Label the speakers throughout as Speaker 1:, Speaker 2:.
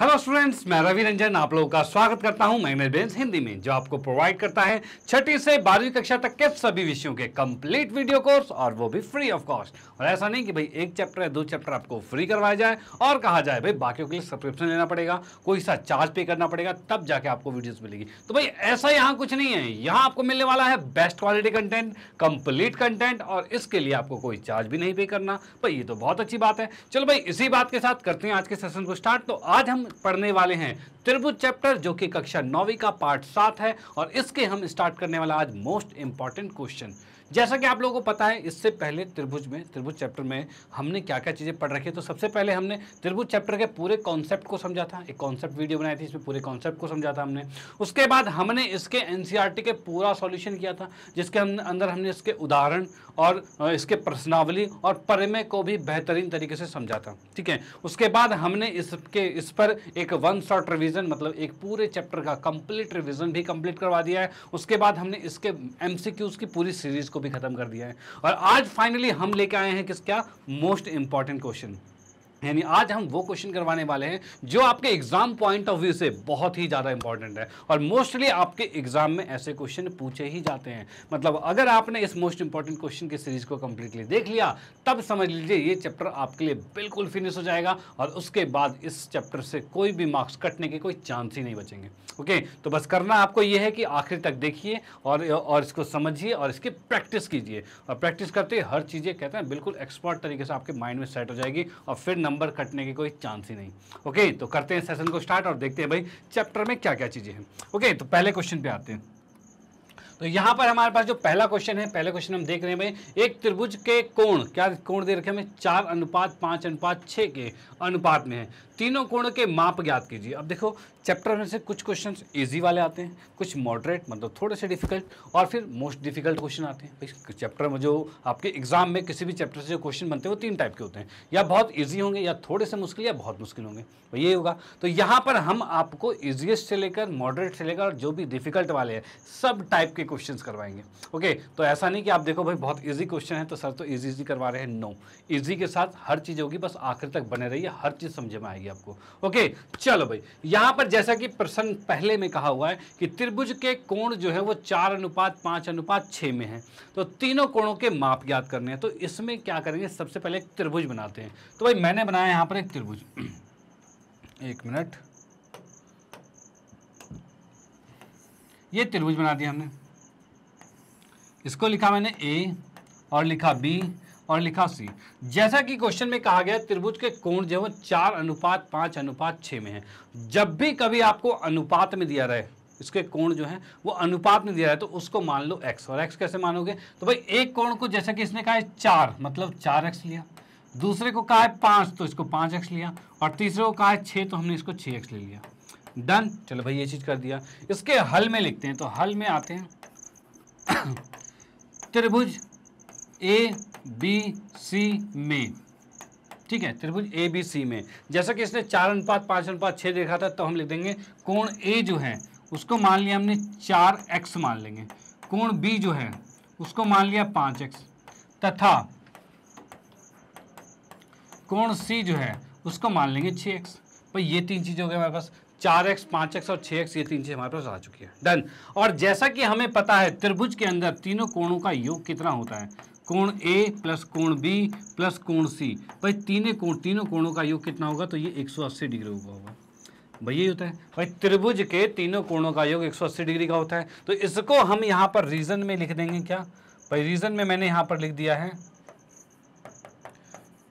Speaker 1: Hello students मैं रवि रंजन आप लोगों का स्वागत करता हूं मैं बेंस हिंदी में जो आपको प्रोवाइड करता है छठी से बारहवीं कक्षा तक के सभी विषयों के कंप्लीट वीडियो कोर्स और वो भी फ्री ऑफ कॉस्ट और ऐसा नहीं कि भाई एक चैप्टर या दो चैप्टर आपको फ्री करवाया जाए और कहा जाए भाई बाकियों के लिए सब्सक्रिप्शन लेना पड़ेगा कोई सा चार्ज पे करना पड़ेगा तब जाके आपको वीडियोज मिलेगी तो भाई ऐसा यहाँ कुछ नहीं है यहाँ आपको मिलने वाला है best quality content complete content और इसके लिए आपको कोई चार्ज भी नहीं पे करना भाई ये तो बहुत अच्छी बात है चलो भाई इसी बात के साथ करते हैं आज के सेशन को स्टार्ट तो आज हम पढ़ने वाले हैं त्रिभुज चैप्टर जो कि कक्षा नौवीं का पार्ट सात है और इसके हम स्टार्ट करने वाला आज मोस्ट इंपॉर्टेंट क्वेश्चन जैसा कि आप लोगों को पता है इससे पहले त्रिभुज में त्रिभुज चैप्टर में हमने क्या क्या चीज़ें पढ़ रखी है तो सबसे पहले हमने त्रिभुज चैप्टर के पूरे कॉन्सेप्ट को समझा था एक कॉन्सेप्ट वीडियो बनाई थी इसमें पूरे कॉन्सेप्ट को समझा था हमने उसके बाद हमने इसके एन e के पूरा सॉल्यूशन किया था जिसके हम अंदर हमने इसके उदाहरण और इसके प्रश्नावली और परिमय को भी बेहतरीन तरीके से समझा था ठीक है उसके बाद हमने इसके इस पर एक वन शॉट रिविजन मतलब एक पूरे चैप्टर का कंप्लीट रिविजन भी कंप्लीट करवा दिया है उसके बाद हमने इसके एमसीक्यूज की पूरी सीरीज को उसको भी खत्म कर दिया है और आज फाइनली हम लेके आए हैं किसका मोस्ट इंपॉर्टेंट क्वेश्चन यानी आज हम वो क्वेश्चन करवाने वाले हैं जो आपके एग्जाम पॉइंट ऑफ व्यू से बहुत ही ज़्यादा इंपॉर्टेंट है और मोस्टली आपके एग्जाम में ऐसे क्वेश्चन पूछे ही जाते हैं मतलब अगर आपने इस मोस्ट इंपॉर्टेंट क्वेश्चन की सीरीज को कंप्लीटली देख लिया तब समझ लीजिए ये चैप्टर आपके लिए बिल्कुल फिनिश हो जाएगा और उसके बाद इस चैप्टर से कोई भी मार्क्स कटने के कोई चांस ही नहीं बचेंगे ओके तो बस करना आपको ये है कि आखिर तक देखिए और और इसको समझिए और इसकी प्रैक्टिस कीजिए और प्रैक्टिस करते हर चीज़ें कहते हैं बिल्कुल एक्सपर्ट तरीके से आपके माइंड में सेट हो जाएगी और फिर नंबर कटने के कोई चांस ही नहीं ओके तो करते हैं सेशन को स्टार्ट और देखते हैं भाई चैप्टर में क्या क्या चीज़ें हैं ओके तो पहले क्वेश्चन पे आते हैं तो यहाँ पर हमारे पास जो पहला क्वेश्चन है पहले क्वेश्चन हम देख रहे हैं भाई एक त्रिभुज के कोण क्या कोण दे रखे हमें चार अनुपात पाँच अनुपात छः के अनुपात में है तीनों कोण के माप ज्ञात कीजिए अब देखो चैप्टर में से कुछ क्वेश्चन ईजी वाले आते हैं कुछ मॉडरेट मतलब थोड़े से डिफिकल्ट और फिर मोस्ट डिफिकल्ट क्वेश्चन आते हैं भाई चैप्टर में जो आपके एग्जाम में किसी भी चैप्टर से जो क्वेश्चन बनते हैं वो तीन टाइप के होते हैं या बहुत ईजी होंगे या थोड़े से मुश्किल या बहुत मुश्किल होंगे तो ये होगा तो यहाँ पर हम आपको ईजिएस्ट से लेकर मॉडरेट से लेकर जो भी डिफिकल्ट वाले हैं सब टाइप के क्वेश्चन करवाएंगे ओके तो ऐसा नहीं कि आप देखो भाई बहुत ईजी क्वेश्चन है तो सर तो ईजी ईजी करवा रहे हैं नो ईजी के साथ हर चीज़ होगी बस आखिर तक बने रहिए हर चीज़ समझ में आएगी मिलेगी आपको ओके चलो भाई यहां पर जैसा कि प्रश्न पहले में कहा हुआ है कि त्रिभुज के कोण जो है वो चार अनुपात पांच अनुपात छः में है तो तीनों कोणों के माप याद करने हैं तो इसमें क्या करेंगे सबसे पहले एक त्रिभुज बनाते हैं तो भाई मैंने बनाया यहां पर एक त्रिभुज एक मिनट ये त्रिभुज बना दिया हमने इसको लिखा मैंने ए और लिखा बी और लिखा सी जैसा कि क्वेश्चन में कहा गया त्रिभुज के कोण जो है चार अनुपात पांच अनुपात छ में है जब भी कभी आपको अनुपात में दिया रहे इसके कोण जो है वो अनुपात में दिया है तो उसको मान लो एक्स और एक्स कैसे मानोगे तो भाई एक कोण को जैसा कि इसने कहा है चार मतलब चार एक्स लिया दूसरे को कहा है पांच तो इसको पांच एक्स लिया और तीसरे को कहा है छह तो हमने इसको छः एक्स ले लिया डन चलो भाई ये चीज़ कर दिया इसके हल में लिखते हैं तो हल में आते हैं त्रिभुज ए बी सी में ठीक है त्रिभुज ए बी सी में जैसा कि इसने चार अनुपात पाँच अनुपात छः देखा था तो हम लिख देंगे कोण ए जो है उसको मान लिया हमने चार एक्स मान लेंगे कोण बी जो है उसको मान लिया पाँच एक्स तथा कोण सी जो है उसको मान लेंगे छः एक्स पर ये तीन चीज़ें हो गई हमारे पास चार एक्स पाँच एक्स और छः एक्स ये तीन चीज़ हमारे पास आ चुकी है डन और जैसा कि हमें पता है त्रिभुज के अंदर तीनों कोणों का योग कितना होता है कोण ए प्लस कोण बी प्लस कोण सी भाई तीनों कोण तीनों कोणों का योग कितना होगा तो ये 180 डिग्री होगा होगा भाई यही होता है भाई त्रिभुज के तीनों कोणों का योग 180 डिग्री का होता है तो इसको हम यहाँ पर रीजन में लिख देंगे क्या भाई रीजन में मैंने यहाँ पर लिख दिया है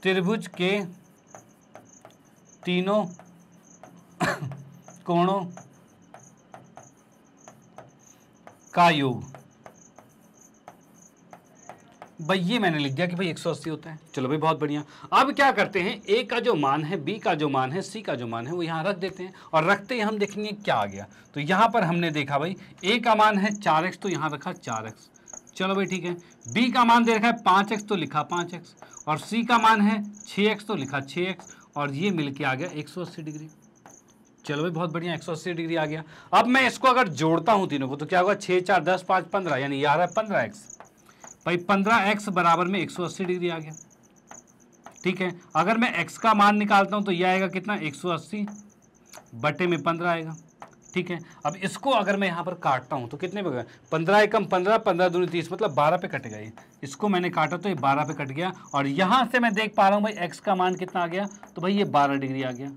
Speaker 1: त्रिभुज के तीनों कोणों का योग भाई ये मैंने लिख दिया कि भाई 180 होता है चलो भाई बहुत बढ़िया अब क्या करते हैं ए का जो मान है बी का जो मान है सी का जो मान है वो यहाँ रख देते हैं और रखते ही हम देखेंगे क्या आ गया तो यहाँ पर हमने देखा भाई ए का मान है चार एक्स तो यहाँ रखा चार एक्स चलो भाई ठीक है बी का मान दे रखा है पाँच एक्स तो लिखा पाँच एक्स और सी का मान है छः एक्स तो लिखा छः एक्स और ये मिल के आ गया एक सौ अस्सी डिग्री चलो भाई बहुत बढ़िया एक सौ अस्सी डिग्री आ गया अब मैं इसको अगर जोड़ता हूँ तीनों को तो क्या होगा छः चार दस पाँच पंद्रह यानी ग्यारह पंद्रह एक्स भाई पंद्रह एक्स बराबर में एक सौ अस्सी डिग्री आ गया ठीक है अगर मैं एक्स का मान निकालता हूँ तो यह आएगा कितना एक सौ अस्सी बटे में पंद्रह आएगा ठीक है अब इसको अगर मैं यहाँ पर काटता हूँ तो कितने पे गए पंद्रह एकम पंद्रह पंद्रह दूनी तीस मतलब बारह पे कट गए इसको मैंने काटा तो ये बारह पे कट गया और यहाँ से मैं देख पा रहा हूँ भाई एक्स का मान कितना आ गया तो भाई ये बारह डिग्री आ गया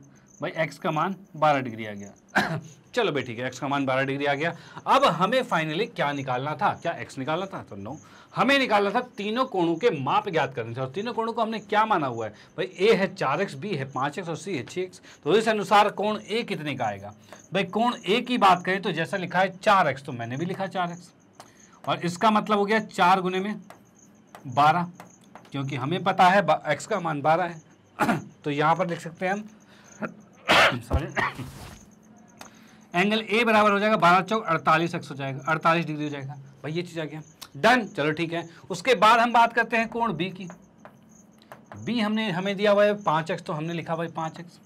Speaker 1: भाई एक्स का मान बारह डिग्री आ गया चलो भाई ठीक है एक्स का मान बारह डिग्री आ गया अब हमें फाइनली क्या निकालना था क्या एक्स निकालना था तो नो हमें निकालना था तीनों कोणों के माप ज्ञात करने थे और तीनों कोणों को हमने क्या माना हुआ है भाई ए है चार एक्स बी है पाँच एक्स और सी है छः एक्स तो इस अनुसार कोण ए कितने का आएगा भाई कोण ए की बात करें तो जैसा लिखा है चार एक्स तो मैंने भी लिखा चार एक्स और इसका मतलब हो गया चार गुने में बारह क्योंकि हमें पता है एक्स का मान बारह है तो यहाँ पर लिख सकते हैं हम सॉरी एंगल ए बराबर हो जाएगा बारह चौक अड़तालीस एक्स हो जाएगा अड़तालीस डिग्री हो जाएगा भाई ये चीज़ आ गया डन चलो ठीक है उसके बाद हम बात करते हैं कोण बी की बी हमने हमें दिया हुआ है पाँच एक्स तो हमने लिखा भाई पाँच एक्स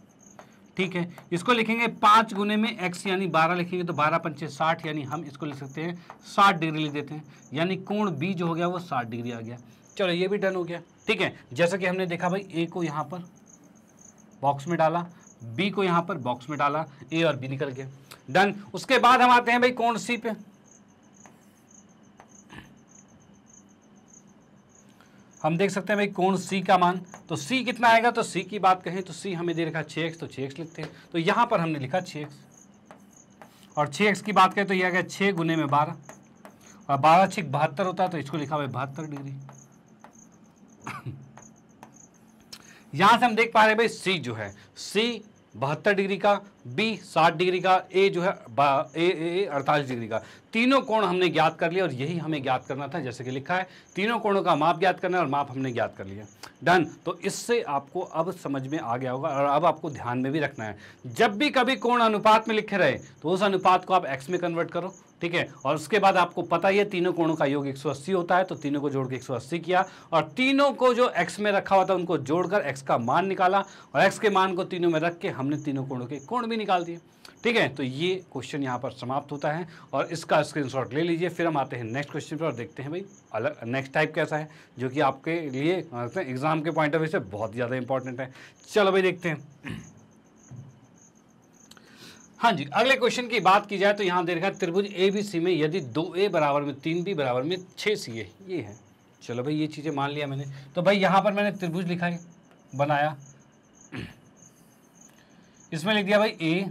Speaker 1: ठीक है इसको लिखेंगे पाँच गुने में एक्स यानी बारह लिखेंगे तो बारह पंचे साठ यानी हम इसको लिख सकते हैं साठ डिग्री लिख देते हैं यानी कोण बी जो हो गया वो साठ डिग्री आ गया चलो ये भी डन हो गया ठीक है जैसा कि हमने देखा भाई ए को यहाँ पर बॉक्स में डाला बी को यहाँ पर बॉक्स में डाला ए और बी निकल गया डन उसके बाद हम आते हैं भाई कोण सी पे हम देख सकते हैं भाई कौन सी का मान तो सी कितना आएगा तो सी की बात कहें तो सी हमें दे रखा छे एक्स तो छे एक्स लिखते हैं तो यहां पर हमने लिखा छे एक्स और छे एक्स की बात करें तो यह आ गया छः गुने में बारह और बारह छे बहत्तर होता है तो इसको लिखा हुआ बहत्तर डिग्री यहां से हम देख पा रहे भाई सी जो है सी बहत्तर डिग्री का बी साठ डिग्री का ए जो है ए ए अड़तालीस डिग्री का तीनों कोण हमने ज्ञात कर लिया और यही हमें ज्ञात करना था जैसे कि लिखा है तीनों कोणों का माप ज्ञात करना और माप हमने ज्ञात कर लिया डन तो इससे आपको अब समझ में आ गया होगा और अब आपको ध्यान में भी रखना है जब भी कभी कोण अनुपात में लिखे रहे तो उस अनुपात को आप एक्स में कन्वर्ट करो ठीक है और उसके बाद आपको पता ही है तीनों कोणों का योग 180 होता है तो तीनों को जोड़ के 180 किया और तीनों को जो एक्स में रखा हुआ था उनको जोड़कर एक्स का मान निकाला और एक्स के मान को तीनों में रख के हमने तीनों कोणों के कोण भी निकाल दिए ठीक है तो ये क्वेश्चन यहाँ पर समाप्त होता है और इसका स्क्रीनशॉट ले लीजिए फिर हम आते हैं नेक्स्ट क्वेश्चन पर और देखते हैं भाई अलग नेक्स्ट टाइप कैसा है जो कि आपके लिए एग्ज़ाम के पॉइंट ऑफ व्यू से बहुत ज़्यादा इंपॉर्टेंट है चलो भाई देखते हैं हाँ जी अगले क्वेश्चन की बात की जाए तो यहाँ देखा त्रिभुज ए बी सी में यदि दो ए बराबर में तीन बी बराबर में छः सी ए ये है चलो भाई ये चीज़ें मान लिया मैंने तो भाई यहाँ पर मैंने त्रिभुज लिखा है बनाया इसमें लिख दिया भाई ए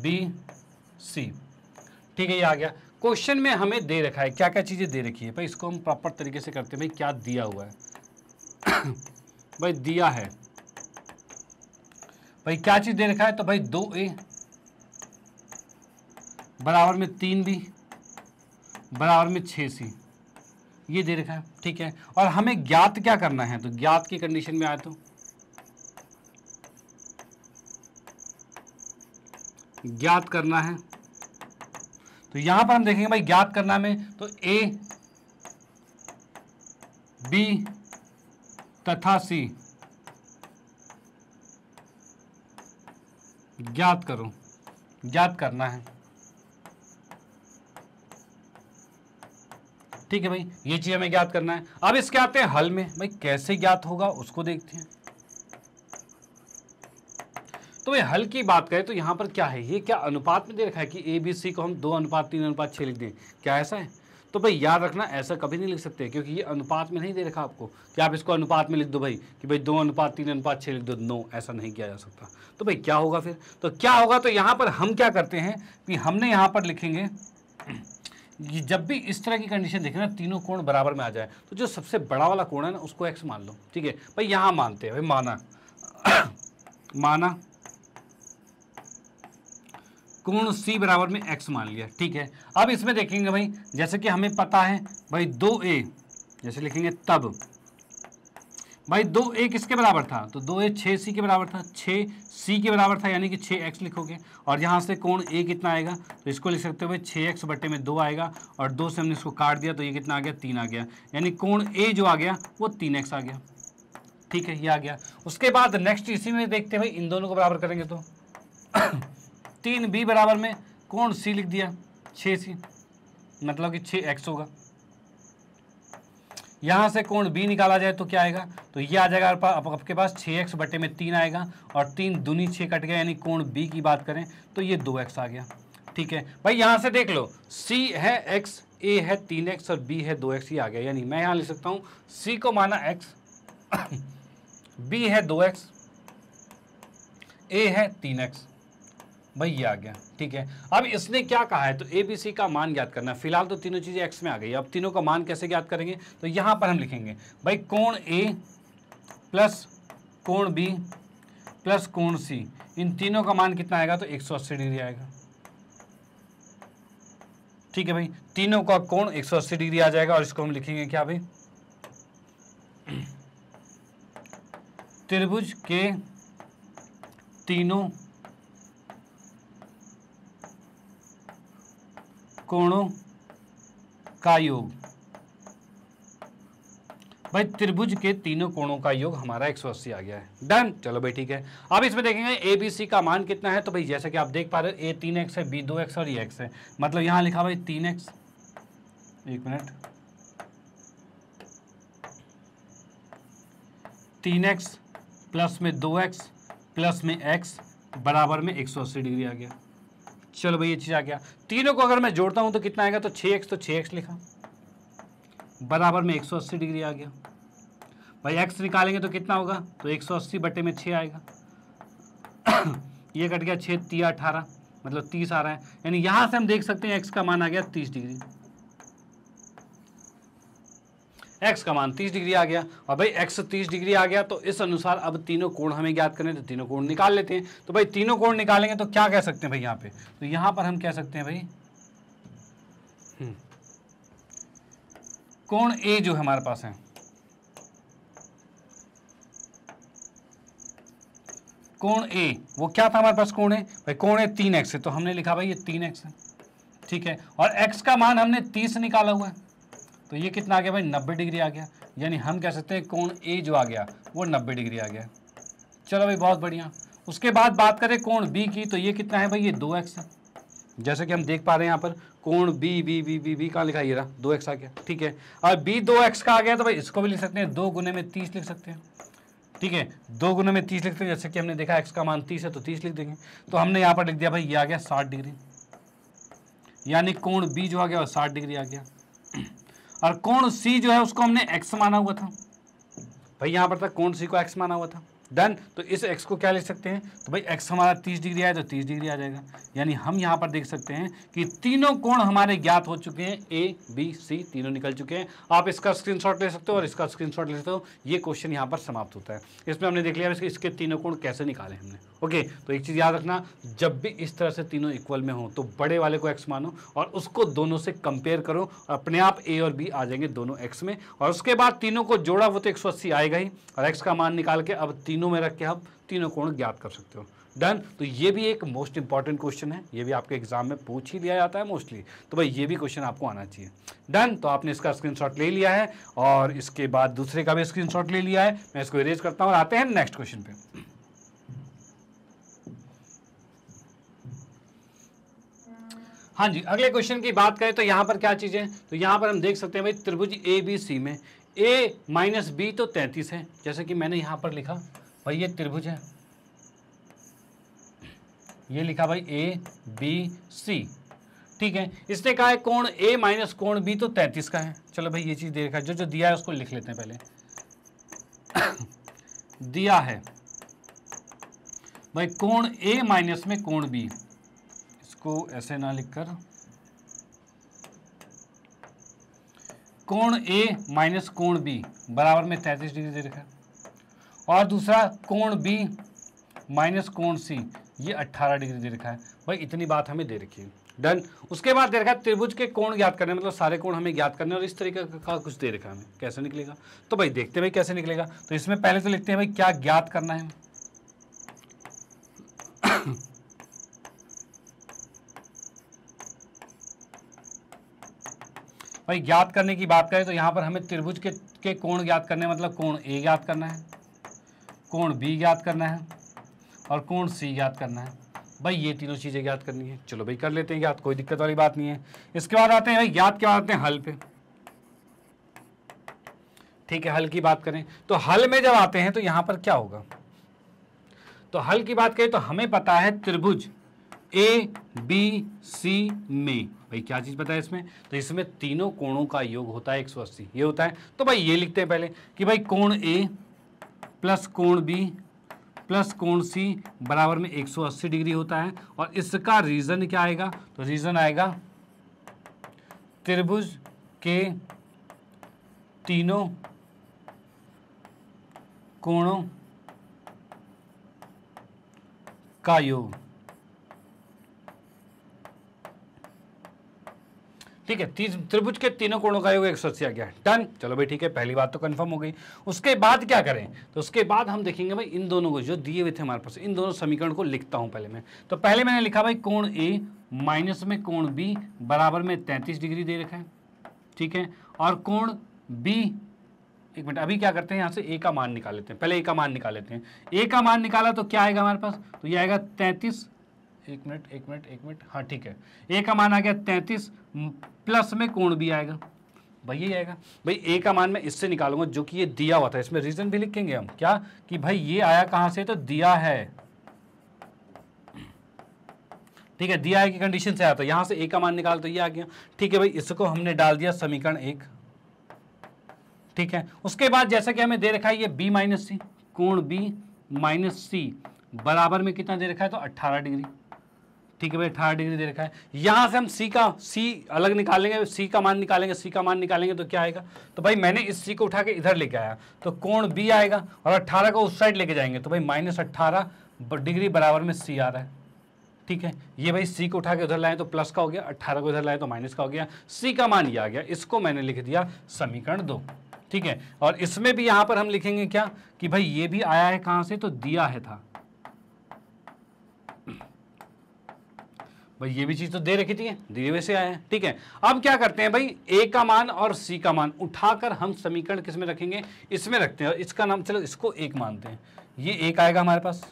Speaker 1: बी सी ठीक है ये आ गया क्वेश्चन में हमें दे रखा है क्या क्या चीज़ें दे रखी है भाई इसको हम प्रॉपर तरीके से करते हैं भाई क्या दिया हुआ है भाई दिया है भाई क्या चीज़ दे रखा है तो भाई दो ए बराबर में तीन बी बराबर में छः सी ये दे रखा है ठीक है और हमें ज्ञात क्या करना है तो ज्ञात की कंडीशन में आए तो ज्ञात करना है तो यहां पर हम देखेंगे भाई ज्ञात करना में तो ए बी तथा सी ज्ञात करो ज्ञात करना है ठीक है भाई ये चीज़ हमें ज्ञात करना है अब इसके आते हैं हल में भाई कैसे ज्ञात होगा उसको देखते हैं तो भाई हल की बात करें तो यहाँ पर क्या है ये क्या अनुपात में दे रखा है कि ए बी सी को हम दो अनुपात तीन अनुपात छः लिख दें क्या ऐसा है तो भाई याद रखना ऐसा कभी नहीं लिख सकते क्योंकि ये अनुपात में नहीं दे रखा आपको कि आप इसको अनुपात में लिख दो भाई कि भाई दो अनुपात तीन अनुपात छः लिख दो नो ऐसा नहीं किया जा सकता तो भाई क्या होगा फिर तो क्या होगा तो यहाँ पर हम क्या करते हैं कि हमने यहाँ पर लिखेंगे ये जब भी इस तरह की कंडीशन देखे ना तीनों कोण बराबर में आ जाए तो जो सबसे बड़ा वाला कोण है ना उसको एक्स मान लो ठीक है भाई यहां मानते हैं भाई माना माना कोण सी बराबर में एक्स मान लिया ठीक है अब इसमें देखेंगे भाई जैसे कि हमें पता है भाई दो ए जैसे लिखेंगे तब भाई दो ए किसके बराबर था तो दो ए छः सी के बराबर था छः सी के बराबर था यानी कि छः एक्स लिखोगे और यहाँ से कोण ए कितना आएगा तो इसको लिख सकते हुए छः एक्स बट्टे में दो आएगा और दो से हमने इसको काट दिया तो ये कितना आ गया तीन आ गया यानी कोण ए जो आ गया वो तीन एक्स आ गया ठीक है ये आ गया उसके बाद नेक्स्ट इसी में देखते हुए इन दोनों को बराबर करेंगे तो तीन बी बराबर में कौन सी लिख दिया छः सी मतलब कि छः एक्स होगा यहाँ से कोण बी निकाला जाए तो क्या आएगा तो ये आ जाएगा आपके पास छः एक्स बटे में तीन आएगा और तीन दूनी छः कट गया यानी कोण बी की बात करें तो ये दो एक्स आ गया ठीक है भाई यहाँ से देख लो सी है एक्स ए है तीन एक्स और बी है दो एक्स ही आ गया यानी मैं यहाँ लिख सकता हूँ सी को माना एक्स बी है दो एक्स ए है तीन एक्स भाई ये आ गया ठीक है अब इसने क्या कहा है तो ए बी सी का मान ज्ञात करना है फिलहाल तो तीनों चीज़ें एक्स में आ गई अब तीनों का मान कैसे ज्ञात करेंगे तो यहां पर हम लिखेंगे भाई कोण ए प्लस कोण बी प्लस कोण सी इन तीनों का मान कितना आएगा तो 180 डिग्री आएगा ठीक है भाई तीनों का कोण 180 डिग्री आ जाएगा और इसको हम लिखेंगे क्या भाई त्रिभुज के तीनों कोणों का योग भाई त्रिभुज के तीनों कोणों का योग हमारा अस्सी आ गया है डन चलो भाई ठीक है अब इसमें देखेंगे ए बी सी का मान कितना है तो भाई जैसे कि आप देख पा रहे हो ए तीन एक्स है बी दो एक्स और ये एक्स है मतलब यहां लिखा भाई तीन एक्स एक मिनट तीन एक्स प्लस में दो एक्स प्लस में एक्स बराबर में एक सौ अस्सी डिग्री आ गया चलो भाई ये चीज़ आ गया तीनों को अगर मैं जोड़ता हूँ तो कितना आएगा तो छः एक्स तो छः एक्स लिखा बराबर में एक सौ अस्सी डिग्री आ गया भाई एक्स निकालेंगे तो कितना होगा तो एक सौ अस्सी बटे में छः आएगा ये कट गया छः ती अठारह मतलब तीस आ रहा है यानी यहाँ से हम देख सकते हैं एक्स का मान आ गया तीस डिग्री एक्स का मान तीस डिग्री आ गया और भाई एक्स तीस डिग्री आ गया तो इस अनुसार अब तीनों कोण हमें ज्ञात करने तो तीनों कोण निकाल लेते हैं तो भाई तीनों कोण निकालेंगे तो क्या कह सकते हैं भाई यहाँ पे तो यहाँ पर हम कह सकते हैं भाई हम्म, कोण ए जो हमारे पास है कोण ए वो क्या था हमारे पास कोण है भाई कोण है तीन एक्स है तो हमने लिखा भाई ये तीन एक्स है ठीक है और एक्स का मान हमने तीस निकाला हुआ है तो ये कितना आ गया भाई नब्बे डिग्री आ गया यानी हम कह सकते हैं कोण ए जो आ गया वो नब्बे डिग्री आ गया चलो भाई बहुत बढ़िया उसके बाद बात करें कोण बी की तो ये कितना है भाई ये दो एक्स है जैसे कि हम देख पा रहे हैं यहाँ पर कोण B B B B B कहाँ लिखा ये रहा दो एक्स आ गया ठीक है और बी दो एक्स का आ गया तो भाई इसको भी लिख सकते हैं दो गुने में तीस लिख सकते हैं ठीक है दो गुने में तीस लिखते हैं जैसे कि हमने देखा एक्स का मान तीस है तो तीस लिख देंगे तो हमने यहाँ पर लिख दिया भाई ये आ गया साठ डिग्री यानी कोण बी जो आ गया वो साठ डिग्री आ गया और कोण सी जो है उसको हमने एक्स माना हुआ था भाई यहां पर था कोण सी को एक्स माना हुआ था डन तो इस एक्स को क्या ले सकते हैं तो भाई एक्स हमारा तीस डिग्री आए तो तीस डिग्री आ जाएगा यानी हम यहाँ पर देख सकते हैं कि तीनों कोण हमारे ज्ञात हो चुके हैं ए बी सी तीनों निकल चुके हैं आप इसका स्क्रीनशॉट ले सकते हो और इसका स्क्रीनशॉट ले सकते हो ये क्वेश्चन यहाँ पर समाप्त होता है इसमें हमने देख लिया इसके तीनों कोण कैसे निकाले हमने ओके तो एक चीज़ याद रखना जब भी इस तरह से तीनों इक्वल में हो तो बड़े वाले को एक्स मानो और उसको दोनों से कंपेयर करो अपने आप ए और बी आ जाएंगे दोनों एक्स में और उसके बाद तीनों को जोड़ा वो तो एक आएगा ही और एक्स का मान निकाल के अब तीन तीनों में रख के आप तीनों कोण ज्ञात कर सकते हो डन तो ये भी एक मोस्ट इंपॉर्टेंट क्वेश्चन है ये भी आपके एग्जाम में पूछ ही लिया जाता है मोस्टली तो भाई ये भी क्वेश्चन आपको आना चाहिए डन तो आपने इसका स्क्रीनशॉट ले लिया है और इसके बाद दूसरे का भी स्क्रीनशॉट ले लिया है मैं इसको इरेज करता हूँ और आते हैं नेक्स्ट क्वेश्चन पे हाँ जी अगले क्वेश्चन की बात करें तो यहाँ पर क्या चीज़ें तो यहाँ पर हम देख सकते हैं भाई त्रिभुज ए बी सी में ए माइनस बी तो तैंतीस है जैसे कि मैंने यहाँ पर लिखा भाई ये त्रिभुज है ये लिखा भाई ए बी सी ठीक है इसने कहा है कोण ए माइनस कोण बी तो तैतीस का है चलो भाई ये चीज़ दे रखा जो जो दिया है उसको लिख लेते हैं पहले दिया है भाई कोण ए माइनस में कोण बी इसको ऐसे ना लिखकर कोण ए माइनस कोण बी बराबर में तैतीस डिग्री दे रखा है और दूसरा कोण बी माइनस कोण सी ये 18 डिग्री दे रखा है भाई इतनी बात हमें दे रखी है डन उसके बाद दे रखा है त्रिभुज के कोण ज्ञात करने मतलब सारे कोण हमें ज्ञात करने और इस तरीके का कुछ दे रखा है हमें कैसे निकलेगा तो भाई देखते भाई कैसे निकलेगा तो इसमें पहले तो लिखते हैं भाई क्या ज्ञात करना है भाई ज्ञात करने की बात करें तो यहाँ पर हमें त्रिभुज के के कोण ज्ञात करने मतलब कोण ए ज्ञात करना है कोण बी ज्ञात करना है और कोण सी ज्ञात करना है भाई ये तीनों चीज़ें ज्ञात करनी है चलो भाई कर लेते हैं ज्ञात कोई दिक्कत वाली बात नहीं है इसके बाद आते हैं भाई ज्ञात के बाद आते हैं हल पे ठीक है हल की बात करें तो हल में जब आते हैं तो यहाँ पर क्या होगा तो हल की बात करें तो हमें पता है त्रिभुज ए बी सी में भाई क्या चीज़ पता है इसमें तो इसमें तीनों कोणों का योग होता है अस्सी ये होता है तो भाई ये लिखते हैं पहले कि भाई कोण ए प्लस कोण बी प्लस कोण सी बराबर में 180 डिग्री होता है और इसका रीज़न क्या आएगा तो रीज़न आएगा त्रिभुज के तीनों कोणों का योग ठीक है त्रिभुज के तीनों कोणों का योग एक सौ अस्सी आ गया टन चलो भाई ठीक है पहली बात तो कंफर्म हो गई उसके बाद क्या करें तो उसके बाद हम देखेंगे भाई इन दोनों को जो दिए हुए थे हमारे पास इन दोनों समीकरण को लिखता हूं पहले मैं तो पहले मैंने लिखा भाई कोण ए माइनस में कोण बी बराबर में तैंतीस डिग्री दे रखा है ठीक है और कोण बी एक मिनट अभी क्या करते हैं यहाँ से ए का मान निकाल लेते हैं पहले ए का मान निकाल लेते हैं ए का मान निकाला तो क्या आएगा हमारे पास तो ये आएगा तैंतीस एक मिनट एक मिनट एक मिनट हाँ ठीक है ए का मान आ गया तैंतीस प्लस में कोण भी आएगा भाई ये आएगा भाई ए का मान मैं इससे निकालूंगा जो कि ये दिया हुआ था इसमें रीजन भी लिखेंगे हम क्या कि भाई ये आया कहाँ से तो दिया है ठीक है दिया है कि कंडीशन से आया था यहां से ए का मान निकाल तो ये आ गया ठीक है भाई इसको हमने डाल दिया समीकरण एक ठीक है उसके बाद जैसा कि हमें दे रखा है ये बी माइनस सी कोण बी माइनस सी बराबर में कितना दे रखा है तो अट्ठारह डिग्री ठीक है भाई अठारह डिग्री दे रखा है यहाँ से हम सी का सी अलग निकालेंगे सी का मान निकालेंगे सी का मान निकालेंगे तो क्या आएगा तो भाई मैंने इस सी को उठा के इधर लेके आया तो कोण बी आएगा और अट्ठारह को उस साइड लेके जाएंगे तो भाई माइनस अट्ठारह डिग्री बराबर में सी आ रहा है ठीक है ये भाई सी को उठा के उधर लाए तो प्लस का हो गया अट्ठारह को इधर लाए तो माइनस का हो गया सी का मान ये आ गया इसको मैंने लिख दिया समीकरण दो ठीक है और इसमें भी यहाँ पर हम लिखेंगे क्या कि भाई ये भी आया है कहाँ से तो दिया है था भाई ये भी चीज़ तो दे रखी थी दिए हुए से आया है ठीक है अब क्या करते हैं भाई ए का मान और सी का मान उठाकर हम समीकरण किस में रखेंगे इसमें रखते हैं और इसका नाम चलो इसको एक मानते हैं ये एक आएगा हमारे पास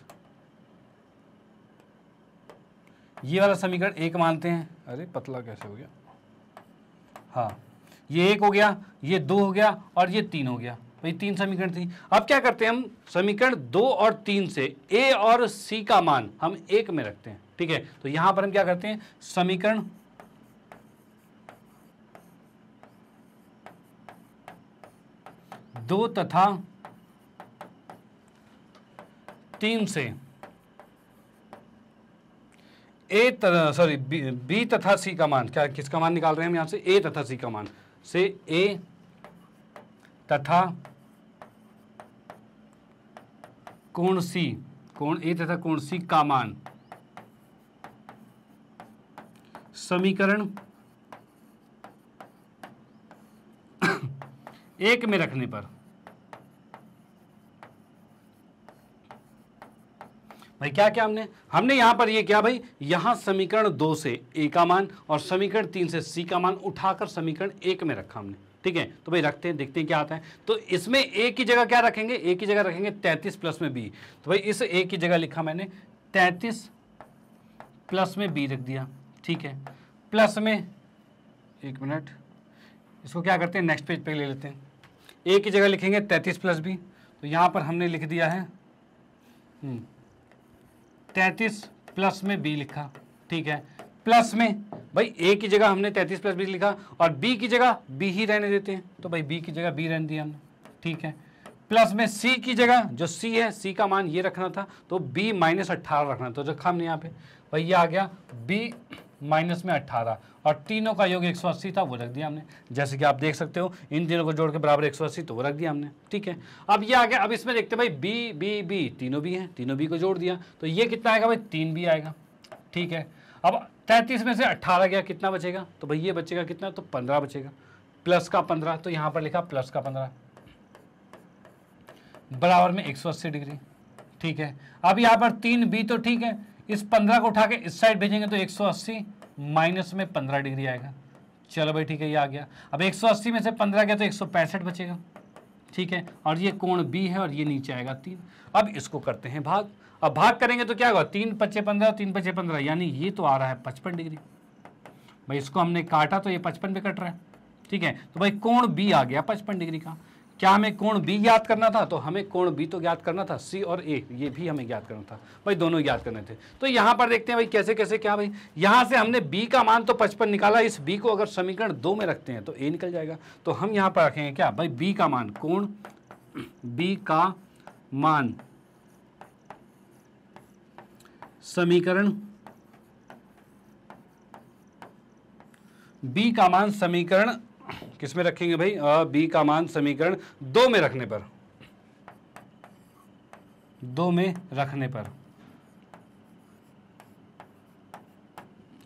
Speaker 1: ये वाला समीकरण एक मानते हैं अरे पतला कैसे हो गया हाँ ये एक हो गया ये दो हो गया और ये तीन हो गया भाई तीन समीकरण थी अब क्या करते हैं हम समीकरण दो और तीन से ए और सी का मान हम एक में रखते हैं ठीक है तो यहां पर हम क्या करते हैं समीकरण दो तथा तीन से ए सॉरी बी, तथा सी का मान क्या किसका मान निकाल रहे हैं हम यहां से ए तथा सी का मान से ए तथा कोण सी कोण ए तथा कोण सी का मान समीकरण एक में रखने पर भाई क्या क्या हमने हमने यहां पर ये क्या भाई यहां समीकरण दो से ए का मान और समीकरण तीन से सी का मान उठाकर समीकरण एक में रखा हमने ठीक है तो भाई रखते हैं देखते हैं क्या आता है तो इसमें ए की जगह क्या रखेंगे ए की जगह रखेंगे तैतीस प्लस में बी तो भाई इस ए की जगह लिखा मैंने तैतीस प्लस में बी रख दिया ठीक है प्लस में एक मिनट इसको क्या करते हैं नेक्स्ट पेज पे ले लेते हैं ए की जगह लिखेंगे तैंतीस प्लस बी तो यहाँ पर हमने लिख दिया है हम्म। तैंतीस प्लस में बी लिखा ठीक है प्लस में भाई ए की जगह हमने तैंतीस प्लस बी लिखा और बी की जगह बी ही रहने देते हैं तो भाई बी की जगह बी रहने दिया हमने ठीक है प्लस में सी की जगह जो सी है सी का मान ये रखना था तो बी माइनस अट्ठारह रखना तो रखा हमने यहाँ पे भाई ये आ गया बी माइनस में अट्ठारह और तीनों का योग 180 था वो रख दिया हमने जैसे कि आप देख सकते हो इन तीनों को जोड़ के बराबर 180 तो वो रख दिया हमने ठीक है अब ये आ गया अब इसमें देखते भाई बी बी बी तीनों बी हैं तीनों बी को जोड़ दिया तो ये कितना आएगा भाई तीन बी आएगा ठीक है अब तैंतीस में से अट्ठारह गया कितना बचेगा तो भाई ये बचेगा कितना तो पंद्रह बचेगा प्लस का पंद्रह तो यहाँ पर लिखा प्लस का पंद्रह बराबर में एक सौ अस्सी डिग्री ठीक है अब यहाँ पर तीन बी तो ठीक है इस पंद्रह को उठा के इस साइड भेजेंगे तो एक सौ अस्सी माइनस में पंद्रह डिग्री आएगा चलो भाई ठीक है ये आ गया अब एक सौ अस्सी में से पंद्रह गया तो एक सौ पैंसठ बचेगा ठीक है और ये कोण बी है और ये नीचे आएगा तीन अब इसको करते हैं भाग अब भाग करेंगे तो क्या होगा तीन पच्चे पंद्रह तीन पच्चे पंद्रह यानी ये तो आ रहा है पचपन डिग्री भाई इसको हमने काटा तो ये पचपन पे कट रहा है ठीक है तो भाई कोण बी आ गया पचपन डिग्री का क्या हमें कोण बी ज्ञात करना था तो हमें कोण बी तो ज्ञात करना था सी और ए ये भी हमें ज्ञात करना था भाई दोनों ज्ञात करने थे तो यहाँ पर देखते हैं भाई कैसे कैसे क्या भाई यहाँ से हमने बी का मान तो पचपन निकाला इस बी को अगर समीकरण दो में रखते हैं तो ए निकल जाएगा तो हम यहाँ पर रखेंगे क्या भाई बी का मान कोण बी का मान समीकरण बी का मान समीकरण किस में रखेंगे भाई आ, बी का मान समीकरण दो में रखने पर दो में रखने पर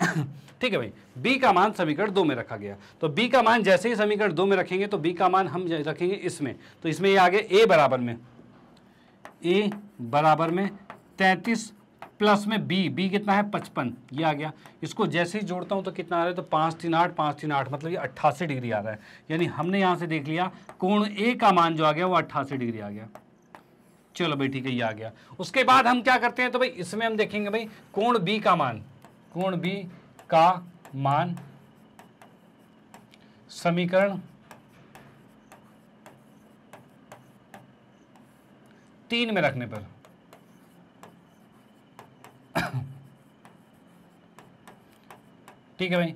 Speaker 1: ठीक है भाई बी का मान समीकरण दो में रखा गया तो बी का मान जैसे ही समीकरण दो में रखेंगे तो बी का मान हम रखेंगे इसमें तो इसमें ये आ गया बराबर में ए बराबर में तैतीस प्लस में बी बी कितना है पचपन ये आ गया इसको जैसे ही जोड़ता हूँ तो कितना आ रहा है तो पाँच तीन आठ पाँच तीन आठ मतलब ये अट्ठासी डिग्री आ रहा है यानी हमने यहाँ से देख लिया कोण ए का मान जो आ गया वो अट्ठासी डिग्री आ गया चलो भाई ठीक है ये आ गया उसके बाद हम क्या करते हैं तो भाई इसमें हम देखेंगे भाई कोण बी का मान कोण बी का मान समीकरण तीन में रखने पर ठीक है भाई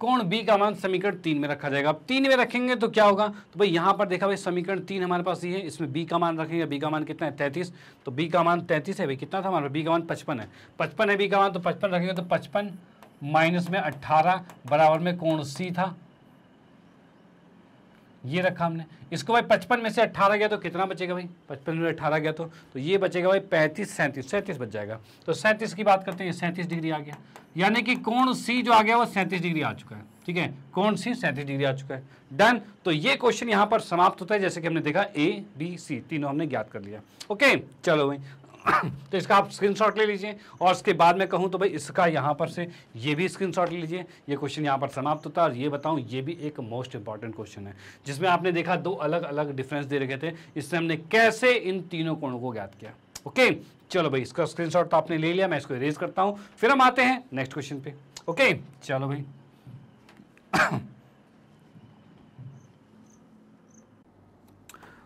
Speaker 1: कोण बी का मान समीकरण तीन में रखा जाएगा अब तीन में रखेंगे तो क्या होगा तो भाई यहां पर देखा भाई समीकरण तीन हमारे पास ही है इसमें बी का मान रखेंगे बी का मान कितना है तैतीस तो बी का मान तैंतीस है भाई कितना था हमारा बी का मान पचपन है पचपन है बी का मान तो पचपन रखेंगे तो पचपन माइनस में अट्ठारह बराबर में कोण सी था ये रखा हमने इसको भाई पचपन में से अट्ठारह गया तो कितना बचेगा भाई पचपन में अट्ठारह गया तो तो ये बचेगा भाई पैंतीस सैंतीस सैंतीस बच जाएगा तो सैंतीस की बात करते हैं सैंतीस डिग्री आ गया यानी कि कौन सी जो आ गया वो सैंतीस डिग्री आ चुका है ठीक है कौन सी सैंतीस डिग्री आ चुका है डन तो ये क्वेश्चन यहाँ पर समाप्त होता है जैसे कि हमने देखा ए बी सी तीनों हमने ज्ञात कर लिया ओके चलो भाई तो इसका आप स्क्रीनशॉट ले लीजिए और उसके बाद में कहूँ तो भाई इसका यहाँ पर से ये भी स्क्रीनशॉट ले लीजिए ये क्वेश्चन यहाँ पर समाप्त होता है और ये बताऊँ ये भी एक मोस्ट इंपॉर्टेंट क्वेश्चन है जिसमें आपने देखा दो अलग अलग डिफरेंस दे रखे थे इससे हमने कैसे इन तीनों कोणों को ज्ञात किया ओके चलो भाई इसका स्क्रीन तो आपने ले लिया मैं इसको इरेज करता हूँ फिर हम आते हैं नेक्स्ट क्वेश्चन पे ओके चलो भाई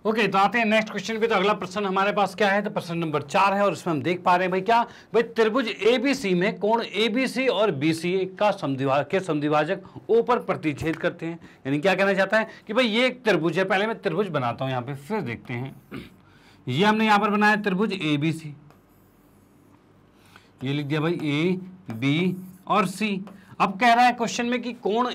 Speaker 1: ओके okay, तो आते हैं नेक्स्ट क्वेश्चन पे तो अगला प्रश्न हमारे पास क्या है तो प्रश्न नंबर चार है और इसमें हम देख पा रहे हैं भाई क्या भाई त्रिभुज एबीसी में कोण एबीसी और बीसी का समधिवा के समिभाजक ऊपर प्रतिच्छेद करते हैं यानी क्या कहना चाहता है कि भाई ये एक त्रिभुज है पहले मैं त्रिभुज बनाता हूँ यहाँ पे फिर देखते हैं ये हमने यहाँ पर बनाया त्रिभुज ए ये लिख दिया भाई ए बी और सी अब कह रहा है क्वेश्चन में कि कोण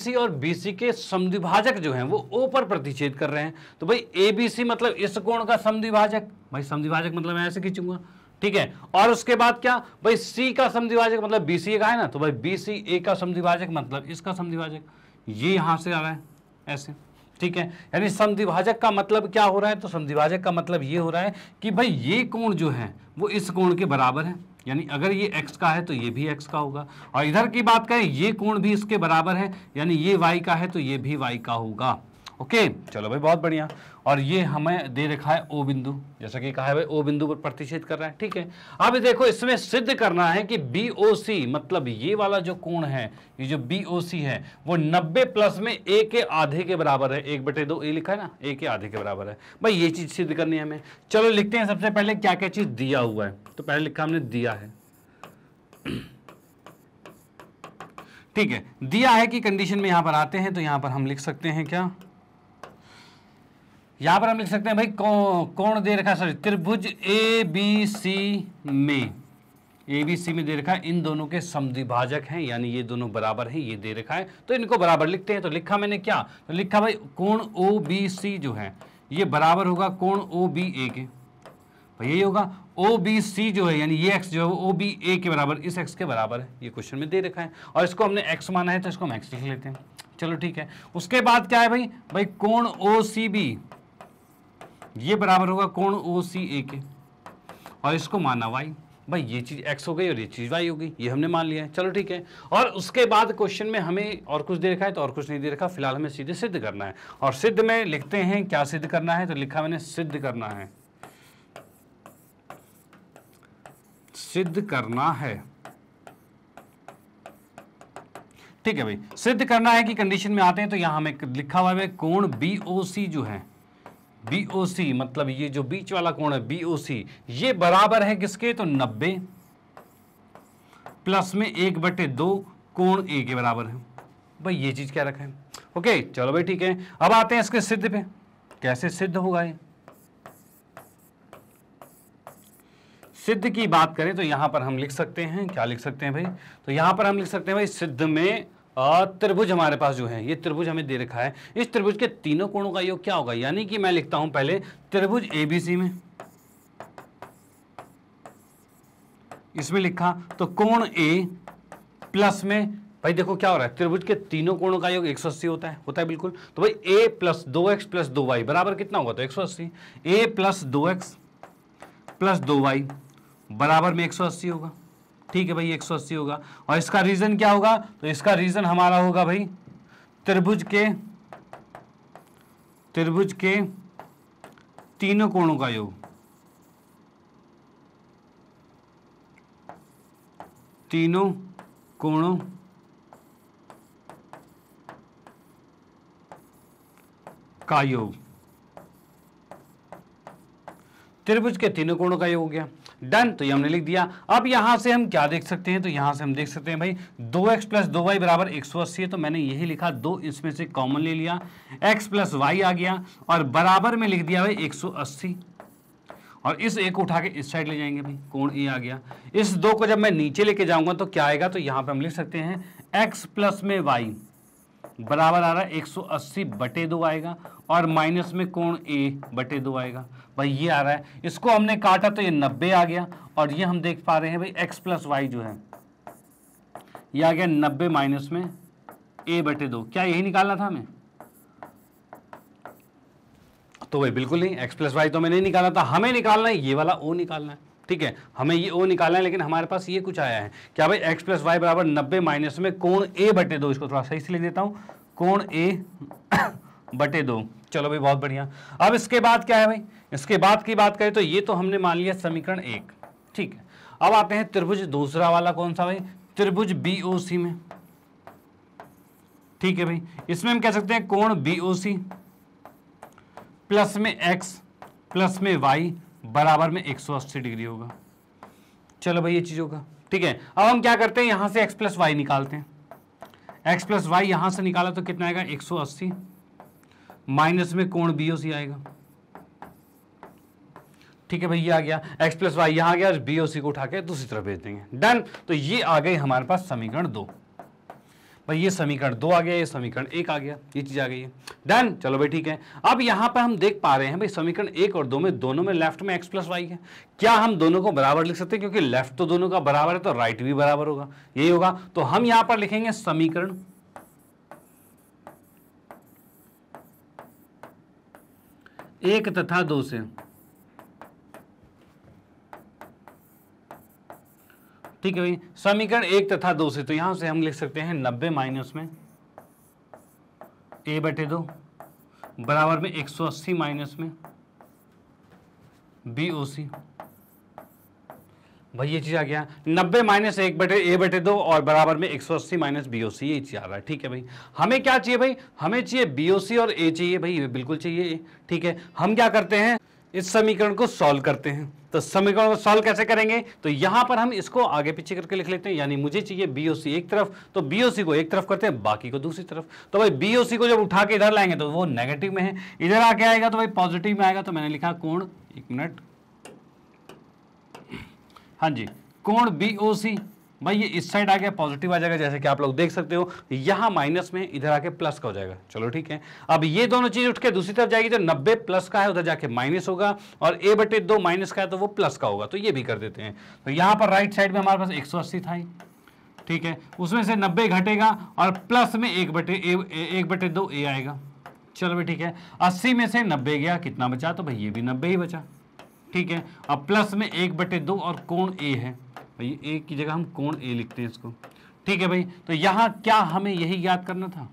Speaker 1: सी और बी सी के समद्विभाजक जो हैं वो ओ पर प्रतिच्छेद कर रहे हैं तो भाई ए बी सी मतलब इस कोण का समद्विभाजक भाई समद्विभाजक मतलब मैं ऐसे खींचूंगा ठीक है और उसके बाद क्या भाई सी का समद्विभाजक मतलब सी का है ना तो भाई बी सी ए का समद्विभाजक मतलब इसका समद्विभाजक ये यहाँ से आ रहा है ऐसे ठीक है यानी समद्विभाजक का मतलब क्या हो रहा है तो समद्विभाजक का मतलब ये हो रहा है कि भाई ये कोण जो है वो इस कोण के बराबर है यानी अगर ये x का है तो ये भी x का होगा और इधर की बात करें ये कोण भी इसके बराबर है यानी ये y का है तो ये भी y का होगा ओके चलो भाई बहुत बढ़िया और ये हमें दे रखा है ओ बिंदु जैसा कि कहा है भाई ओ बिंदु पर प्रतिषेध कर रहा है ठीक है अब देखो इसमें सिद्ध करना है कि बी ओ सी मतलब ये वाला जो कोण है ये जो बी ओ सी है वो 90 प्लस में ए के आधे के बराबर है एक बटे दो ए लिखा है ना ए के आधे के बराबर है भाई ये चीज़ सिद्ध करनी है हमें चलो लिखते हैं सबसे पहले क्या क्या चीज़ दिया हुआ है तो पहले लिखा हमने दिया है ठीक है दिया है कि कंडीशन में यहां पर आते हैं तो यहां पर हम लिख सकते हैं क्या यहां पर हम लिख सकते हैं भाई कौन दे रखा सॉरी त्रिभुज ए बी सी में ए बी सी में दे रखा है इन दोनों के समद्विभाजक हैं यानी ये दोनों बराबर हैं ये दे रखा है तो इनको बराबर लिखते हैं तो लिखा मैंने क्या तो लिखा भाई कोण ओ बी सी जो है ये बराबर होगा कोण ओ बी ए के भाई तो यही होगा ओ बी सी जो है यानी ये एक्स जो है वो ओ बी ए के बराबर इस एक्स के बराबर है ये क्वेश्चन में दे रखा है और इसको हमने एक्स माना है तो इसको हम एक्स लिख लेते हैं चलो ठीक है उसके बाद क्या है भाई भाई कोण ओ सी बी ये बराबर होगा कोण ओ सी ए के और इसको माना वाई भाई ये चीज़ एक्स हो गई और ये चीज़ वाई हो गई ये हमने मान लिया है चलो ठीक है और उसके बाद क्वेश्चन में हमें और कुछ दे रखा है तो और कुछ नहीं दे रखा फिलहाल हमें सीधे सिद्ध करना है और सिद्ध में लिखते हैं क्या सिद्ध करना है तो लिखा मैंने सिद्ध करना है सिद्ध करना है ठीक है भाई सिद्ध करना है कि कंडीशन में आते हैं तो यहां हमें लिखा हुआ है कोण बी ओ सी जो है BOC मतलब ये जो बीच वाला कोण है BOC ये बराबर है किसके तो नब्बे प्लस में एक बटे दो कोण ए के बराबर है भाई ये चीज़ क्या रखा है ओके चलो भाई ठीक है अब आते हैं इसके सिद्ध पे कैसे सिद्ध होगा ये सिद्ध की बात करें तो यहां पर हम लिख सकते हैं क्या लिख सकते हैं भाई तो यहां पर हम लिख सकते हैं भाई सिद्ध में और त्रिभुज हमारे पास जो है ये त्रिभुज हमें दे रखा है इस त्रिभुज के तीनों कोणों का योग क्या होगा यानी कि मैं लिखता हूं पहले त्रिभुज एबीसी में इसमें लिखा तो कोण ए प्लस में भाई देखो क्या हो रहा है त्रिभुज के तीनों कोणों का योग 180 होता है होता है बिल्कुल तो भाई ए प्लस दो एक्स प्लस दो वाई बराबर कितना होगा तो 180 ए प्लस दो एक्स प्लस दो वाई बराबर में 180 होगा ठीक है भाई एक होगा और इसका रीजन क्या होगा तो इसका रीजन हमारा होगा भाई त्रिभुज के त्रिभुज के तीनों कोणों का योग तीनों कोणों का योग त्रिभुज के तीनों कोणों का योग हो गया डन तो ये हमने लिख दिया अब यहां से हम क्या देख सकते हैं तो यहां से हम देख सकते हैं भाई दो एक्स प्लस दो वाई बराबर एक सौ अस्सी है तो मैंने यही लिखा दो इसमें से कॉमन ले लिया एक्स प्लस वाई आ गया और बराबर में लिख दिया भाई एक सौ अस्सी और इस एक को उठा के इस साइड ले जाएंगे भाई कोण ए आ गया इस दो को जब मैं नीचे लेके जाऊंगा तो क्या आएगा तो यहां पर हम लिख सकते हैं एक्स प्लस में वाई बराबर आ रहा है 180 बटे दो आएगा और माइनस में कोण ए बटे दो आएगा भाई ये आ रहा है इसको हमने काटा तो ये 90 आ गया और ये हम देख पा रहे हैं भाई x प्लस वाई जो है ये आ गया 90 माइनस में ए बटे दो क्या यही निकालना था हमें तो भाई बिल्कुल नहीं x प्लस वाई तो हमें नहीं निकालना था हमें निकालना है ये वाला ओ निकालना है ठीक है हमें ये ओ निकालना है लेकिन हमारे पास ये कुछ आया है क्या भाई एक्स प्लस वाई बराबर नब्बे माइनस में कोण ए बटे दो इसको थोड़ा सही से लिख देता हूँ कोण ए बटे दो चलो भाई बहुत बढ़िया अब इसके बाद क्या है भाई इसके बाद की बात करें तो ये तो हमने मान लिया समीकरण एक ठीक है अब आते हैं त्रिभुज दूसरा वाला कौन सा भाई त्रिभुज बीओसी में ठीक है भाई इसमें हम कह सकते हैं कोण बीओसी प्लस में एक्स प्लस में वाई बराबर में 180 डिग्री होगा चलो भाई ये चीज़ होगा ठीक है अब हम क्या करते हैं यहां से x प्लस वाई निकालते हैं x प्लस वाई यहां से निकाला तो कितना आएगा 180 माइनस में कोण बी आएगा ठीक है भाई ये आ गया x प्लस वाई यहां आ गया बी को उठा के दूसरी तरफ भेज देंगे डन तो ये आ गए हमारे पास समीकरण दो भाई ये समीकरण दो आ गया ये समीकरण एक आ गया ये चीज़ आ गई है डन चलो भाई ठीक है अब यहां पर हम देख पा रहे हैं भाई समीकरण एक और दो में दोनों में लेफ्ट में एक्स प्लस वाई है क्या हम दोनों को बराबर लिख सकते हैं क्योंकि लेफ्ट तो दोनों का बराबर है तो राइट भी बराबर होगा यही होगा तो हम यहां पर लिखेंगे समीकरण एक तथा दो से ठीक है भाई समीकरण एक तथा दो से तो यहां से हम लिख सकते हैं नब्बे माइनस में ए बटे दो बराबर में एक सौ अस्सी माइनस में बी ओ सी भाई ये चीज़ आ गया नब्बे माइनस एक बटे ए बटे दो और बराबर में एक सौ अस्सी माइनस बी ओ सी ये चीज़ आ रहा है ठीक है भाई हमें क्या चाहिए भाई हमें चाहिए बी ओ सी और ए चाहिए भाई ये बिल्कुल चाहिए ठीक है हम क्या करते हैं इस समीकरण को सॉल्व करते हैं तो समीकरण को सॉल्व कैसे करेंगे तो यहां पर हम इसको आगे पीछे करके लिख लेते हैं यानी मुझे चाहिए बीओसी एक तरफ तो बीओसी को एक तरफ करते हैं बाकी को दूसरी तरफ तो भाई बीओसी को जब उठा के इधर लाएंगे तो वो नेगेटिव में है इधर आके आएगा तो भाई पॉजिटिव में आएगा तो मैंने लिखा कोण एक मिनट हाँ जी कोण बीओसी भाई ये इस साइड आ गया पॉजिटिव आ जाएगा जैसे कि आप लोग देख सकते हो यहाँ माइनस में इधर आके प्लस का हो जाएगा चलो ठीक है अब ये दोनों चीज उठ के दूसरी तरफ जाएगी तो नब्बे प्लस का है उधर जाके माइनस होगा और ए बटे दो माइनस का है तो वो प्लस का होगा तो ये भी कर देते हैं तो यहाँ पर राइट साइड में हमारे पास एक था ही ठीक है उसमें से नब्बे घटेगा और प्लस में एक बटे एक बटे दो ए आएगा चलो भाई ठीक है अस्सी में से नब्बे गया कितना बचा तो भाई ये भी नब्बे ही बचा ठीक है और प्लस में एक बटे दो और कोण ए है भाई ए की जगह हम कोण ए लिखते हैं इसको ठीक है भाई तो यहाँ क्या हमें यही याद करना था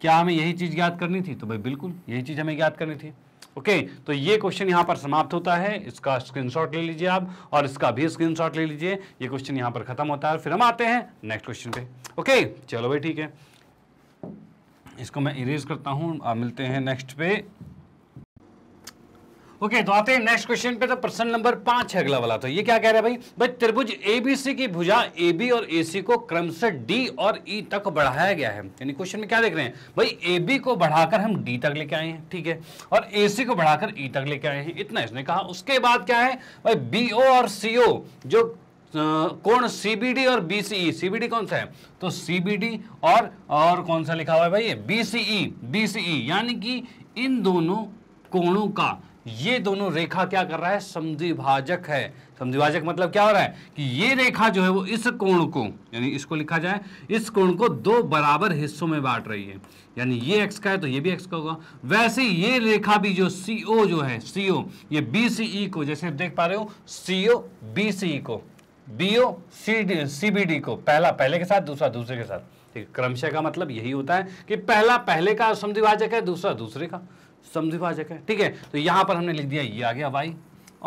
Speaker 1: क्या हमें यही चीज़ याद करनी थी तो भाई बिल्कुल यही चीज़ हमें याद करनी थी ओके तो ये क्वेश्चन यहाँ पर समाप्त होता है इसका स्क्रीनशॉट ले लीजिए आप और इसका भी स्क्रीनशॉट ले लीजिए ये क्वेश्चन यहाँ पर खत्म होता है फिर हम आते हैं नेक्स्ट क्वेश्चन पे ओके चलो भाई ठीक है इसको मैं इरेज करता हूँ मिलते हैं नेक्स्ट पे ओके okay, तो आते हैं नेक्स्ट क्वेश्चन पे तो प्रश्न नंबर पांच है अगला वाला तो ये क्या कह रहा है भाई भाई त्रिभुज एबीसी की भुजा ए बी और एसी को क्रमशः डी और ई e तक बढ़ाया गया है यानी क्वेश्चन में क्या देख रहे हैं भाई ए बी को बढ़ाकर हम डी तक लेके आए हैं ठीक है और ए सी को बढ़ाकर ई e तक लेके आए हैं इतना इसने कहा उसके बाद क्या है भाई बी ओ और सी ओ जो कोण सीबीडी और बीसीई सीबीडी e, कौन सा है तो सीबीडी और और कौन सा लिखा हुआ है भाई बीसीई बीसीई e, e, यानी कि इन दोनों कोणों का ये दोनों रेखा क्या कर रहा है समद्विभाजक है समद्विभाजक मतलब क्या हो रहा है कि ये रेखा जो है वो इस कोण को यानी इसको लिखा जाए इस कोण को दो बराबर हिस्सों में बांट रही है यानी ये एक्स का है तो ये भी एक्स का होगा वैसे ये रेखा भी जो सी ओ जो है सी ओ ये बी सी ई को जैसे आप देख पा रहे हो सी ओ बी सी ई को B O C D C B D को पहला पहले के साथ दूसरा दूसरे के साथ क्रमशः का मतलब यही होता है कि पहला पहले का समद्विभाजक है दूसरा दूसरे का समझिभाजक है ठीक है तो यहाँ पर हमने लिख दिया ये आ गया वाई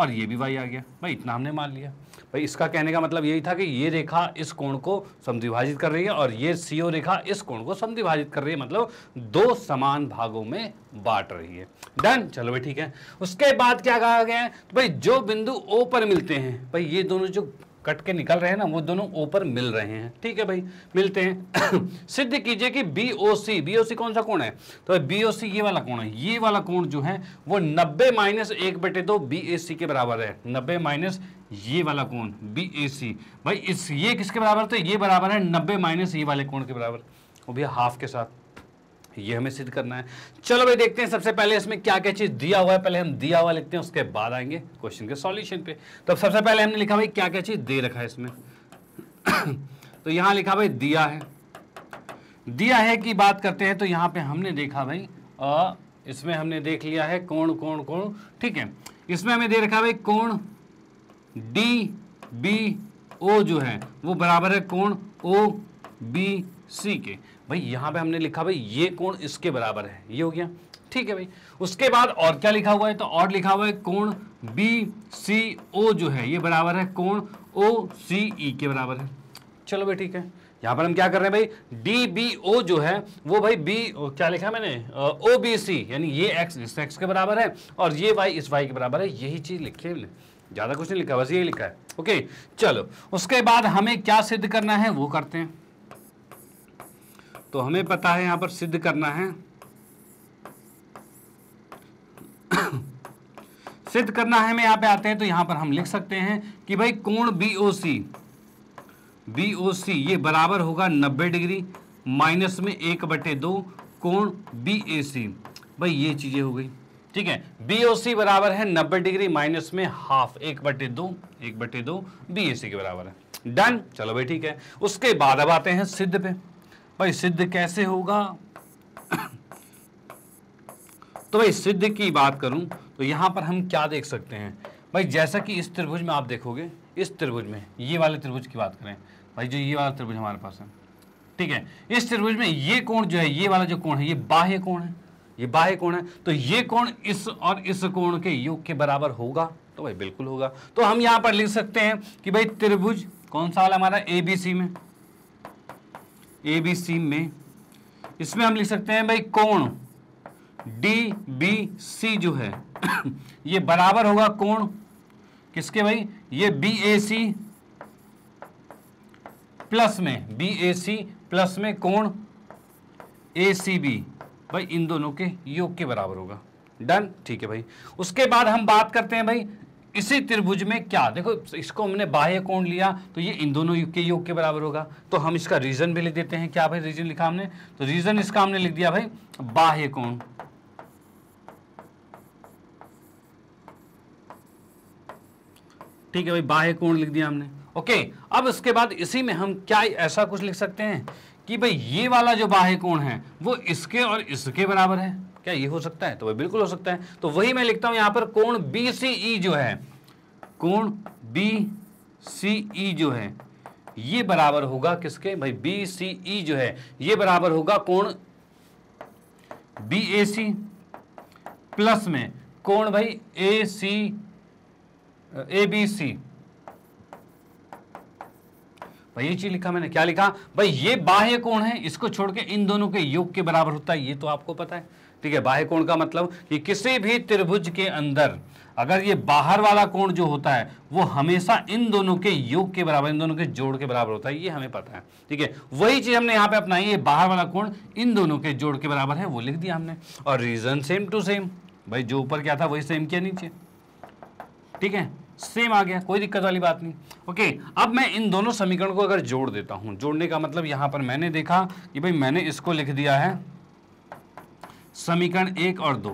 Speaker 1: और ये भी वाई आ गया भाई इतना हमने मान लिया भाई इसका कहने का मतलब यही था कि ये रेखा इस कोण को समद्विभाजित कर रही है और ये सी ओ रेखा इस कोण को समद्विभाजित कर रही है मतलब दो समान भागों में बांट रही है डन चलो भाई ठीक है उसके बाद क्या कहा गया है तो भाई जो बिंदु ओ पर मिलते हैं भाई ये दोनों जो कट के निकल रहे हैं ना वो दोनों ऊपर मिल रहे हैं ठीक है भाई मिलते हैं सिद्ध कीजिए कि B O C B O सी कौन सा कोण है तो बी ओ सी ये वाला कोण है ये वाला कोण जो है वो नब्बे माइनस एक बटे दो बी ए सी के बराबर है नब्बे माइनस ये वाला कोण बी ए सी भाई इस ये किसके बराबर तो ये बराबर है नब्बे माइनस ये वाले कोण के बराबर वो भी हाफ के साथ ये हमें सिद्ध करना है चलो भाई देखते हैं सबसे पहले इसमें क्या क्या चीज़ दिया हुआ है पहले हम दिया हुआ लिखते हैं उसके बाद आएंगे क्वेश्चन के सॉल्यूशन पे तो सबसे पहले हमने लिखा भाई क्या क्या चीज़ दे रखा है इसमें तो यहां लिखा भाई दिया है दिया है की बात करते हैं तो यहां पर हमने देखा भाई आ, इसमें हमने देख लिया है कोण कोण कोण ठीक है इसमें हमें दे रखा भाई कोण डी बी ओ जो है वो बराबर है कोण ओ बी सी के भाई यहाँ पे हमने लिखा भाई ये कोण इसके बराबर है ये हो गया ठीक है भाई उसके बाद और क्या लिखा हुआ है तो और लिखा हुआ है कोण बी सी ओ जो है ये बराबर है कोण ओ सी ई के बराबर है चलो भाई ठीक है यहाँ पर हम क्या कर रहे हैं भाई डी बी ओ जो है वो भाई बी क्या लिखा मैंने ओ बी सी यानी ये एक्स इस एक्स के बराबर है और ये वाई इस वाई के बराबर है यही चीज़ लिखी है ज़्यादा कुछ नहीं लिखा बस ये लिखा है ओके चलो उसके बाद हमें क्या सिद्ध करना है वो करते हैं तो हमें पता है यहाँ पर सिद्ध करना है सिद्ध करना है हमें यहाँ पे आते हैं तो यहाँ पर हम लिख सकते हैं कि भाई कोण B O C B O सी ये बराबर होगा नब्बे डिग्री माइनस में एक बटे दो कोण बी ए सी भाई ये चीज़ें हो गई ठीक है बी ओ सी बराबर है नब्बे डिग्री माइनस में हाफ एक बटे दो एक बटे दो बी ए सी के बराबर है डन चलो भाई ठीक है उसके बाद अब आते हैं सिद्ध पे भाई सिद्ध कैसे होगा तो भाई सिद्ध की बात करूं तो यहाँ पर हम क्या देख सकते हैं भाई जैसा कि इस त्रिभुज में आप देखोगे इस त्रिभुज में ये वाले त्रिभुज की बात करें भाई जो ये वाला त्रिभुज हमारे पास है ठीक है इस त्रिभुज में ये कोण जो है ये वाला जो कोण है ये बाह्य कोण है ये बाह्य कोण है तो ये कोण इस और इस कोण के योग के बराबर होगा तो भाई बिल्कुल होगा तो हम यहाँ पर लिख सकते हैं कि भाई त्रिभुज कौन सा वाला हमारा एबीसी में ए बी सी में इसमें हम लिख सकते हैं भाई कोण डी बी सी जो है ये बराबर होगा कोण किसके भाई ये बी ए सी प्लस में बी ए सी प्लस में कोण ए सी बी भाई इन दोनों के योग के बराबर होगा डन ठीक है भाई उसके बाद हम बात करते हैं भाई इसी त्रिभुज में क्या देखो इसको हमने बाह्य कोण लिया तो ये इन दोनों के योग के बराबर होगा तो हम इसका रीजन भी लिख देते हैं क्या भाई रीजन लिखा हमने तो रीजन इसका हमने लिख दिया भाई बाह्य कोण ठीक है भाई बाह्य कोण लिख दिया हमने ओके अब उसके बाद इसी में हम क्या ऐसा कुछ लिख सकते हैं कि भाई ये वाला जो बाह्य कोण है वो इसके और इसके बराबर है क्या ये हो सकता है तो वह बिल्कुल हो सकता है तो वही मैं लिखता हूं यहां पर कोण बी सी ई जो है कोण बी सी ई जो है ये बराबर होगा किसके भाई बी सी ई जो है ये बराबर होगा कोण बी ए सी प्लस में कोण भाई ए सी ए बी सी भाई ये चीज लिखा मैंने क्या लिखा भाई ये बाह्य कोण है इसको छोड़ के इन दोनों के योग के बराबर होता है ये तो आपको पता है ठीक है बाह्य कोण का मतलब कि किसी भी त्रिभुज के अंदर अगर ये बाहर वाला कोण जो होता है वो हमेशा इन दोनों के योग के बराबर इन दोनों के जोड़ के बराबर होता है ये हमें पता है ठीक है वही चीज़ हमने यहां पे अपनाई है बाहर वाला कोण इन दोनों के जोड़ के बराबर है वो लिख दिया हमने और रीजन सेम टू सेम भाई जो ऊपर क्या था वही सेम किया नीचे ठीक है सेम आ गया कोई दिक्कत वाली बात नहीं ओके अब मैं इन दोनों समीकरण को अगर जोड़ देता हूं जोड़ने का मतलब यहां पर मैंने देखा कि भाई मैंने इसको लिख दिया है समीकरण एक और दो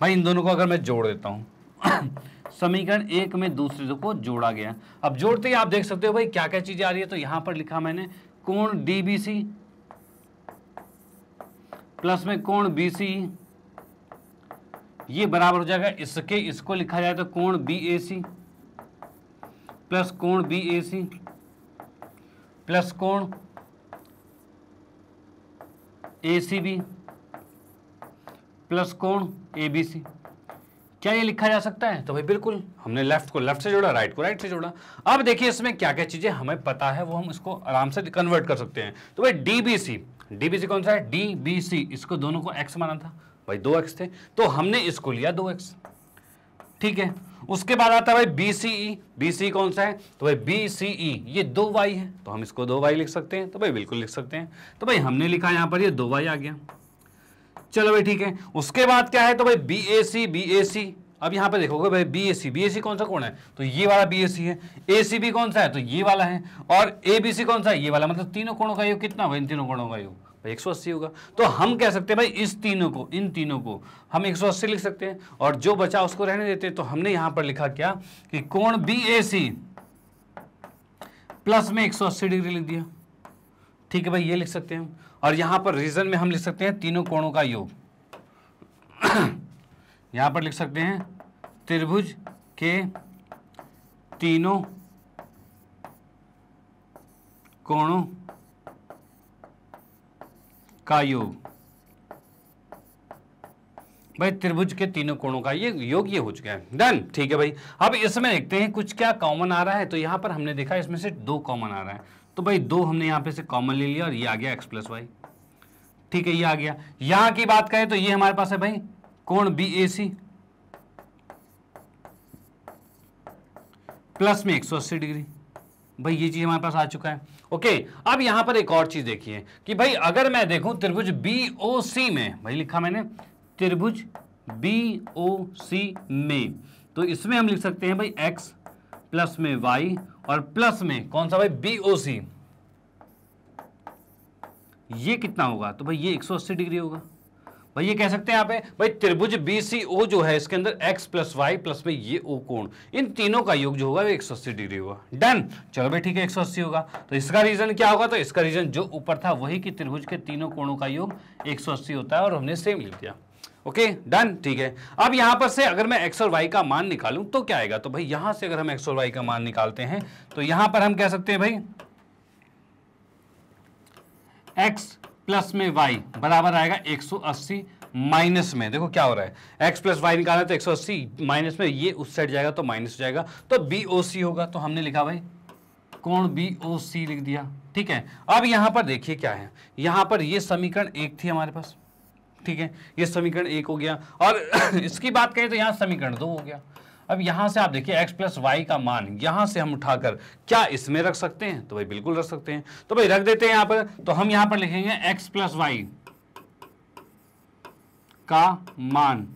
Speaker 1: भाई इन दोनों को अगर मैं जोड़ देता हूँ समीकरण एक में दूसरे दो को जोड़ा गया अब जोड़ते ही आप देख सकते हो भाई क्या क्या चीज़ें आ रही है तो यहां पर लिखा मैंने कोण डी बी सी प्लस में कोण बी सी ये बराबर हो जाएगा इसके इसको लिखा जाए तो कोण बी ए सी प्लस कोण बी ए सी प्लस कोण ए सी बी प्लस कोण ए बी सी क्या ये लिखा जा सकता है तो भाई बिल्कुल हमने लेफ्ट को लेफ्ट से जोड़ा राइट को राइट से जोड़ा अब देखिए इसमें क्या क्या चीज़ें हमें पता है वो हम इसको आराम से कन्वर्ट कर सकते हैं तो भाई D B C D B C कौन सा है डी बी सी इसको दोनों को एक्स माना था भाई दो एक्स थे तो हमने इसको लिया दो एक्स ठीक है उसके बाद आता है भाई B C E B C कौन सा है तो भाई बी सी ई ये दो वाई है तो हम इसको दो वाई लिख सकते हैं तो भाई बिल्कुल लिख सकते हैं तो भाई हमने लिखा यहां पर ये दो वाई आ गया चलो भाई ठीक है उसके बाद क्या है तो भाई B A C B A सी अब यहां पे देखोगे भाई B A C B A सी कौन सा कौन है तो ये वाला बी ए सी है ए सी बी कौन सा है तो ये वाला है और ए बी सी कौन सा है ये वाला मतलब तीनों कोणों का योग कितना भाई इन तीनों कोणों का योग एक सौ अस्सी होगा तो हम कह सकते हैं भाई इस तीनों को इन तीनों को हम एक सौ अस्सी लिख सकते हैं और जो बचा उसको रहने देते हैं तो हमने यहां पर लिखा क्या कि कोण बी ए सी प्लस में एक सौ अस्सी डिग्री लिख दिया ठीक है भाई ये लिख सकते हैं और यहां पर रीजन में हम लिख सकते हैं तीनों कोणों का योग यहां पर लिख सकते हैं त्रिभुज के तीनों कोणों का योग भाई त्रिभुज के तीनों कोणों का ये योग ये हो चुका है डन ठीक है भाई अब इसमें देखते हैं कुछ क्या कॉमन आ रहा है तो यहां पर हमने देखा इसमें से दो कॉमन आ रहा है तो भाई दो हमने यहाँ पे से कॉमन ले लिया और ये आ गया एक्स प्लस वाई ठीक है ये आ गया यहाँ की बात करें तो ये हमारे पास है भाई कोण बी ए सी प्लस में अस्सी डिग्री भाई ये चीज हमारे पास आ चुका है ओके अब यहां पर एक और चीज देखिए कि भाई अगर मैं देखूं त्रिभुज बी ओ सी में भाई लिखा मैंने त्रिभुज बी ओ सी में तो इसमें हम लिख सकते हैं भाई एक्स प्लस में वाई और प्लस में कौन सा भाई बी ओ सी ये कितना होगा तो भाई ये 180 डिग्री होगा भाई ये कह सकते हैं आप पे भाई त्रिभुज बी सी ओ जो है इसके अंदर x प्लस वाई प्लस में ये ओ कोण इन तीनों का योग जो होगा वो 180 डिग्री होगा डन चलो भाई ठीक है 180 होगा तो इसका रीजन क्या होगा तो इसका रीजन जो ऊपर था वही कि त्रिभुज के तीनों कोणों का योग 180 होता है और हमने सेम लिख दिया ओके डन ठीक है अब यहां पर से अगर मैं एक्स और वाई का मान निकालूं तो क्या आएगा तो भाई यहां से अगर हम एक्स और वाई का मान निकालते हैं तो यहां पर हम कह सकते हैं भाई एक्स प्लस में वाई बराबर आएगा 180 माइनस में देखो क्या हो रहा है एक्स प्लस वाई निकालना तो 180 माइनस में ये उस साइड जाएगा तो माइनस हो जाएगा तो बी ओ सी होगा तो हमने लिखा भाई कोण बी ओ सी लिख दिया ठीक है अब यहां पर देखिए क्या है यहां पर ये समीकरण एक थी हमारे पास ठीक है ये समीकरण एक हो गया और इसकी बात करें तो यहाँ समीकरण दो हो गया अब यहाँ से आप देखिए x प्लस वाई का मान यहाँ से हम उठाकर क्या इसमें रख सकते हैं तो भाई बिल्कुल रख सकते हैं तो भाई रख देते हैं यहाँ पर तो हम यहाँ पर लिखेंगे x प्लस वाई का मान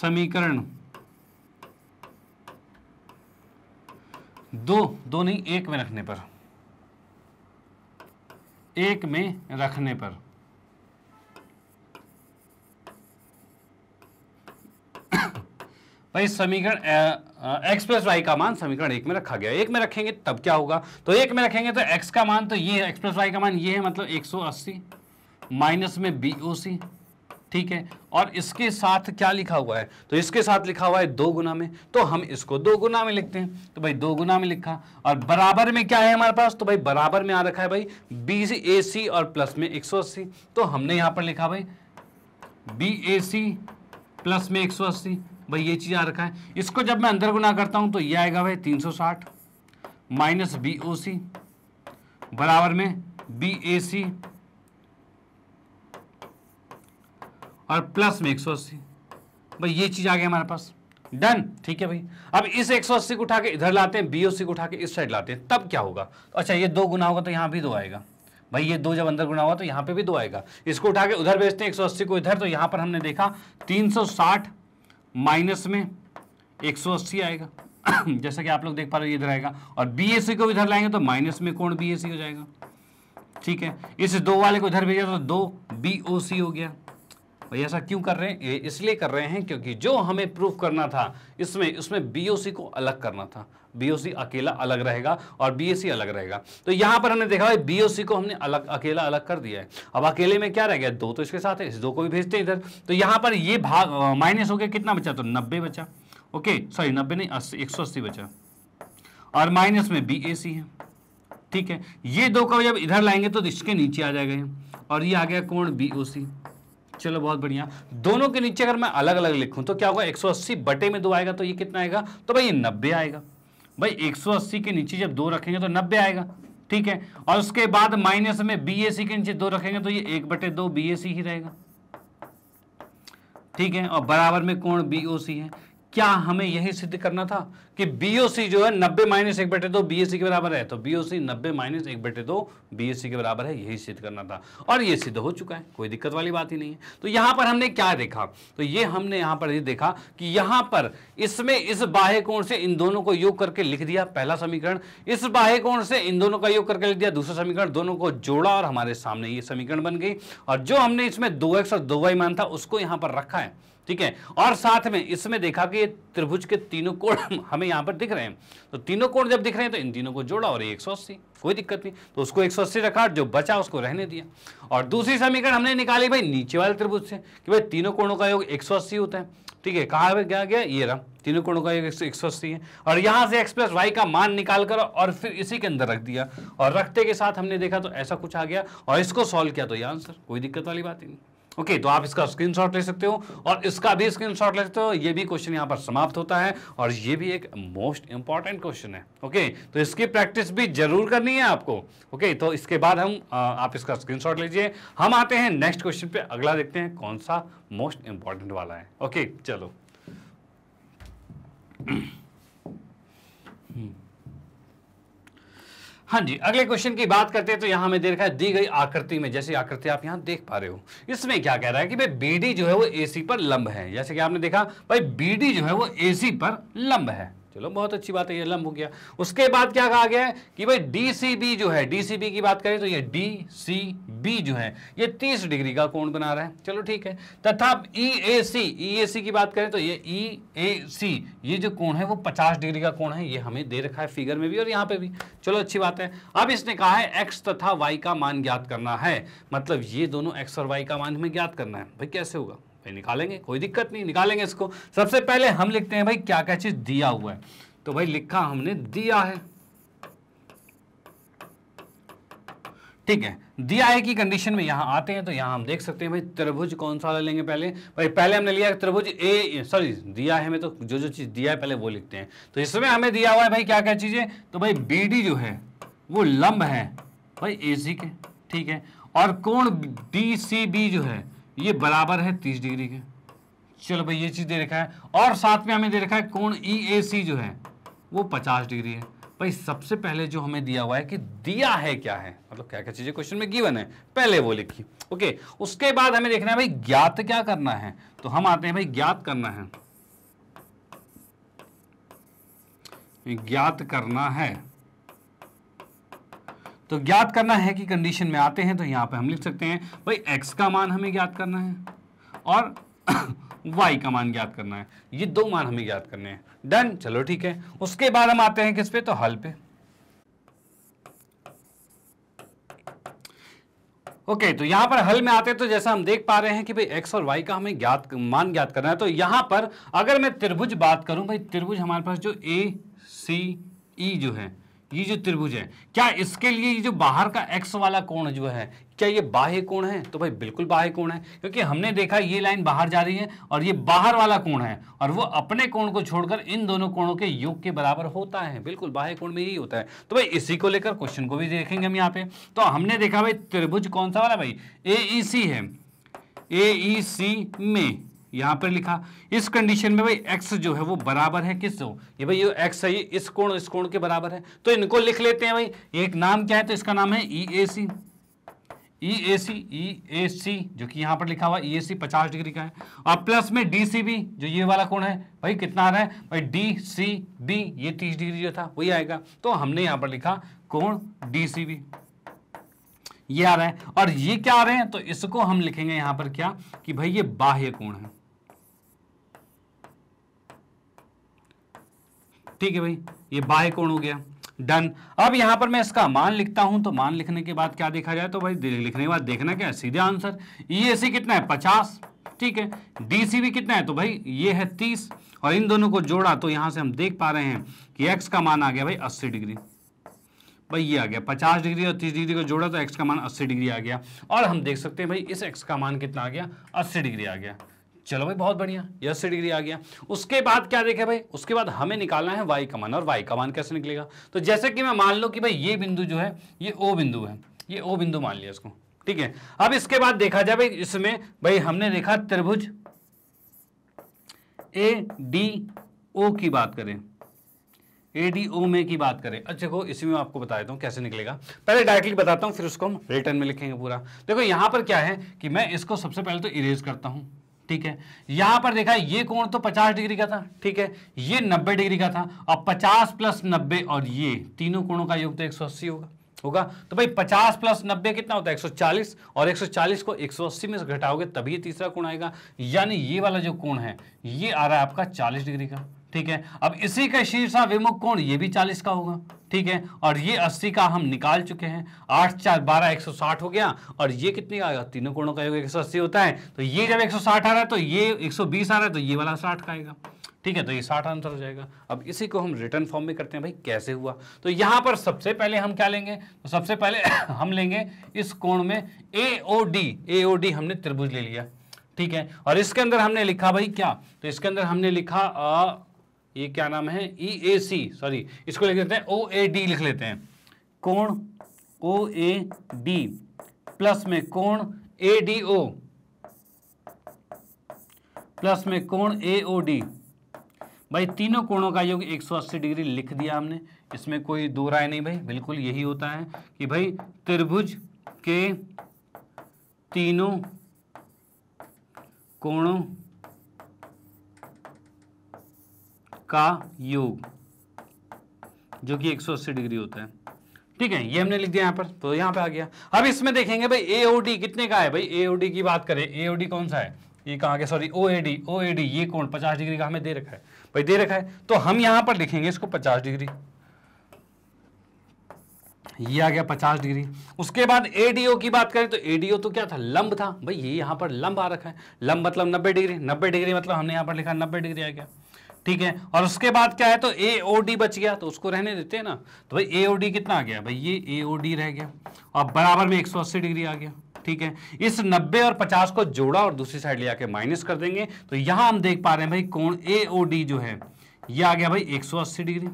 Speaker 1: समीकरण दो दो नहीं एक में रखने पर एक में रखने पर भाई समीकरण एक्स प्लस वाई का मान समीकरण एक में रखा गया एक में रखेंगे तब क्या होगा तो एक में रखेंगे तो एक्स का मान तो ये है एक्स प्लस वाई का मान ये है मतलब 180 माइनस में बी ओ सी ठीक है और इसके साथ क्या लिखा हुआ है तो इसके साथ लिखा हुआ है दो गुना में तो हम इसको दो गुना में लिखते हैं तो भाई दो गुना में लिखा और बराबर में क्या है हमारे पास तो भाई बराबर में आ रखा है भाई बी सी ए सी और प्लस में अस्सी तो हमने यहाँ पर लिखा भाई बी ए सी प्लस में अस्सी भाई ये चीज़ आ रखा है इसको जब मैं अंदर गुना करता हूँ तो ये आएगा भाई तीन सौ साठ माइनस बी ओ सी बराबर में बी ए सी और प्लस में एक सौ अस्सी भाई ये चीज़ आ गई हमारे पास डन ठीक है भाई अब इस एक सौ अस्सी को उठा के इधर लाते हैं बी ओ सी को उठा के इस साइड लाते हैं तब क्या होगा अच्छा ये दो गुना होगा तो यहाँ भी दो आएगा भाई ये दो जब अंदर गुना हुआ तो यहाँ पे भी दो आएगा इसको उठा के उधर बेचते हैं 180 को इधर तो यहाँ पर हमने देखा 360 माइनस में 180 आएगा जैसा कि आप लोग देख पा रहे हो इधर आएगा और बी को इधर लाएंगे तो माइनस में कोण बी हो जाएगा ठीक है इस दो वाले को इधर भेजा तो दो बी हो गया और तो ऐसा क्यों कर रहे हैं इसलिए कर रहे हैं क्योंकि जो हमें प्रूफ करना था इसमें उसमें बीओसी को अलग करना था बीओसी अकेला अलग रहेगा और बीएससी अलग रहेगा तो यहाँ पर हमने देखा भाई बीओसी को हमने अलग अकेला अलग कर दिया है अब अकेले में क्या रह गया दो तो इसके साथ है इस दो को भी भेजते हैं इधर तो यहाँ पर ये भाग माइनस हो गया कितना बचा तो नब्बे बचा ओके सॉरी नब्बे नहीं अस्सी एक सौ अस्सी बचा और माइनस में बी ए सी है ठीक है ये दो को जब इधर लाएंगे तो इसके नीचे आ जाएगा और ये आ गया कोण बी चलो बहुत बढ़िया दोनों के नीचे अगर मैं अलग अलग लिखूं तो क्या होगा 180 बटे में दो आएगा तो ये कितना आएगा तो भाई ये नब्बे आएगा भाई 180 के नीचे जब दो रखेंगे तो नब्बे आएगा ठीक है और उसके बाद माइनस में बी के नीचे दो रखेंगे तो ये एक बटे दो बी ही रहेगा ठीक है और बराबर में कौन बी है क्या हमें यही सिद्ध करना था कि बीओसी जो है नब्बे माइनस एक बटे दो बीएससी के बराबर है तो बीओसी नब्बे माइनस एक बटे दो बीएससी के बराबर है यही सिद्ध करना था और ये सिद्ध हो चुका है कोई दिक्कत वाली बात ही नहीं है तो यहां पर हमने क्या देखा तो ये हमने यहाँ पर ये देखा कि यहाँ पर इसमें इस बाह्य कोण से इन दोनों को योग करके लिख दिया पहला समीकरण इस बाह्य कोण से इन दोनों का योग करके लिख दिया दूसरा समीकरण दोनों को जोड़ा और हमारे सामने ये समीकरण बन गई और जो हमने इसमें दो और दो मान था उसको यहाँ पर रखा है ठीक है और साथ में इसमें देखा कि त्रिभुज के तीनों कोण हमें यहां पर दिख रहे हैं तो तीनों कोण जब दिख रहे हैं तो इन तीनों को जोड़ा और एक सौ अस्सी कोई दिक्कत नहीं तो उसको एक सौ अस्सी रखा जो बचा उसको रहने दिया और दूसरी समीकरण हमने निकाली भाई नीचे वाले त्रिभुज से कि भाई तीनों कोणों का योग एक सौ अस्सी होता है ठीक है कहा गया गया ये रहा तीनों कोणों का योग एक सौ अस्सी है और यहां से एक्स प्लस वाई का मान निकाल कर और फिर इसी के अंदर रख दिया और रखते के साथ हमने देखा तो ऐसा कुछ आ गया और इसको सॉल्व किया तो ये आंसर कोई दिक्कत वाली बात ही नहीं ओके okay, तो आप इसका स्क्रीनशॉट ले सकते हो और इसका भी स्क्रीनशॉट ले सकते हो ये भी क्वेश्चन यहाँ पर समाप्त होता है और ये भी एक मोस्ट इंपॉर्टेंट क्वेश्चन है ओके okay, तो इसकी प्रैक्टिस भी जरूर करनी है आपको ओके okay, तो इसके बाद हम आप इसका स्क्रीनशॉट लीजिए हम आते हैं नेक्स्ट क्वेश्चन पे अगला देखते हैं कौन सा मोस्ट इंपॉर्टेंट वाला है ओके चलो हम्म। हाँ जी अगले क्वेश्चन की बात करते हैं तो यहां हमें देखा है दी गई आकृति में जैसी आकृति आप यहां देख पा रहे हो इसमें क्या कह रहा है कि भाई बीडी जो है वो एसी पर लंब है जैसे कि आपने देखा भाई बीडी जो है वो एसी पर लंब है चलो बहुत अच्छी बात है ये लंब हो गया उसके बाद क्या कहा गया है कि भाई डीसीबी जो है डीसीबी की बात करें तो ये डीसीबी जो है ये 30 डिग्री का कोण बना रहा है चलो ठीक है तथा ईएसी e ईएसी e की बात करें तो ये ईएसी e ये जो कोण है वो 50 डिग्री का कोण है ये हमें दे रखा है फिगर में भी और यहाँ पे भी चलो अच्छी बात है अब इसने कहा है एक्स तथा वाई का मान ज्ञात करना है मतलब ये दोनों एक्स और वाई का मान हमें ज्ञात करना है भाई कैसे होगा भाई निकालेंगे कोई दिक्कत नहीं निकालेंगे इसको सबसे पहले हम लिखते हैं भाई क्या क्या चीज दिया हुआ है तो भाई लिखा हमने दिया है ठीक है दिया है कि कंडीशन में यहां आते हैं तो यहाँ हम देख सकते हैं भाई त्रिभुज कौन सा ले लेंगे पहले भाई पहले हमने लिया त्रिभुज ए सॉरी दिया है हमें तो जो जो चीज़ दिया है पहले वो लिखते हैं तो इसमें हमें दिया हुआ है भाई क्या क्या चीज़ें तो भाई बी जो है वो लंब है भाई ए के ठीक है और कोण डी सी बी जो है ये बराबर है तीस डिग्री के चलो भाई ये चीज़ दे रखा है और साथ में हमें दे रखा है कोण ई ए सी जो है वो पचास डिग्री है भाई सबसे पहले जो हमें दिया हुआ है कि दिया है क्या है मतलब क्या क्या चीज़ें क्वेश्चन में गिवन है पहले वो लिखी ओके उसके बाद हमें देखना है भाई ज्ञात क्या करना है तो हम आते हैं भाई ज्ञात करना है ज्ञात करना है तो ज्ञात करना है कि कंडीशन में आते हैं तो यहाँ पे हम लिख सकते हैं भाई एक्स का मान हमें ज्ञात करना है और वाई का मान ज्ञात करना है ये दो मान हमें ज्ञात करने हैं डन चलो ठीक है उसके बाद हम आते हैं किस पे तो हल पे ओके okay, तो यहां पर हल में आते तो जैसा हम देख पा रहे हैं कि भाई एक्स और वाई का हमें ज्ञात मान ज्ञात करना है तो यहां पर अगर मैं त्रिभुज बात करूं भाई त्रिभुज हमारे पास जो ए सी ई जो है ये जो त्रिभुज है क्या इसके लिए ये जो बाहर का एक्स वाला कोण जो है क्या ये बाह्य कोण है तो भाई बिल्कुल बाह्य कोण है क्योंकि हमने देखा ये लाइन बाहर जा रही है और ये बाहर वाला कोण है और वो अपने कोण को छोड़कर इन दोनों कोणों के योग के बराबर होता है बिल्कुल बाह्य कोण में यही होता है तो भाई इसी को लेकर क्वेश्चन को भी देखेंगे हम यहाँ पे तो हमने देखा भाई त्रिभुज कौन सा वाला भाई ए e है ए e में यहां पर लिखा इस कंडीशन में भाई एक्स जो है वो बराबर है किस जो ये भाई ये एक्स है ये इस कोण इस कोण के बराबर है तो इनको लिख लेते हैं भाई एक नाम क्या है तो इसका नाम है ई ए सी ई ए सी ई ए सी जो कि यहां पर लिखा हुआ ई ए सी पचास डिग्री का है और प्लस में डी सी बी जो ये वाला कोण है भाई कितना आ रहा है भाई डी सी बी ये तीस डिग्री जो था वही आएगा तो हमने यहां पर लिखा कोण डी सी बी ये आ रहा है और ये क्या आ रहे हैं तो इसको हम लिखेंगे यहां पर क्या कि भाई ये बाह्य कोण है ठीक है भाई ये बाह्य कोण हो गया डन अब यहां पर मैं इसका मान लिखता हूं तो मान लिखने के बाद क्या देखा जाए तो भाई लिखने के बाद देखना क्या है सीधे आंसर ई e कितना है पचास ठीक है डी कितना है तो भाई ये है तीस और इन दोनों को जोड़ा तो यहां से हम देख पा रहे हैं कि एक्स का मान आ गया भाई अस्सी डिग्री भाई ये आ गया पचास डिग्री और तीस डिग्री को जोड़ा तो एक्स का मान अस्सी डिग्री आ गया और हम देख सकते हैं भाई इस एक्स का मान कितना आ गया अस्सी डिग्री आ गया चलो भाई बहुत बढ़िया यस डिग्री आ गया उसके बाद क्या देखे भाई उसके बाद हमें निकालना है वाई कमान और वाई कमान कैसे निकलेगा तो जैसे कि मैं मान लो कि भाई ये बिंदु जो है ये ओ बिंदु है ये ओ बिंदु मान लिया इसको ठीक है अब इसके बाद देखा जाए भाई इसमें भाई हमने देखा त्रिभुज ए डी ओ की बात करें ए डी ओ में की बात करें अच्छा देखो इसी में आपको बता देता हूँ कैसे निकलेगा पहले डायरेक्टली बताता हूँ फिर उसको हम रिटर्न में लिखेंगे पूरा देखो यहाँ पर क्या है कि मैं इसको सबसे पहले तो इरेज करता हूँ ठीक है यहां पर देखा ये कोण तो 50 डिग्री का था ठीक है ये 90 डिग्री का था और 50 प्लस 90 और ये तीनों कोणों का योग तो 180 होगा होगा तो भाई 50 प्लस 90 कितना होता है 140 और 140 को 180 में घटाओगे तभी ये तीसरा कोण आएगा यानी ये वाला जो कोण है ये आ रहा है आपका 40 डिग्री का ठीक है अब इसी का शीर्षा विमुख कोण ये भी चालीस का होगा ठीक है और ये अस्सी का हम निकाल चुके हैं आठ चार बारह एक सौ साठ हो गया और ये कितने का आएगा तीनों कोणों का एक सौ अस्सी होता है तो ये जब एक सौ साठ आ रहा है तो ये एक सौ बीस आ रहा है तो ये वाला साठ का आएगा ठीक है तो ये साठ आंसर हो जाएगा अब इसी को हम रिटर्न फॉर्म में करते हैं भाई कैसे हुआ तो यहाँ पर सबसे पहले हम क्या लेंगे तो सबसे पहले हम लेंगे इस कोण में ए O D A O D हमने त्रिभुज ले लिया ठीक है और इसके अंदर हमने लिखा भाई क्या तो इसके अंदर हमने लिखा ये क्या नाम है ई ए सी सॉरी इसको लिख लेते हैं ओ ए डी लिख लेते हैं कोण ओ ए डी प्लस में कोण ए डी ओ प्लस में कोण ए ओ डी भाई तीनों कोणों का योग 180 डिग्री लिख दिया हमने इसमें कोई दो राय नहीं भाई बिल्कुल यही होता है कि भाई त्रिभुज के तीनों कोणों का योग जो कि 180 डिग्री होता है ठीक है ये हमने लिख दिया यहां पर तो यहां पे आ गया अब इसमें देखेंगे भाई एओडी कितने का है भाई एओडी की बात करें एओडी कौन सा है ये कहाँ गया सॉरी ओ ए ओ ये कौन पचास डिग्री का हमें दे रखा है भाई दे रखा है तो हम यहां पर लिखेंगे इसको पचास डिग्री ये आ गया पचास डिग्री उसके बाद एडीओ की बात करें तो एडीओ तो क्या था लंब था भाई ये यहां पर लंब आ रखा है लंब मतलब नब्बे डिग्री नब्बे डिग्री मतलब हमने यहां पर लिखा नब्बे डिग्री आ गया ठीक है और उसके बाद क्या है तो ए ओ डी बच गया तो उसको रहने देते हैं ना तो भाई ए ओ डी कितना आ गया भाई ये ए ओ डी रह गया और बराबर में 180 डिग्री आ गया ठीक है इस 90 और 50 को जोड़ा और दूसरी साइड ले आके माइनस कर देंगे तो यहां हम देख पा रहे हैं भाई कोण ए ओ डी जो है ये आ गया भाई अस्सी डिग्री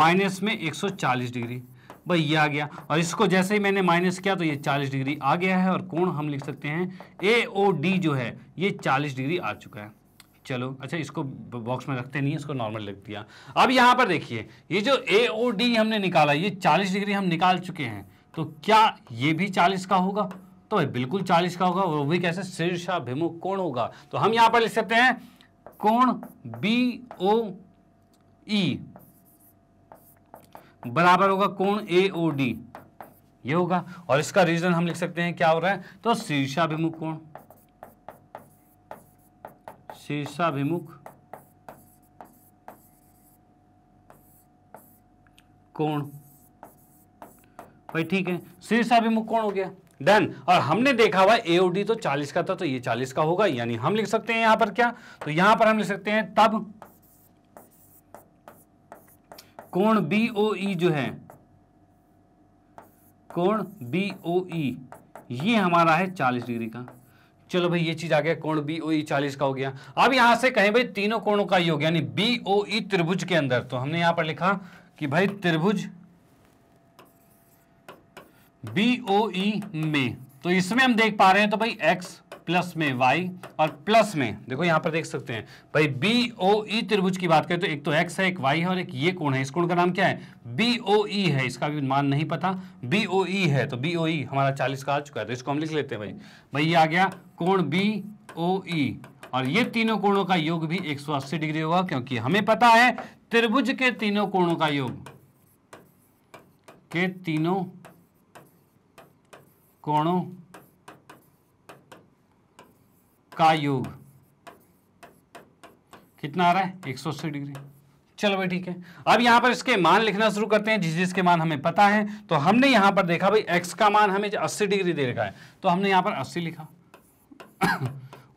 Speaker 1: माइनस में चालीस डिग्री भाई ये आ गया और इसको जैसे ही मैंने माइनस किया तो ये 40 डिग्री आ गया है और कोण हम लिख सकते हैं ए ओ डी जो है ये 40 डिग्री आ चुका है चलो अच्छा इसको बॉक्स में रखते नहीं इसको नॉर्मल रख दिया अब यहाँ पर देखिए ये जो ए ओ डी हमने निकाला ये चालीस डिग्री हम निकाल चुके हैं तो क्या ये भी चालीस का होगा तो भाई बिल्कुल चालीस का होगा वो भी कैसे शीर्षाभिमुख कोण होगा तो हम यहाँ पर लिख सकते हैं कोण बी ओ ई बराबर होगा कोण ए ओ डी ये होगा और इसका रीजन हम लिख सकते हैं क्या हो रहा है तो शीर्षाभिमुख कोण शीर्षाभिमुख कोण भाई ठीक है शीर्षाभिमुख कोण हो गया डन और हमने देखा हुआ एओडी तो 40 का था तो ये 40 का होगा यानी हम लिख सकते हैं यहां पर क्या तो यहां पर हम लिख सकते हैं तब कोण बीओई e जो है कोण बीओई e। ये हमारा है 40 डिग्री का चलो भाई ये चीज आ गया कोण बी ओ ई चालीस का हो गया अब यहां से कहें भाई तीनों कोणों का ही हो गया यानी बी ओ ई त्रिभुज के अंदर तो हमने यहां पर लिखा कि भाई त्रिभुज बी ओ ई में तो इसमें हम देख पा रहे हैं तो भाई एक्स प्लस में वाई और प्लस में देखो यहां पर देख सकते हैं भाई बी ओ ई त्रिभुज की बात करें तो एक तो एक्स है एक वाई है और एक ये कोण है इस कोण का नाम क्या है बी ओ ई है इसका भी मान नहीं पता बी ओ ई है तो बी ओ ई हमारा चालीस का आ चुका है तो इसको हम लिख लेते हैं भाई भाई ये आ गया कोण बी ओ ई और ये तीनों कोणों का योग भी अस्सी डिग्री होगा क्योंकि हमें पता है त्रिभुज के तीनों कोणों का योग के तीनों कोणों का योग कितना आ रहा है एक सौ अस्सी डिग्री चलो भाई ठीक है अब यहां पर इसके मान लिखना शुरू करते हैं जिस जिसके मान हमें पता है तो हमने यहां पर देखा भाई एक्स का मान हमें अस्सी डिग्री दे रखा है तो हमने यहां पर अस्सी लिखा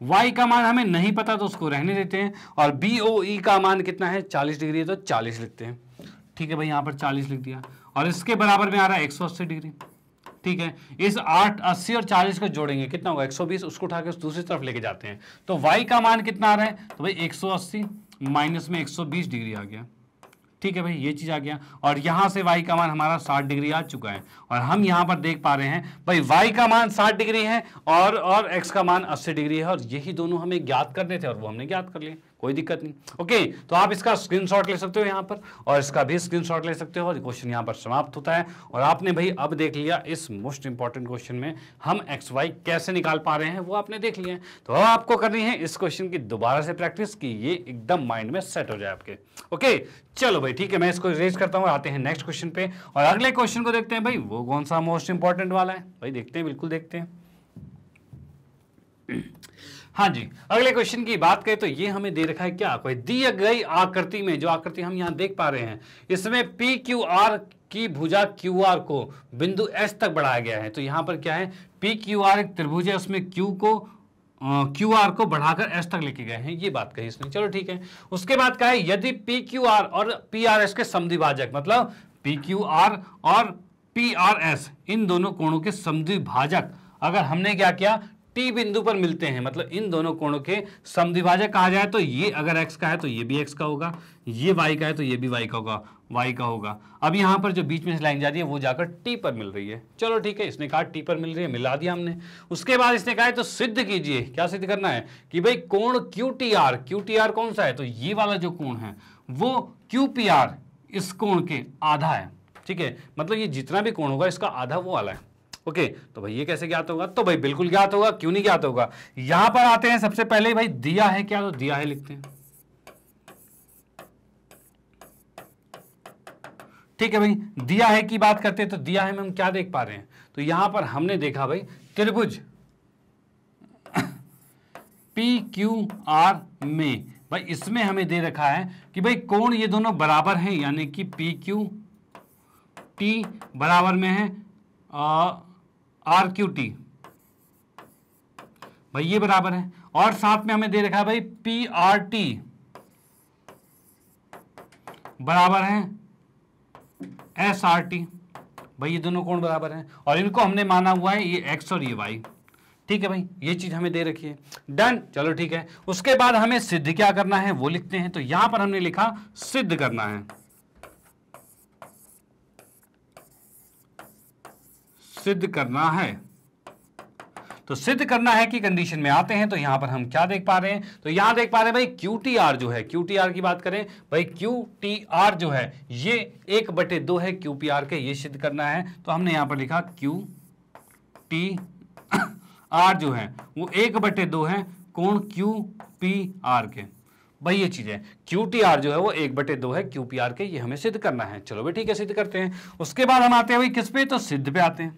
Speaker 1: y का मान हमें नहीं पता तो उसको रहने देते हैं और बी ओ e का मान कितना है चालीस डिग्री है तो चालीस लिखते हैं ठीक है भाई यहां पर चालीस लिख दिया और इसके बराबर में आ रहा है एक सौ अस्सी डिग्री ठीक है इस आठ अस्सी और चालीस को जोड़ेंगे कितना होगा 120 उसको उठा के दूसरी तरफ लेके जाते हैं तो y का मान कितना आ रहा है तो भाई 180 माइनस में 120 डिग्री आ गया ठीक है भाई ये चीज़ आ गया और यहां से y का मान हमारा 60 डिग्री आ चुका है और हम यहां पर देख पा रहे हैं भाई y का मान 60 डिग्री है और और x का मान 80 डिग्री है और यही दोनों हमें ज्ञात करने थे और वो हमने ज्ञात कर लिया कोई दिक्कत नहीं ओके तो आप इसका स्क्रीनशॉट ले सकते हो यहां पर और इसका भी स्क्रीनशॉट ले सकते हो और क्वेश्चन यहां पर समाप्त होता है और आपने भाई अब देख लिया इस मोस्ट इंपॉर्टेंट क्वेश्चन में हम एक्स वाई कैसे निकाल पा रहे हैं वो आपने देख लिया तो अब आपको करनी है इस क्वेश्चन की दोबारा से प्रैक्टिस की ये एकदम माइंड में सेट हो जाए आपके ओके चलो भाई ठीक है मैं इसको रेज करता हूँ आते हैं नेक्स्ट क्वेश्चन पे और अगले क्वेश्चन को देखते हैं भाई वो कौन सा मोस्ट इंपॉर्टेंट वाला है भाई देखते हैं बिल्कुल देखते हैं हाँ जी अगले क्वेश्चन की बात करें तो ये हमें दे रखा है क्या कोई दी गई आकृति में जो आकृति हम यहाँ देख पा रहे हैं इसमें पी क्यू आर की भुजा क्यू आर को बिंदु एस तक बढ़ाया गया है तो यहाँ पर क्या है पी क्यू आर एक त्रिभुज है उसमें क्यू को क्यू आर को बढ़ाकर एस तक लेके गए हैं ये बात कही इसने चलो ठीक है उसके बाद क्या है यदि पी क्यू आर और पी आर एस के समिभाजक मतलब पी क्यू आर और पी आर एस इन दोनों कोणों के समिभाजक अगर हमने क्या किया टी बिंदु पर मिलते हैं मतलब इन दोनों कोणों के समिभाजक कहा जाए तो ये अगर एक्स का है तो ये भी एक्स का होगा ये वाई का है तो ये भी वाई का होगा वाई का होगा अब यहाँ पर जो बीच में लाइन जा रही है वो जाकर टी पर मिल रही है चलो ठीक है इसने कहा टी पर मिल रही है मिला दिया हमने उसके बाद इसने कहा तो सिद्ध कीजिए क्या सिद्ध करना है कि भाई कोण Q T R Q T R कौन सा है तो ये वाला जो कोण है वो क्यू पी आर इस कोण के आधा है ठीक है मतलब ये जितना भी कोण होगा इसका आधा वो वाला है ओके तो भाई ये कैसे ज्ञात होगा तो भाई बिल्कुल ज्ञात होगा क्यों नहीं ज्ञात होगा यहां पर आते हैं सबसे पहले भाई दिया है क्या तो दिया है लिखते हैं ठीक है भाई दिया है की बात करते हैं तो दिया है में हम क्या देख पा रहे हैं तो यहां पर हमने देखा भाई त्रिभुज पी क्यू आर में भाई इसमें हमें दे रखा है कि भाई कोण ये दोनों बराबर हैं यानी कि पी क्यू टी बराबर में है आ, आर क्यू टी भाई ये बराबर है और साथ में हमें दे रखा है भाई पी आर टी बराबर है एस आर टी भाई ये दोनों कोण बराबर हैं और इनको हमने माना हुआ है ये एक्स और ये वाई ठीक है भाई ये चीज़ हमें दे रखी है डन चलो ठीक है उसके बाद हमें सिद्ध क्या करना है वो लिखते हैं तो यहां पर हमने लिखा सिद्ध करना है सिद्ध करना है तो सिद्ध करना है कि कंडीशन में आते हैं तो यहां पर हम क्या देख पा रहे हैं तो यहां देख पा रहे हैं भाई क्यू जो है क्यू की बात करें भाई क्यू जो है ये एक बटे दो है क्यू के ये सिद्ध करना है तो हमने यहां पर लिखा क्यू टी आर जो है वो एक बटे दो है कोण क्यू पी आर के भाई ये चीज़ है क्यू टी आर जो है वो एक बटे दो है क्यू पी आर के ये हमें सिद्ध करना है चलो भाई ठीक है सिद्ध करते हैं उसके बाद हम आते हैं भाई किस पे तो सिद्ध पे आते हैं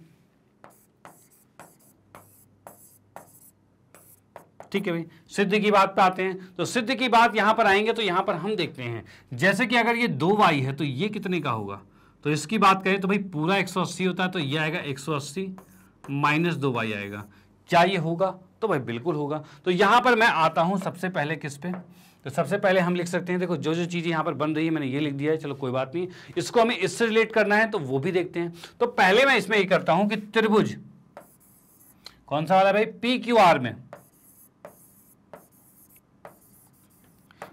Speaker 1: ठीक है भाई सिद्ध की बात पे आते हैं तो सिद्ध की बात यहाँ पर आएंगे तो यहाँ पर हम देखते हैं जैसे कि अगर ये दो वाई है तो ये कितने का होगा तो इसकी बात करें तो भाई पूरा 180 होता है तो ये आएगा 180 अस्सी माइनस दो वाई आएगा क्या ये होगा तो भाई बिल्कुल होगा तो यहां पर मैं आता हूं सबसे पहले किस पे तो सबसे पहले हम लिख सकते हैं देखो जो जो चीज़ें यहां पर बन रही है मैंने ये लिख दिया है चलो कोई बात नहीं इसको हमें इससे रिलेट करना है तो वो भी देखते हैं तो पहले मैं इसमें ये करता हूं कि त्रिभुज कौन सा वाला भाई पी क्यू आर में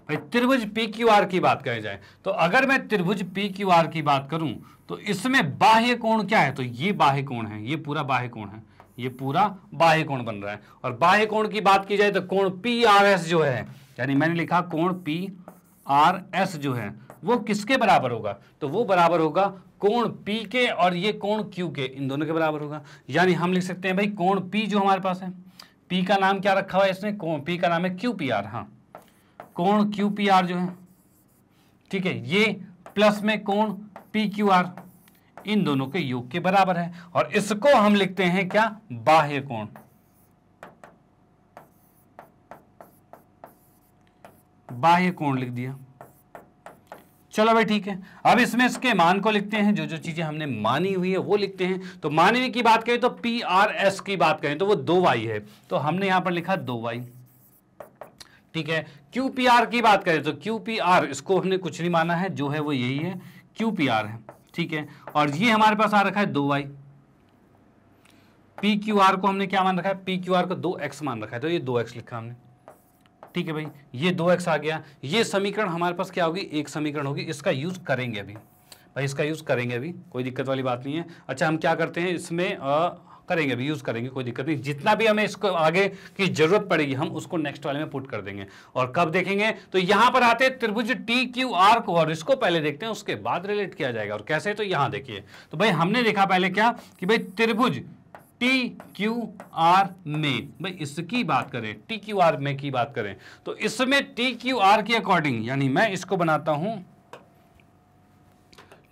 Speaker 1: भाई त्रिभुज पी क्यू आर की बात करें जाए तो अगर मैं त्रिभुज पी क्यू आर की बात करूं तो इसमें बाह्य कोण क्या है तो ये बाह्य कोण है ये पूरा बाह्य कोण है ये पूरा बाह्य कोण बन रहा है और बाह्य कोण की बात की जाए तो कोण पी आर एस जो है यानी मैंने लिखा कोण पी आर एस जो है वो किसके बराबर होगा तो वो बराबर होगा कोण पी के और ये कोण क्यू के इन दोनों के बराबर होगा यानी हम लिख सकते हैं भाई कोण पी जो हमारे पास है पी का नाम क्या रखा हुआ है इसने पी का नाम है क्यू पी आर हाँ कोण क्यू पी आर जो है ठीक है ये प्लस में कोण पी क्यू आर इन दोनों के योग के बराबर है और इसको हम लिखते हैं क्या बाह्य कोण बाह्य कोण लिख दिया चलो भाई ठीक है अब इसमें इसके मान को लिखते हैं जो जो चीजें हमने मानी हुई है वो लिखते हैं तो मानवी की बात करें तो पी आर एस की बात करें तो वो दो वाई है तो हमने यहां पर लिखा दो वाई ठीक है क्यू पी आर की बात करें तो क्यू पी आर इसको हमने कुछ नहीं माना है जो है वो यही है क्यू पी आर है ठीक है और ये हमारे पास आ रखा है दो वाई पी क्यू आर को हमने क्या मान रखा है पी क्यू आर को दो एक्स मान रखा है तो ये दो एक्स लिखा हमने ठीक है भाई ये दो एक्स आ गया ये समीकरण हमारे पास क्या होगी एक समीकरण होगी इसका यूज करेंगे अभी भाई इसका यूज़ करेंगे अभी कोई दिक्कत वाली बात नहीं है अच्छा हम क्या करते हैं इसमें करेंगे अभी यूज़ करेंगे कोई दिक्कत नहीं जितना भी हमें इसको आगे की ज़रूरत पड़ेगी हम उसको नेक्स्ट वाले में पुट कर देंगे और कब देखेंगे तो यहाँ पर आते त्रिभुज टी क्यू आर को और इसको पहले देखते हैं उसके बाद रिलेट किया जाएगा और कैसे तो यहाँ देखिए तो भाई हमने देखा पहले क्या कि भाई त्रिभुज टी क्यू आर में भाई इसकी बात करें टी क्यू आर में की बात करें तो इसमें टी क्यू आर के अकॉर्डिंग यानी मैं इसको बनाता हूं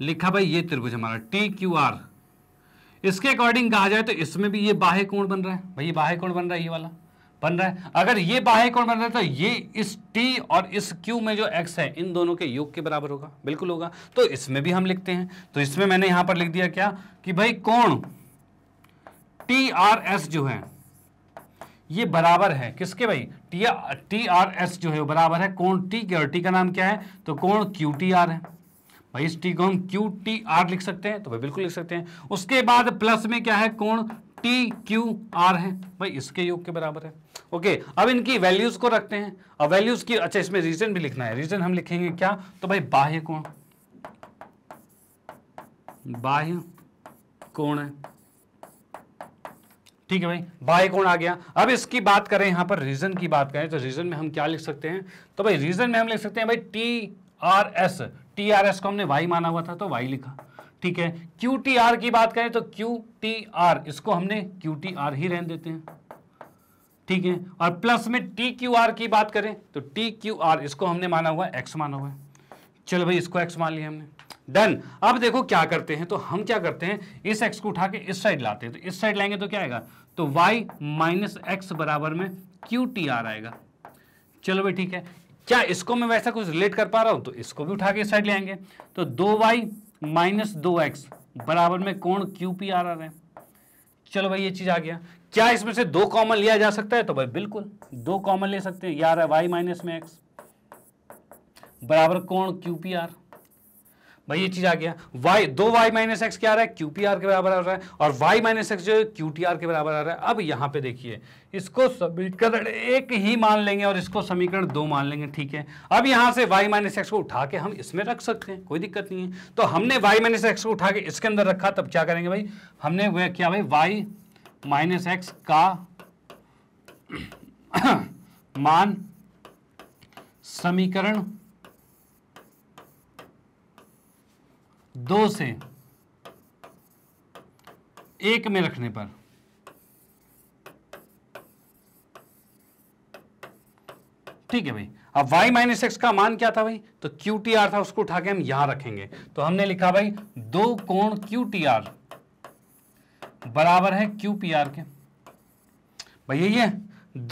Speaker 1: लिखा भाई ये त्रिभुज हमारा टी क्यू आर इसके अकॉर्डिंग कहा जाए तो इसमें भी ये बाह्य कोण बन रहा है भाई ये बाह्य कोण बन रहा है ये वाला बन रहा है अगर ये बाह्य कोण बन रहा है तो ये इस टी और इस क्यू में जो एक्स है इन दोनों के योग के बराबर होगा बिल्कुल होगा तो इसमें भी हम लिखते हैं तो इसमें मैंने यहां पर लिख दिया क्या कि भाई कोण टी आर एस जो है ये बराबर है किसके भाई टी आर एस जो है वो बराबर है कौन टी के और टी का नाम क्या है तो कौन क्यू टी आर है भाई इस टी को हम क्यू टी आर लिख सकते हैं तो भाई बिल्कुल लिख सकते हैं उसके बाद प्लस में क्या है कोण टी क्यू आर है भाई इसके योग के बराबर है ओके okay, अब इनकी वैल्यूज को रखते हैं अब वैल्यूज की अच्छा इसमें रीजन भी लिखना है रीजन हम लिखेंगे क्या तो भाई बाह्य कोण बाह्य कोण है ठीक है भाई बाह्य कोण आ गया अब इसकी बात करें यहां पर रीजन की बात करें तो रीजन में हम क्या लिख सकते हैं तो भाई रीजन में हम लिख सकते हैं भाई T R S T R S को हमने वाई माना हुआ था तो वाई लिखा ठीक है क्यू टी आर की बात करें तो क्यू टी आर इसको हमने क्यू टी आर ही रहने देते हैं ठीक है और प्लस में टी क्यू आर की बात करें तो टी क्यू आर इसको हमने माना हुआ है एक्स माना हुआ है चलो भाई इसको एक्स मान लिया हमने डन अब देखो क्या करते हैं तो हम क्या करते हैं इस एक्स को उठा के इस साइड लाते हैं तो इस साइड लाएंगे तो क्या आएगा तो वाई माइनस एक्स बराबर में क्यू टी आर आएगा चलो भाई ठीक है क्या इसको मैं वैसा कुछ रिलेट कर पा रहा हूं तो इसको भी उठा के साइड ले आएंगे तो दो वाई माइनस दो एक्स बराबर में कोण क्यू पी आर आर है चलो भाई ये चीज़ आ गया क्या इसमें से दो कॉमन लिया जा सकता है तो भाई बिल्कुल दो कॉमन ले सकते हैं यार है वाई माइनस में एक्स बराबर कोण क्यू पी आर भाई ये चीज आ गया y दो y माइनस एक्स क्या आ रहा है क्यू पी आर के बराबर आ रहा है और y माइनस एक्स जो है क्यू टी आर के बराबर आ रहा है अब यहाँ पे देखिए इसको समीकरण एक ही मान लेंगे और इसको समीकरण दो मान लेंगे ठीक है अब यहाँ से y माइनस एक्स को उठा के हम इसमें रख सकते हैं कोई दिक्कत नहीं है तो हमने y माइनस एक्स को उठा के इसके अंदर रखा तब क्या करेंगे भाई हमने वह क्या भाई वाई माइनस एक्स का मान समीकरण दो से एक में रखने पर ठीक है भाई अब y माइनस एक्स का मान क्या था भाई तो क्यू टी आर था उसको उठा के हम यहां रखेंगे तो हमने लिखा भाई दो कोण क्यू टी आर बराबर है क्यू पी आर के भाई यही है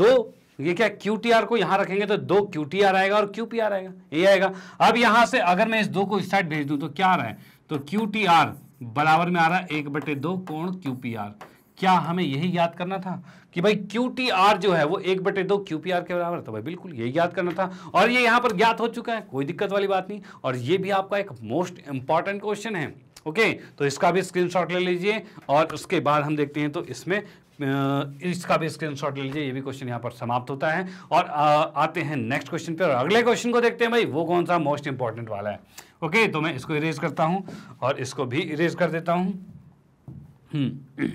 Speaker 1: दो ये क्या क्यू टी आर को यहां रखेंगे तो दो क्यू टी आर आएगा और क्यू पी आर आएगा ये आएगा अब यहां से अगर मैं इस दो को इस साइड भेज दूं तो क्या आ रहा है तो क्यू टी आर बराबर में आ रहा है एक बटे दो कोण क्यू पी आर क्या हमें यही याद करना था कि भाई क्यू टी आर जो है वो एक बटे दो क्यू पी आर के बराबर तो भाई बिल्कुल यही याद करना था और ये यहां पर ज्ञात हो चुका है कोई दिक्कत वाली बात नहीं और ये भी आपका एक मोस्ट इंपॉर्टेंट क्वेश्चन है ओके तो इसका भी स्क्रीनशॉट ले लीजिए और उसके बाद हम देखते हैं तो इसमें इसका भी स्क्रीनशॉट ले लीजिए ये भी क्वेश्चन यहाँ पर समाप्त होता है और आ, आते हैं नेक्स्ट क्वेश्चन पे और अगले क्वेश्चन को देखते हैं भाई वो कौन सा मोस्ट इंपॉर्टेंट वाला है ओके तो मैं इसको इरेज करता हूँ और इसको भी इरेज कर देता हूँ हम्म।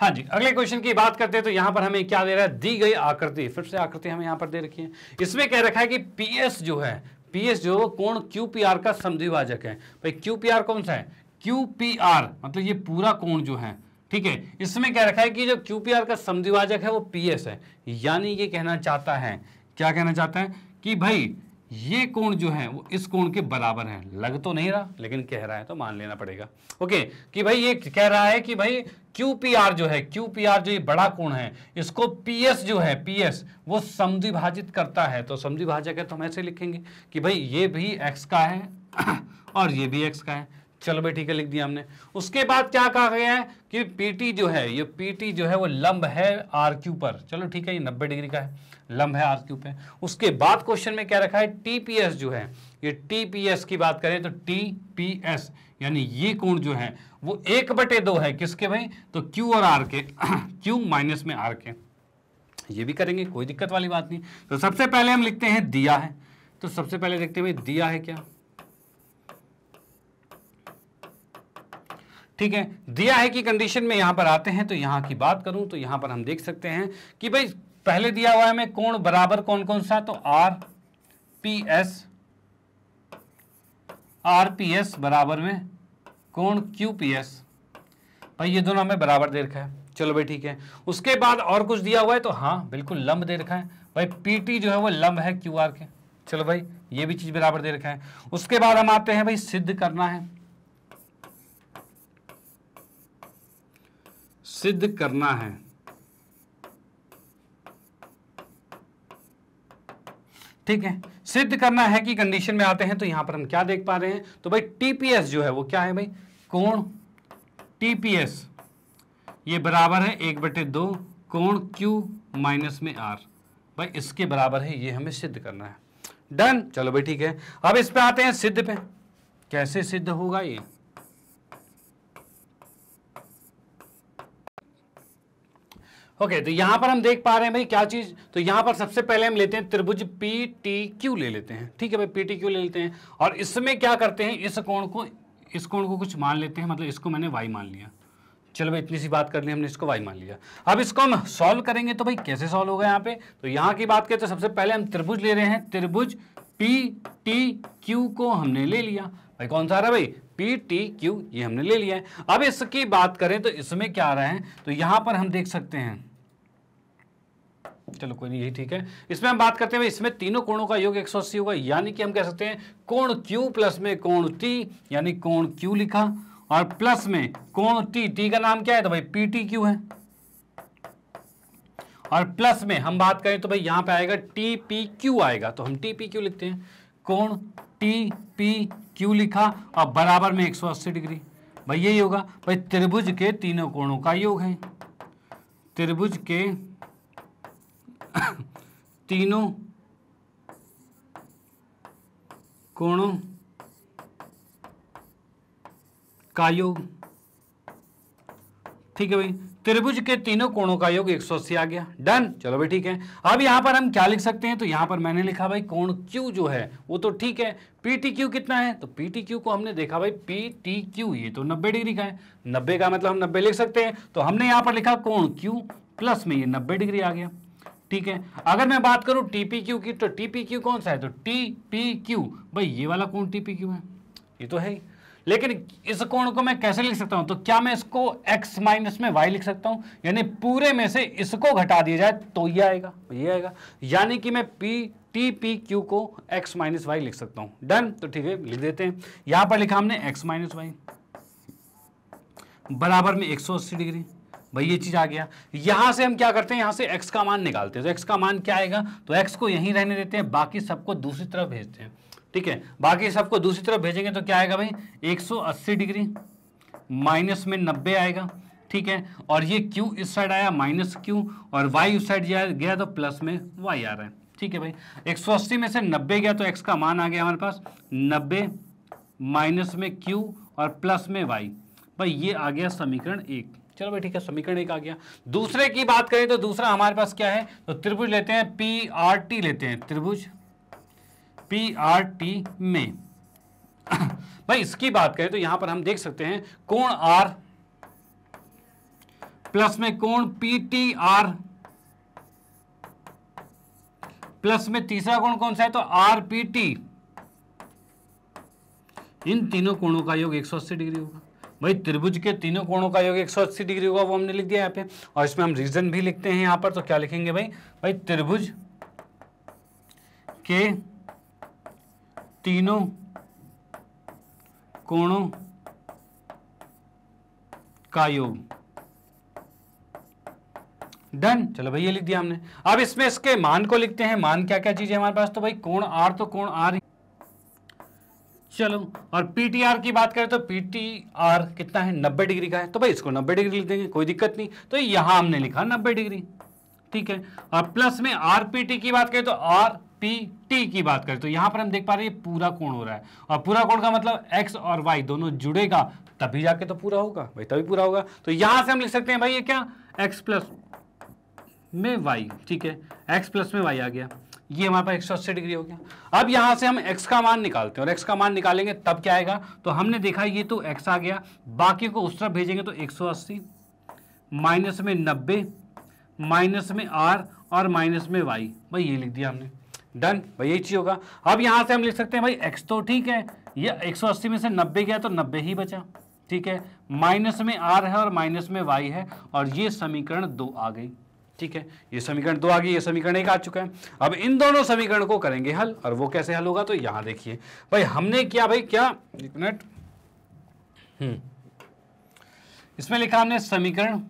Speaker 1: हाँ जी अगले क्वेश्चन की बात करते हैं तो यहाँ पर हमें क्या दे रहा है दी गई आकृति फिर से आकृति हमें यहां पर दे रखी है इसमें कह रखा है कि पीएस जो है पीएस जो कोण क्यूपीआर का समद्विभाजक है भाई क्यूपीआर कौन सा है क्यूपीआर मतलब ये पूरा कोण जो है ठीक है इसमें कह रखा है कि जो क्यूपीआर का समद्विभाजक है वो पीएस है यानी ये कहना चाहता है क्या कहना चाहता है कि भाई ये कोण जो है वो इस कोण के बराबर है लग तो नहीं रहा लेकिन कह रहा है तो मान लेना पड़ेगा ओके कि भाई ये कह रहा है कि भाई क्यू पी आर जो है क्यू पी आर जो ये बड़ा कोण है इसको पी एस जो है पी एस वो समद्विभाजित करता है तो समद्विभाजक है तो हम ऐसे लिखेंगे कि भाई ये भी एक्स का है और ये भी एक्स का है चलो भाई ठीक है लिख दिया हमने उसके बाद क्या कहा गया है कि पीटी जो है ये पीटी जो है वो लंब है आर क्यू पर चलो ठीक है ये नब्बे डिग्री का है लंब है आर क्यू पे उसके बाद क्वेश्चन में क्या रखा है टीपीएस जो है ये टीपीएस की बात करें तो टीपीएस यानी ये कोण जो है वो एक बटे दो है किसके भाई तो क्यू और आर के क्यू माइनस में आर के ये भी करेंगे कोई दिक्कत वाली बात नहीं तो सबसे पहले हम लिखते हैं दिया है तो सबसे पहले देखते हैं भाई दिया है क्या ठीक है दिया है कि कंडीशन में यहां पर आते हैं तो यहाँ की बात करूं तो यहां पर हम देख सकते हैं कि भाई पहले दिया हुआ है हमें कोण बराबर कौन कौन सा तो R P S R P S बराबर में कोण क्यू पी एस भाई ये दोनों हमें बराबर दे रखा है चलो भाई ठीक है उसके बाद और कुछ दिया हुआ है तो हाँ बिल्कुल लंब दे रखा है भाई पीटी जो है वो लंब है क्यू आर के चलो भाई ये भी चीज़ बराबर दे रखा है उसके बाद हम आते हैं भाई सिद्ध करना है सिद्ध करना है ठीक है सिद्ध करना है कि कंडीशन में आते हैं तो यहां पर हम क्या देख पा रहे हैं तो भाई टीपीएस जो है वो क्या है भाई कोण टीपीएस ये बराबर है एक बटे दो कोण क्यू माइनस में आर भाई इसके बराबर है ये हमें सिद्ध करना है डन चलो भाई ठीक है अब इस पे आते हैं सिद्ध पे कैसे सिद्ध होगा ये ओके तो यहाँ पर हम देख पा रहे हैं भाई क्या चीज़ तो यहां पर सबसे पहले हम लेते हैं त्रिभुज पी टी क्यू ले लेते हैं ठीक है भाई पी टी क्यू ले लेते हैं और इसमें क्या करते हैं इस कोण को इस कोण को कुछ मान लेते हैं मतलब इसको मैंने वाई मान लिया चलो भाई इतनी सी बात कर ली हमने इसको वाई मान लिया अब इसको हम सॉल्व करेंगे तो भाई कैसे सॉल्व होगा यहाँ पे तो यहाँ की बात करें तो सबसे पहले हम त्रिभुज ले रहे हैं त्रिभुज पी टी क्यू को हमने ले लिया भाई कौन सा आ रहा है भाई पी टी क्यू ये हमने ले लिया है अब इसकी बात करें तो इसमें क्या आ रहा है तो यहाँ पर हम देख सकते हैं चलो कोई नहीं यही ठीक है इसमें हम बात करते हैं इसमें तीनों कोणों का योग 180 होगा यानी कि हम कह सकते हैं कोण Q प्लस में कोण T यानी कोण Q लिखा और प्लस में कोण T T का नाम क्या है तो भाई पी टी क्यू है और प्लस में हम बात करें तो भाई यहां पे आएगा टी पी क्यू आएगा तो हम टी पी क्यू लिखते हैं कोण टी पी क्यू लिखा और बराबर में 180 डिग्री भाई यही होगा भाई त्रिभुज के तीनों कोणों का योग है त्रिभुज के तीनों कोणों का योग ठीक है भाई त्रिभुज के तीनों कोणों का योग 180 आ गया डन चलो भाई ठीक है अब यहां पर हम क्या लिख सकते हैं तो यहां पर मैंने लिखा भाई कोण क्यू जो है वो तो ठीक है पीटी क्यू कितना है तो पीटी क्यू को हमने देखा भाई पीटी क्यू ये तो 90 डिग्री का है 90 का मतलब हम 90 लिख सकते हैं तो हमने यहां पर लिखा कोण क्यू प्लस में ये 90 डिग्री आ गया ठीक है अगर मैं बात करूं टीपीक्यू की तो टीपीक्यू कौन सा है तो टीपीक्यू भाई ये वाला कौन टीपीक्यू है ये तो है लेकिन इस कोण को मैं कैसे लिख सकता हूं तो क्या मैं इसको x माइनस में y लिख सकता हूं यानी पूरे में से इसको घटा दिया जाए तो ये आएगा ये आएगा यानी कि मैं पी टी पी क्यू को x माइनस वाई लिख सकता हूं डन तो ठीक है लिख देते हैं यहां पर लिखा हमने x माइनस वाई बराबर में 180 डिग्री भाई ये चीज़ आ गया यहाँ से हम क्या करते हैं यहाँ से एक्स का मान निकालते हैं तो एक्स का मान क्या आएगा तो एक्स को यहीं रहने देते हैं बाकी सबको दूसरी तरफ भेजते हैं ठीक है बाकी सबको दूसरी तरफ भेजेंगे तो क्या आएगा भाई 180 डिग्री माइनस में 90 आएगा ठीक है और ये क्यू इस साइड आया माइनस क्यू और वाई उस साइड गया तो प्लस में वाई आ रहा है ठीक है भाई एक में से नब्बे गया तो एक्स का मान आ गया हमारे पास नब्बे माइनस में क्यू और प्लस में वाई भाई ये आ गया समीकरण एक चलो भाई ठीक है समीकरण एक आ गया दूसरे की बात करें तो दूसरा हमारे पास क्या है तो त्रिभुज लेते हैं पी आर टी लेते हैं त्रिभुज पी आर टी में भाई इसकी बात करें तो यहां पर हम देख सकते हैं कोण आर प्लस में कोण पी टी आर प्लस में तीसरा कोण कौन सा है तो आर पी टी इन तीनों कोणों का योग 180 डिग्री होगा भाई त्रिभुज के तीनों कोणों का योग 180 डिग्री होगा वो हमने लिख दिया यहाँ पे और इसमें हम रीजन भी लिखते हैं यहाँ पर तो क्या लिखेंगे भाई भाई त्रिभुज के तीनों कोणों का योग डन चलो भाई ये लिख दिया हमने अब इसमें इसके मान को लिखते हैं मान क्या क्या चीज है हमारे पास तो भाई कोण आर तो कोण आर चलो और पीटीआर की बात करें तो पीटीआर कितना है नब्बे डिग्री का है तो भाई इसको नब्बे डिग्री लिख देंगे कोई दिक्कत नहीं तो यहां हमने लिखा नब्बे डिग्री ठीक है और प्लस में आरपीटी की बात करें तो आर पी टी की बात करें तो यहाँ पर हम देख पा रहे हैं पूरा कोण हो रहा है और पूरा कोण का मतलब एक्स और वाई दोनों जुड़ेगा तभी जाके तो पूरा होगा भाई तभी पूरा होगा तो यहाँ से हम लिख सकते हैं भाई ये क्या एक्स प्लस में वाई ठीक है एक्स प्लस में वाई आ गया ये हमारे पास एक सौ अस्सी डिग्री हो गया अब यहाँ से हम एक्स का मान निकालते हैं और एक्स का मान निकालेंगे तब क्या आएगा तो हमने देखा ये तो एक्स आ गया बाकी को उस तरफ भेजेंगे तो एक सौ अस्सी माइनस में नब्बे माइनस में आर और माइनस में वाई भाई ये लिख दिया हमने डन भाई यही चीज़ होगा अब यहाँ से हम लिख सकते हैं भाई एक्स तो ठीक है ये 180 में से नब्बे गया तो नब्बे ही बचा ठीक है माइनस में आर है और माइनस में वाई है और ये समीकरण दो आ गई ठीक है ये समीकरण दो आ गई ये समीकरण एक आ चुका है अब इन दोनों समीकरण को करेंगे हल और वो कैसे हल होगा तो यहां देखिए भाई हमने क्या भाई क्या एक मिनट हम्म। इसमें लिखा हमने समीकरण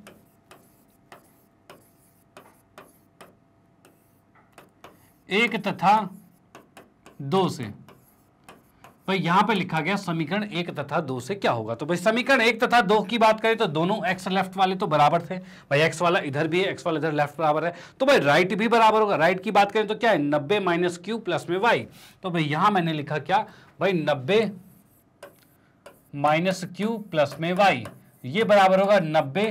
Speaker 1: एक तथा दो से भाई तो यहां पे लिखा गया समीकरण एक तथा दो से क्या होगा तो भाई समीकरण एक तथा दो की बात करें तो दोनों एक्स लेफ्ट वाले तो बराबर थे भाई एक्स वाला इधर भी है एक्स वाला इधर लेफ्ट बराबर है तो भाई राइट भी बराबर होगा राइट की बात करें तो क्या है नब्बे माइनस क्यू प्लस में वाई तो भाई यहां मैंने लिखा क्या भाई नब्बे माइनस क्यू प्लस में वाई ये बराबर होगा नब्बे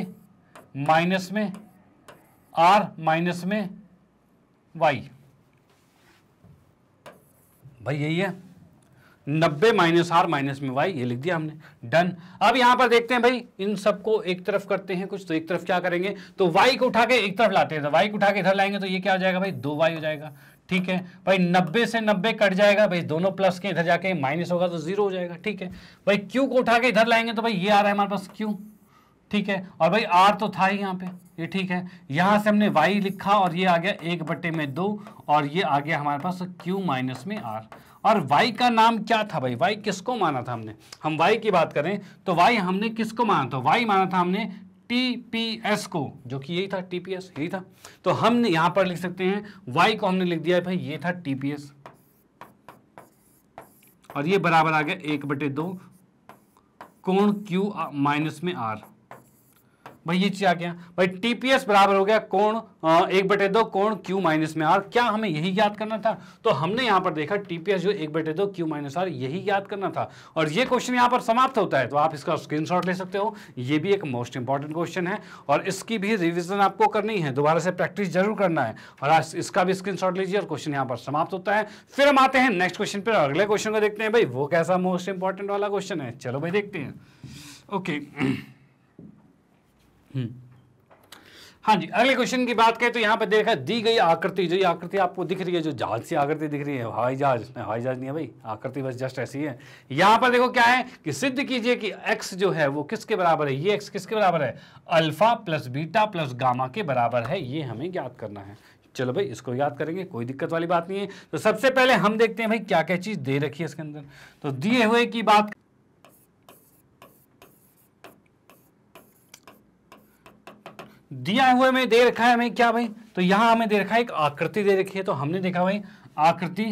Speaker 1: माइनस में आर माइनस में वाई भाई यही है नब्बे माइनस आर माइनस में वाई ये लिख दिया हमने डन अब यहां पर देखते हैं भाई इन सबको एक तरफ करते हैं कुछ तो एक तरफ क्या करेंगे तो वाई को उठा के एक तरफ लाते हैं तो वाई को उठा के इधर लाएंगे तो ये क्या हो जाएगा भाई दो वाई हो जाएगा ठीक है भाई नब्बे से नब्बे कट जाएगा भाई दोनों प्लस के इधर जाके माइनस होगा तो जीरो हो जाएगा ठीक है भाई क्यू को उठा के इधर लाएंगे तो भाई ये आ रहा है हमारे पास क्यू ठीक है और भाई आर तो था ही यहाँ पे ये ठीक है यहां से हमने वाई लिखा और ये आ गया एक बट्टे में दो और ये आ गया हमारे पास क्यू माइनस में आर और वाई का नाम क्या था भाई वाई किसको माना था हमने हम वाई की बात करें तो वाई हमने किसको माना था वाई माना था हमने टी पी एस को जो कि यही था टीपीएस यही था तो हमने यहां पर लिख सकते हैं वाई को हमने लिख दिया है भाई ये था टी पी एस और ये बराबर आ गया एक बटे दो कोण क्यू माइनस में आर भाई ये चीज आ गया भाई टीपीएस बराबर हो गया कोण एक बटे दो कोण क्यू माइनस में आर क्या हमें यही याद करना था तो हमने यहां पर देखा टीपीएस जो एक बटे दो क्यू माइनस आर यही याद करना था और ये क्वेश्चन यहां पर समाप्त होता है तो आप इसका स्क्रीन ले सकते हो ये भी एक मोस्ट इंपॉर्टेंट क्वेश्चन है और इसकी भी रिविजन आपको करनी है दोबारा से प्रैक्टिस जरूर करना है और आज इसका भी स्क्रीन लीजिए और क्वेश्चन यहाँ पर समाप्त होता है फिर हम आते हैं नेक्स्ट क्वेश्चन पर अगले क्वेश्चन को देखते हैं भाई वो कैसा मोस्ट इंपॉर्टेंट वाला क्वेश्चन है चलो भाई देखते हैं ओके okay. हम्म। हाँ जी अगले क्वेश्चन की बात करें तो यहाँ पर देखा दी गई आकृति जो ये आकृति आपको दिख रही है जो जहाज सी आकृति दिख रही है हवाई जहाज हवाई जहाज नहीं है भाई आकृति बस जस्ट ऐसी है यहाँ पर देखो क्या है कि सिद्ध कीजिए कि एक्स जो है वो किसके बराबर है ये एक्स किसके बराबर है alpha plus beta plus gamma के बराबर है ये हमें याद करना है चलो भाई इसको याद करेंगे कोई दिक्कत वाली बात नहीं है तो सबसे पहले हम देखते हैं भाई क्या क्या चीज़ दे रखी है इसके अंदर तो दिए हुए की बात दिया हुए में दे रखा है हमें क्या भाई तो यहां हमें दे रखा है एक आकृति दे रखी है तो हमने देखा भाई आकृति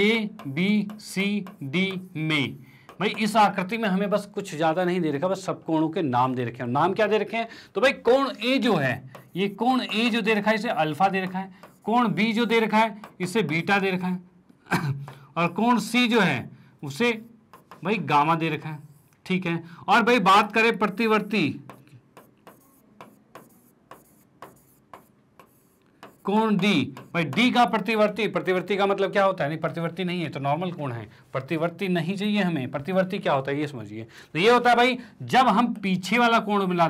Speaker 1: ए बी सी डी में भाई इस आकृति में हमें बस कुछ ज़्यादा नहीं दे रखा बस सब कोणों के नाम दे रखे हैं नाम क्या दे रखे हैं तो भाई कोण ए जो है ये कोण ए जो दे रखा है इसे अल्फा दे रखा है कोण बी जो दे रखा है इसे बीटा दे रखा है और कोण सी जो है उसे भाई गामा दे रखा है ठीक है और भाई बात करें प्रतिवर्ती कोण डी भाई डी का प्रतिवर्ती प्रतिवर्ती का मतलब क्या होता है नहीं प्रतिवर्ती नहीं है तो नॉर्मल कोण है प्रतिवर्ती नहीं चाहिए हमें प्रतिवर्ती क्या होता है ये समझिए तो ये होता है भाई जब हम पीछे वाला कोण मिला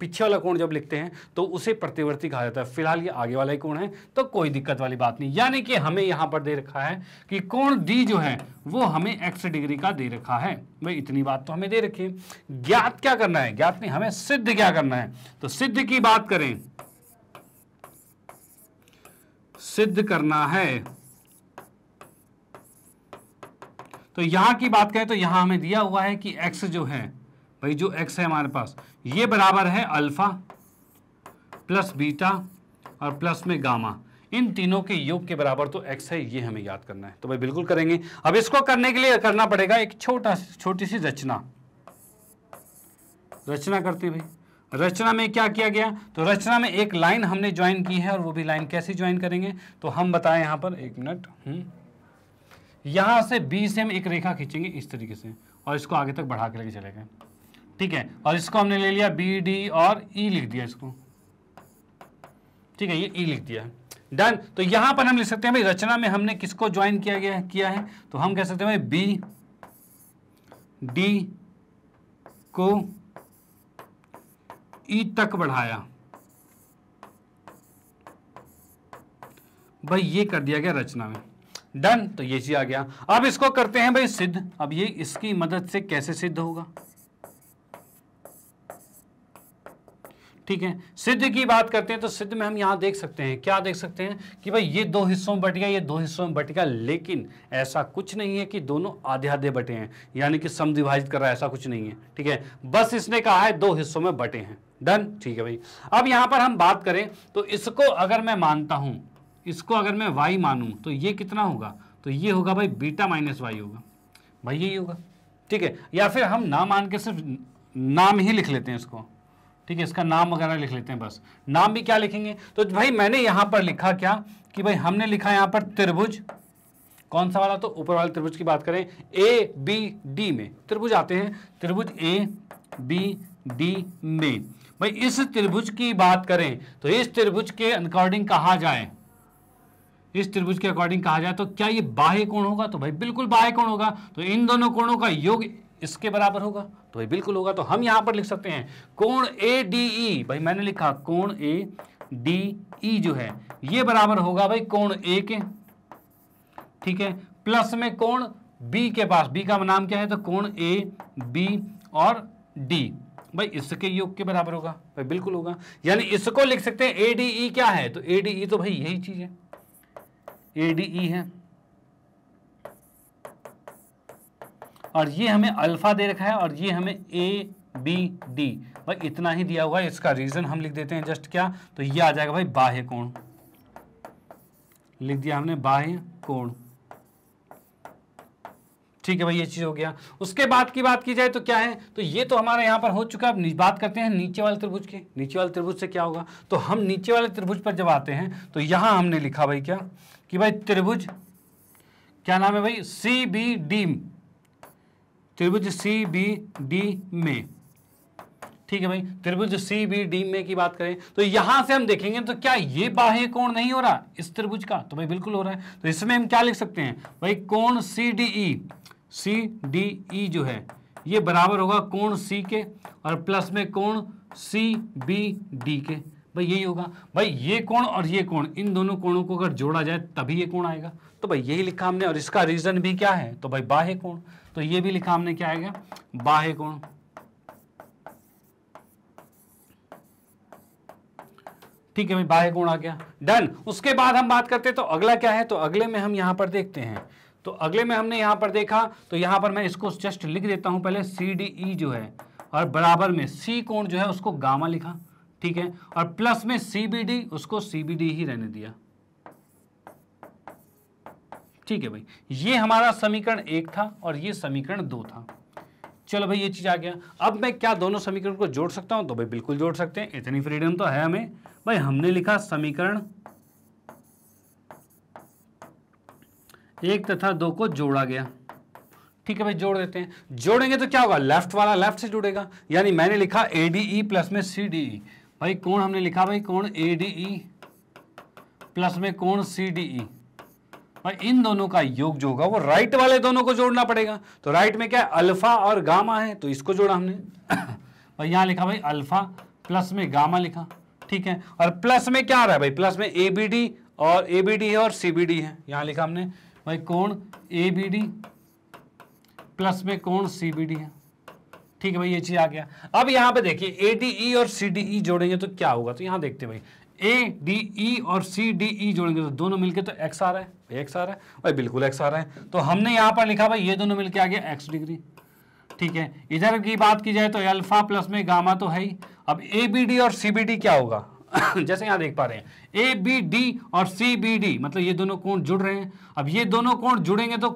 Speaker 1: पीछे वाला कोण जब लिखते हैं तो उसे प्रतिवर्ती कहा जाता है फिलहाल ये आगे वाला ही कोण है तो कोई दिक्कत वाली बात नहीं यानी कि हमें यहाँ पर दे रखा है कि कोण डी जो है वो हमें एक्स डिग्री का दे रखा है भाई इतनी बात तो हमें दे रखी है ज्ञात क्या करना है ज्ञात नहीं हमें सिद्ध क्या करना है तो सिद्ध की बात करें सिद्ध करना है तो यहां की बात करें तो यहां हमें दिया हुआ है कि एक्स जो है भाई जो एक्स है हमारे पास ये बराबर है अल्फा प्लस बीटा और प्लस में गामा इन तीनों के योग के बराबर तो एक्स है ये हमें याद करना है तो भाई बिल्कुल करेंगे अब इसको करने के लिए करना पड़ेगा एक छोटा छोटी सी रचना रचना करते भाई रचना में क्या किया गया तो रचना में एक लाइन हमने ज्वाइन की है और वो भी लाइन कैसे ज्वाइन करेंगे तो हम बताएं यहां पर एक मिनट हम्म। यहां से बी से हम एक रेखा खींचेंगे इस तरीके से और इसको आगे तक बढ़ा के लेके चले गए ठीक है और इसको हमने ले लिया बी डी और ई e लिख दिया इसको ठीक है ये ई e लिख दिया डन तो यहां पर हम लिख सकते हैं भाई रचना में हमने किसको ज्वाइन किया गया किया है तो हम कह सकते हैं भाई बी डी को ई तक बढ़ाया भाई ये कर दिया गया रचना में डन तो ये चीज आ गया अब इसको करते हैं भाई सिद्ध अब ये इसकी मदद से कैसे सिद्ध होगा ठीक है सिद्ध की बात करते हैं तो सिद्ध में हम यहां देख सकते हैं क्या देख सकते हैं कि भाई ये दो हिस्सों में बट गया ये दो हिस्सों में बट गया लेकिन ऐसा कुछ नहीं है कि दोनों आधे आधे बटे हैं यानी कि समविभाजित कर रहा है ऐसा कुछ नहीं है ठीक है बस इसने कहा है दो हिस्सों में बटे हैं डन ठीक है भाई अब यहाँ पर हम बात करें तो इसको अगर मैं मानता हूँ इसको अगर मैं वाई मानूँ तो ये कितना होगा तो ये होगा भाई बीटा माइनस वाई होगा भाई यही होगा ठीक है या फिर हम ना मान के सिर्फ नाम ही लिख लेते हैं इसको ठीक है इसका नाम वगैरह लिख लेते हैं बस नाम भी क्या लिखेंगे तो भाई मैंने यहाँ पर लिखा क्या कि भाई हमने लिखा यहाँ पर त्रिभुज कौन सा वाला तो ऊपर वाले त्रिभुज की बात करें ए बी डी में त्रिभुज आते हैं त्रिभुज ए बी डी में भाई इस त्रिभुज की बात करें तो इस त्रिभुज के अकॉर्डिंग कहा जाए इस त्रिभुज के अकॉर्डिंग कहा जाए तो क्या ये बाह्य कोण होगा तो भाई बिल्कुल बाह्य कोण होगा तो इन दोनों कोणों का योग इसके बराबर होगा तो भाई बिल्कुल होगा तो हम यहां पर लिख सकते हैं कोण ए डी ई भाई मैंने लिखा कोण ए डी ई जो है ये बराबर होगा भाई कोण ए के ठीक है प्लस में कोण बी के पास बी का नाम क्या है तो कोण ए बी और डी भाई इसके योग के बराबर होगा भाई बिल्कुल होगा यानी इसको लिख सकते हैं ए e क्या है तो एडीई e तो भाई यही चीज है एडीई e है और ये हमें अल्फा दे रखा है और ये हमें ए बी डी भाई इतना ही दिया हुआ है इसका रीजन हम लिख देते हैं जस्ट क्या तो ये आ जाएगा भाई बाह्य कोण लिख दिया हमने बाह्य कोण ठीक है भाई ये चीज़ हो गया उसके बाद की बात की जाए तो क्या है तो ये तो हमारे यहाँ पर हो चुका है अब बात करते हैं नीचे वाले त्रिभुज के नीचे वाले त्रिभुज से क्या होगा तो हम नीचे वाले त्रिभुज पर जब आते हैं तो यहां हमने लिखा भाई क्या कि भाई त्रिभुज क्या नाम है भाई सी बी डी त्रिभुज सी बी डी में ठीक है भाई त्रिभुज सी बी डी में की बात करें तो यहां से हम देखेंगे तो क्या ये बाह्य कोण नहीं हो रहा इस त्रिभुज का तो भाई बिल्कुल हो रहा है तो इसमें हम क्या लिख सकते हैं भाई कोण C D E C D E जो है ये बराबर होगा कोण सी के और प्लस में कोण सी बी डी के भाई यही होगा भाई ये कोण और ये कोण इन दोनों कोणों को अगर जोड़ा जाए तभी ये कोण आएगा तो भाई यही लिखा हमने और इसका रीजन भी क्या है तो भाई बाह्य कोण तो ये भी लिखा हमने क्या आएगा बाह्य कोण ठीक है भाई बाह्य कोण आ गया डन उसके बाद हम बात करते हैं तो अगला क्या है तो अगले में हम यहां पर देखते हैं तो अगले में हमने यहाँ पर देखा तो यहाँ पर मैं इसको जस्ट लिख देता हूँ पहले सी डी ई जो है और बराबर में सी कोण जो है उसको गामा लिखा ठीक है और प्लस में सी बी डी उसको सी बी डी ही रहने दिया ठीक है भाई ये हमारा समीकरण एक था और ये समीकरण दो था चलो भाई ये चीज़ आ गया अब मैं क्या दोनों समीकरण को जोड़ सकता हूँ तो भाई बिल्कुल जोड़ सकते हैं इतनी फ्रीडम तो है हमें भाई हमने लिखा समीकरण एक तथा दो को जोड़ा गया ठीक है भाई जोड़ देते हैं जोड़ेंगे तो क्या होगा लेफ्ट वाला लेफ्ट से जुड़ेगा यानी मैंने लिखा ए डी ई प्लस में सी डी ई भाई कौन हमने लिखा भाई कौन ए डी ई प्लस में कौन सी डी ई भाई इन दोनों का योग जो होगा वो राइट वाले दोनों को जोड़ना पड़ेगा तो राइट में क्या है अल्फा और गामा है तो इसको जोड़ा हमने भाई यहां लिखा भाई अल्फा प्लस में गामा लिखा ठीक है और प्लस में क्या आ रहा है भाई प्लस में ए बी डी और ए बी डी है और सी बी डी है यहाँ लिखा हमने भाई कौन ए बी डी प्लस में कौन सी बी डी है ठीक है भाई ये चीज आ गया अब यहां पे देखिए ए डी ई और सी डी ई जोड़ेंगे तो क्या होगा तो यहां देखते भाई ए डी ई और सी डी ई जोड़ेंगे तो दोनों मिलके तो एक्स आ रहा है एक्स आ रहा है भाई बिल्कुल एक्स आ रहा है तो हमने यहां पर लिखा भाई ये दोनों मिलके आ गया एक्स डिग्री ठीक है इधर की बात की जाए तो अल्फा प्लस में गामा तो है ही अब ए बी डी और सी बी डी क्या होगा जैसे यहां देख पा रहे हैं ए बी डी और सी बी डी मतलब ये दोनों कोण जुड़ रहे हैं अब ये दोनों कोण जुड़ेंगे तो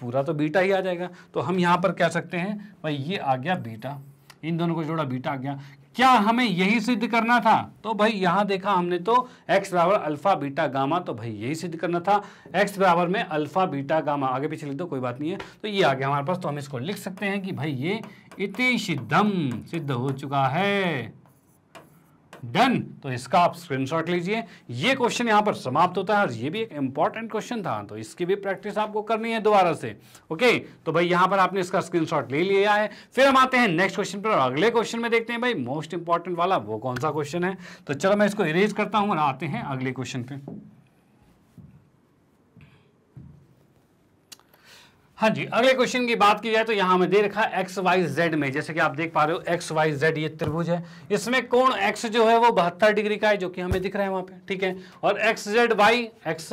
Speaker 1: पूरा तो बीटा ही आ जाएगा तो हम यहां पर कह सकते हैं भाई ये आ गया बीटा इन दोनों को जोड़ा बीटा आ गया क्या हमें यही सिद्ध करना था तो भाई यहां देखा हमने तो x बराबर अल्फा बीटा गामा तो भाई यही सिद्ध करना था x बराबर में अल्फा बीटा गामा आगे पीछे लिख दो कोई बात नहीं है तो ये आ गया हमारे पास तो हम इसको लिख सकते हैं कि भाई ये इति सिद्धम सिद्ध हो चुका है डन तो इसका आप स्क्रीनशॉट लीजिए ये क्वेश्चन यहां पर समाप्त होता है और ये भी एक इंपॉर्टेंट क्वेश्चन था तो इसकी भी प्रैक्टिस आपको करनी है दोबारा से ओके तो भाई यहां पर आपने इसका स्क्रीनशॉट ले लिया है फिर हम आते हैं नेक्स्ट क्वेश्चन पर अगले क्वेश्चन में देखते हैं भाई मोस्ट इंपॉर्टेंट वाला वो कौन सा क्वेश्चन है तो चलो मैं इसको इरेज करता हूँ और आते हैं अगले क्वेश्चन पे हाँ जी अगले क्वेश्चन की बात की जाए तो यहाँ हमें दे रखा है एक्स वाई जेड में जैसे कि आप देख पा रहे हो एक्स वाई जेड ये त्रिभुज है इसमें कोण एक्स जो है वो बहत्तर डिग्री का है जो कि हमें दिख रहा है वहां पे ठीक है और X Z Y X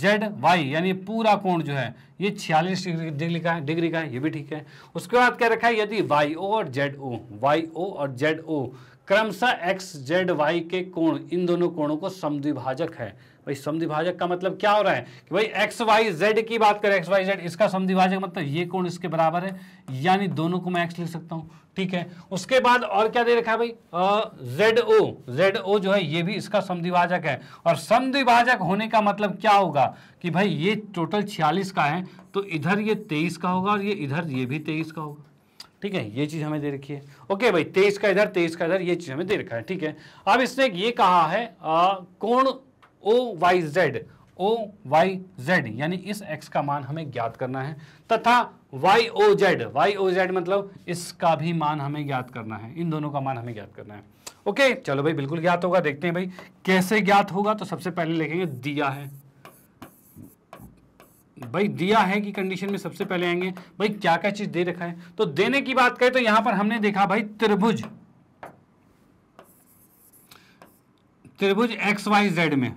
Speaker 1: Z Y यानी पूरा कोण जो है ये छियालीस डिग्री का है डिग्री का है ये भी ठीक है उसके बाद क्या रखा है यदि वाई ओ और जेड ओ वाई ओ और जेड ओ क्रमशः एक्स जेड वाई के कोण इन दोनों कोणों को समद्विभाजक है भाई समधिभाजक का मतलब क्या हो रहा है कि भाई एक्स वाई जेड की बात करें एक्स वाई जेड इसका समधिभाजक मतलब ये कोण इसके बराबर है यानी दोनों को मैं एक्स लिख सकता हूँ ठीक है उसके बाद और क्या दे रखा है भाई जेड ओ जेड ओ जो है ये भी इसका समद्विभाजक है और समद्विभाजक होने का मतलब क्या होगा कि भाई ये टोटल छियालीस का है तो इधर ये तेईस का होगा और ये इधर ये भी तेईस का होगा ठीक है ये चीज़ हमें दे रखी है ओके भाई तेईस का इधर तेईस का इधर ये चीज़ हमें दे रखा है ठीक है अब इसने ये कहा है आ, कोण O Y Z O Y Z यानी इस एक्स का मान हमें ज्ञात करना है तथा Y O Z Y O Z मतलब इसका भी मान हमें ज्ञात करना है इन दोनों का मान हमें ज्ञात करना है ओके चलो भाई बिल्कुल ज्ञात होगा देखते हैं भाई कैसे ज्ञात होगा तो सबसे पहले लिखेंगे दिया है भाई दिया है कि कंडीशन में सबसे पहले आएंगे भाई क्या क्या चीज दे रखा है तो देने की बात करें तो यहां पर हमने देखा भाई त्रिभुज त्रिभुज एक्स वाई जेड में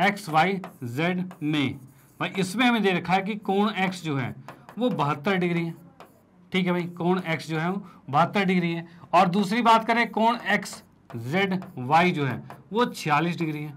Speaker 1: एक्स वाई जेड में भाई इसमें हमें दे रखा है कि कोण एक्स जो है वो बहत्तर डिग्री है ठीक है भाई कोण एक्स जो है वो बहत्तर डिग्री है और दूसरी बात करें कोण एक्स जेड वाई जो है वो छियालीस डिग्री है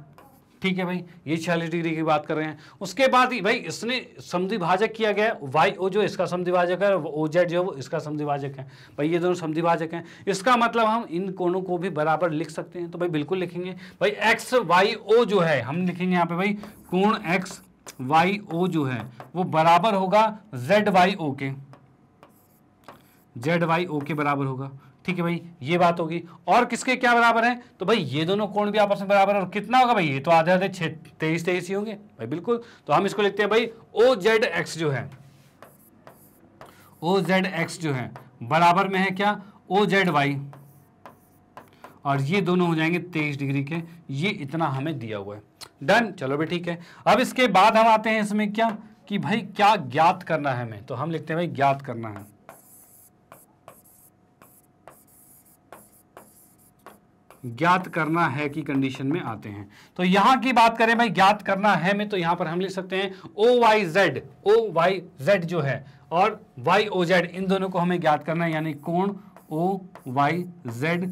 Speaker 1: ठीक है भाई ये छियालीस डिग्री की बात कर रहे हैं उसके बाद ही भाई इसने समधिभाजक किया गया वाई ओ जो इसका समधिभाजक है ओ जेड जो है वो इसका समधिभाजक है भाई ये दोनों समधिभाजक हैं इसका मतलब हम इन कोणों को भी बराबर लिख सकते हैं तो भाई बिल्कुल लिखेंगे भाई एक्स वाई ओ जो है हम लिखेंगे यहाँ पे भाई कोण एक्स वाई ओ जो है वो बराबर होगा जेड वाई ओ के जेड वाई ओ के बराबर होगा ठीक है भाई ये बात होगी और किसके क्या बराबर है तो भाई ये दोनों कोण भी आपस में बराबर है और कितना होगा भाई ये तो आधे आधे छे तेईस तेईस ही होंगे भाई बिल्कुल तो हम इसको लिखते हैं भाई ओ जेड एक्स जो है ओ जेड एक्स जो है बराबर में है क्या ओ जेड वाई और ये दोनों हो जाएंगे तेईस डिग्री के ये इतना हमें दिया हुआ है डन चलो भाई ठीक है अब इसके बाद हम आते हैं इसमें क्या कि भाई क्या ज्ञात करना है हमें तो हम लिखते हैं भाई ज्ञात करना है ज्ञात करना है की कंडीशन में आते हैं तो यहाँ की बात करें भाई ज्ञात करना है में तो यहां पर हम लिख सकते हैं O Y Z O Y Z जो है और वाई ओ जेड इन दोनों को हमें ज्ञात करना है यानी कोण ओ वाई जेड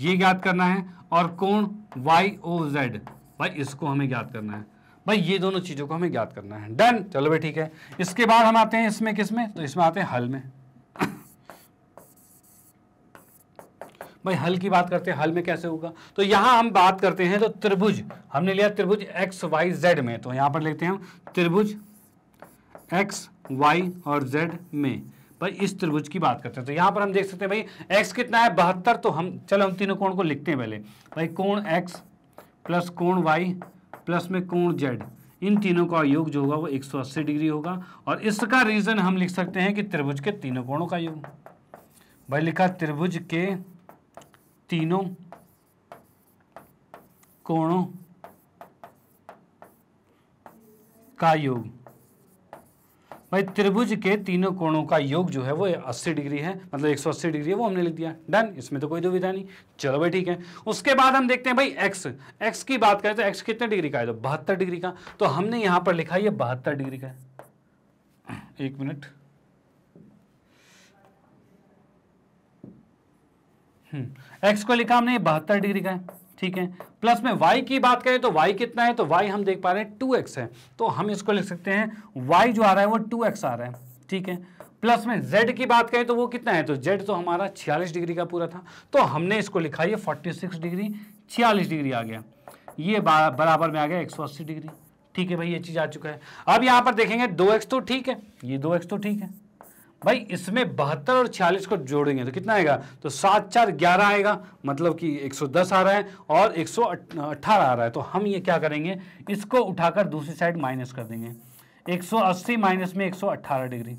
Speaker 1: ये ज्ञात करना है और कोण वाई ओ जेड भाई इसको हमें ज्ञात करना है भाई ये दोनों चीज़ों को हमें ज्ञात करना है डन चलो भाई ठीक है इसके बाद हम आते हैं इसमें किस में तो इसमें आते हैं हल में भाई हल की बात करते हैं हल में कैसे होगा तो यहाँ हम बात करते हैं तो त्रिभुज हमने लिया त्रिभुज एक्स वाई जेड में तो यहाँ पर लेते हैं हम त्रिभुज एक्स वाई और जेड में भाई इस त्रिभुज की बात करते हैं तो यहाँ पर हम देख सकते हैं भाई एक्स कितना है बहत्तर तो हम चलो हम तीनों कोण को लिखते हैं पहले भाई कोण एक्स प्लस कोण वाई प्लस में कोण जेड इन तीनों का योग जो होगा वो 180 डिग्री होगा और इसका रीज़न हम लिख सकते हैं कि त्रिभुज के तीनों कोणों का योग भाई लिखा त्रिभुज के तीनों कोणों का योग भाई त्रिभुज के तीनों कोणों का योग जो है वो 80 डिग्री है मतलब 180 डिग्री है वो हमने लिख दिया डन इसमें तो कोई दुविधा नहीं चलो भाई ठीक है उसके बाद हम देखते हैं भाई x x की बात करें तो x कितने डिग्री का है तो बहत्तर डिग्री का तो हमने यहां पर लिखा ये बहत्तर डिग्री का एक मिनट एक्स हम्म। को लिखा हमने बहत्तर डिग्री का है ठीक है प्लस में वाई की बात करें तो वाई कितना है तो वाई हम देख पा रहे हैं टू एक्स है तो हम इसको लिख सकते हैं वाई जो आ रहा है वो टू एक्स आ रहा है ठीक है प्लस में z की बात करें तो वो कितना है तो z तो हमारा 46 डिग्री का पूरा था तो हमने इसको लिखा ये 46 डिग्री 46 डिग्री आ गया ये बराबर में आ गया 180 डिग्री ठीक है भाई ये चीज़ आ चुका है अब यहां पर देखेंगे 2x तो ठीक है ये 2x तो ठीक है भाई इसमें बहत्तर और छियालीस को जोड़ेंगे तो कितना आएगा तो सात चार ग्यारह आएगा मतलब कि 110 आ रहा है और 118 आ रहा है तो हम ये क्या करेंगे इसको उठाकर दूसरी साइड माइनस कर देंगे 180 माइनस में 118 डिग्री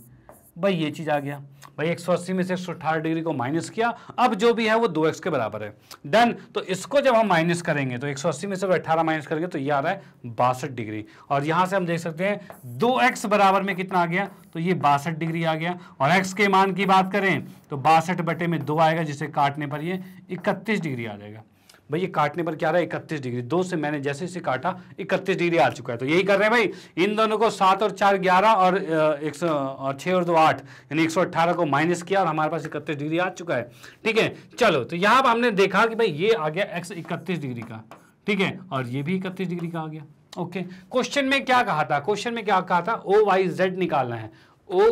Speaker 1: भाई ये चीज़ आ गया भाई अस्सी में से एक डिग्री को माइनस किया अब जो भी है वो एक्स के बराबर है डन तो इसको जब हम माइनस करेंगे तो अस्सी में से अट्ठारह माइनस करेंगे तो ये आ रहा है बासठ डिग्री और यहां से हम देख सकते हैं एक्स बराबर में कितना आ गया तो ये बासठ डिग्री आ गया और एक्स के मान की बात करें तो बासठ बटे में दो आएगा जिसे काटने पर ये इकतीस डिग्री आ जाएगा भाई ये काटने पर क्या रहा है इकतीस डिग्री दो से मैंने जैसे इसे काटा इकतीस डिग्री आ चुका है तो यही कर रहे हैं भाई इन दोनों को सात और चार ग्यारह और एक सौ और छः और दो आठ यानी एक सौ अट्ठारह को माइनस किया और हमारे पास इकतीस डिग्री आ चुका है ठीक है चलो तो यहाँ पर हमने देखा कि भाई ये आ गया एक्स इकतीस डिग्री का ठीक है और ये भी इकतीस डिग्री का आ गया ओके क्वेश्चन में क्या कहा था क्वेश्चन में क्या कहा था ओ वाई जेड निकालना है ओ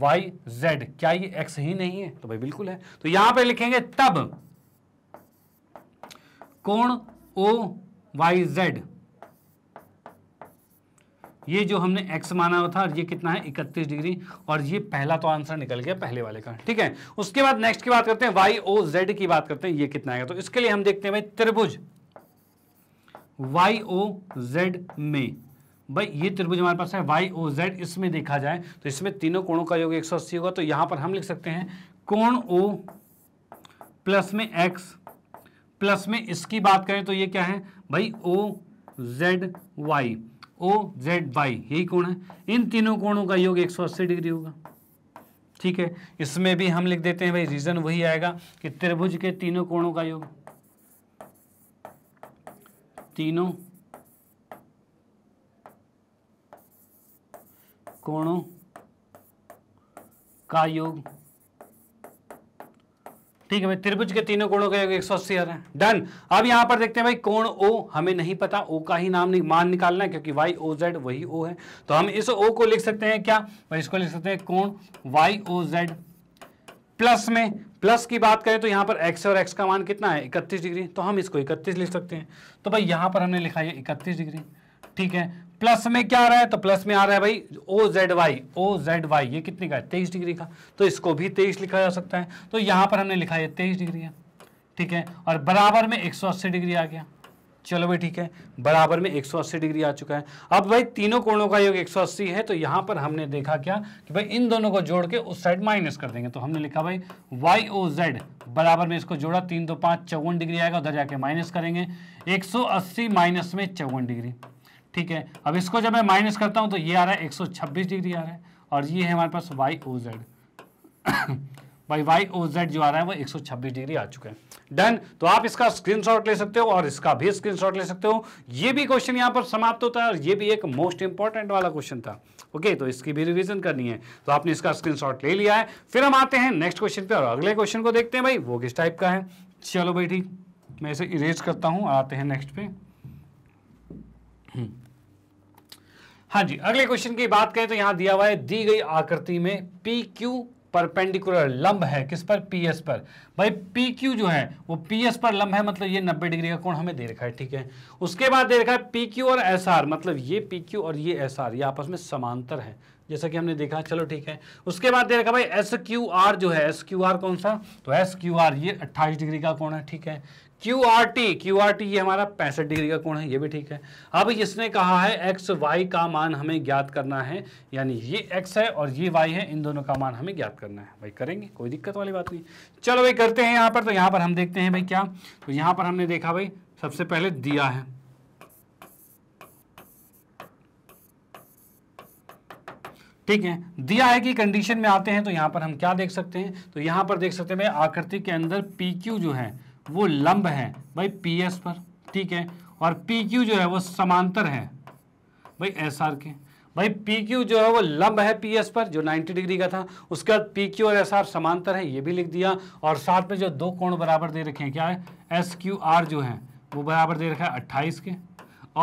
Speaker 1: वाई जेड क्या ये एक्स ही नहीं है तो भाई बिल्कुल है तो यहां पर लिखेंगे तब कोण ओ वाई जेड ये जो हमने x माना हुआ था ये कितना है 31 डिग्री और ये पहला तो आंसर निकल गया पहले वाले का ठीक है उसके बाद नेक्स्ट की बात करते हैं वाई ओ जेड की बात करते हैं ये कितना आएगा तो इसके लिए हम देखते हैं भाई त्रिभुज वाई ओ जेड में भाई ये त्रिभुज हमारे पास है वाई ओ जेड इसमें देखा जाए तो इसमें तीनों कोणों का योग 180 होगा तो यहां पर हम लिख सकते हैं कोण ओ प्लस में एक्स प्लस में इसकी बात करें तो ये क्या है भाई O Z Y O Z Y यही कोण है इन तीनों कोणों का योग 180 डिग्री होगा ठीक है इसमें भी हम लिख देते हैं भाई रीजन वही आएगा कि त्रिभुज के तीनों कोणों का योग तीनों कोणों का योग ठीक है भाई त्रिभुज के तीनों कोणों के एक सौ अस्सी है डन अब यहाँ पर देखते हैं भाई कोण ओ हमें नहीं पता ओ का ही नाम नहीं मान निकालना है क्योंकि वाई ओ जेड वही ओ है तो हम इस ओ को लिख सकते हैं क्या भाई इसको लिख सकते हैं कोण वाई ओ जेड प्लस में प्लस की बात करें तो यहाँ पर एक्स और एक्स का मान कितना है इकतीस डिग्री तो हम इसको इकतीस लिख सकते हैं तो भाई यहाँ पर हमने लिखा है इकतीस डिग्री ठीक है प्लस में क्या आ रहा है तो प्लस में आ रहा है भाई O Z Y O Z Y ये कितने का है तेईस डिग्री का तो इसको भी तेईस लिखा जा सकता है तो यहां पर हमने लिखा है तेईस डिग्री है ठीक है और बराबर में एक सौ अस्सी डिग्री आ गया चलो भाई ठीक है बराबर में 180 डिग्री आ चुका है अब भाई तीनों कोणों का योग 180 है तो यहां पर हमने देखा क्या कि भाई इन दोनों को जोड़ के उस साइड माइनस कर देंगे तो हमने लिखा भाई वाई ओ जेड बराबर में इसको जोड़ा तीन दो पांच चौवन डिग्री आएगा उधर जाके माइनस करेंगे 180 माइनस में चौवन डिग्री ठीक है अब इसको जब मैं माइनस करता हूँ तो ये आ रहा है एक डिग्री आ रहा है और ये है हमारे पास वाई ओ जेड भाई वाई ओ जेड जो आ रहा है वो 126 डिग्री आ चुका है डन तो आप इसका स्क्रीनशॉट ले सकते हो और इसका भी स्क्रीनशॉट ले सकते हो ये भी क्वेश्चन यहाँ पर समाप्त होता है और ये भी एक मोस्ट इंपॉर्टेंट वाला क्वेश्चन था ओके okay, तो इसकी भी रिवीजन करनी है तो आपने इसका स्क्रीनशॉट ले लिया है फिर हम आते हैं नेक्स्ट क्वेश्चन पे और अगले क्वेश्चन को देखते हैं भाई वो किस टाइप का है चलो भाई ठीक मैं इसे इरेज करता हूँ आते हैं नेक्स्ट पे हाँ जी अगले क्वेश्चन की बात करें तो यहाँ दिया हुआ है दी गई आकृति में पी क्यू परपेंडिकुलर लंब है किस पर पी एस पर भाई पी क्यू जो है वो पी एस पर लंब है मतलब ये नब्बे डिग्री का कोण हमें दे रखा है ठीक है उसके बाद दे रखा है पी क्यू और एस आर मतलब ये पी क्यू और ये एस आर ये आपस में समांतर है जैसा कि हमने देखा चलो ठीक है उसके बाद दे रखा भाई एस क्यू आर जो है एस क्यू आर कौन सा तो एस क्यू आर ये अट्ठाईस डिग्री का कोण है ठीक है Q R T Q R T ये हमारा पैंसठ डिग्री का कोण है ये भी ठीक है अब इसने कहा है एक्स वाई का मान हमें ज्ञात करना है यानी ये एक्स है और ये वाई है इन दोनों का मान हमें ज्ञात करना है भाई करेंगे कोई दिक्कत वाली बात नहीं चलो भाई करते हैं यहाँ पर तो यहाँ पर हम देखते हैं भाई क्या तो यहाँ पर हमने देखा भाई सबसे पहले दिया है ठीक है दिया है कि कंडीशन में आते हैं तो यहां पर हम क्या देख सकते हैं तो यहां पर देख सकते हैं भाई आकृति के अंदर पी क्यू जो है वो लंब है भाई पी एस पर ठीक है और पी क्यू जो है वो समांतर है भाई एस आर के भाई पी क्यू जो है वो लंब है पी एस पर जो 90 डिग्री का था उसके बाद पी क्यू और एस आर समांतर है ये भी लिख दिया और साथ में जो दो कोण बराबर दे रखे हैं क्या है एस क्यू आर जो है वो बराबर दे रखा है अट्ठाईस के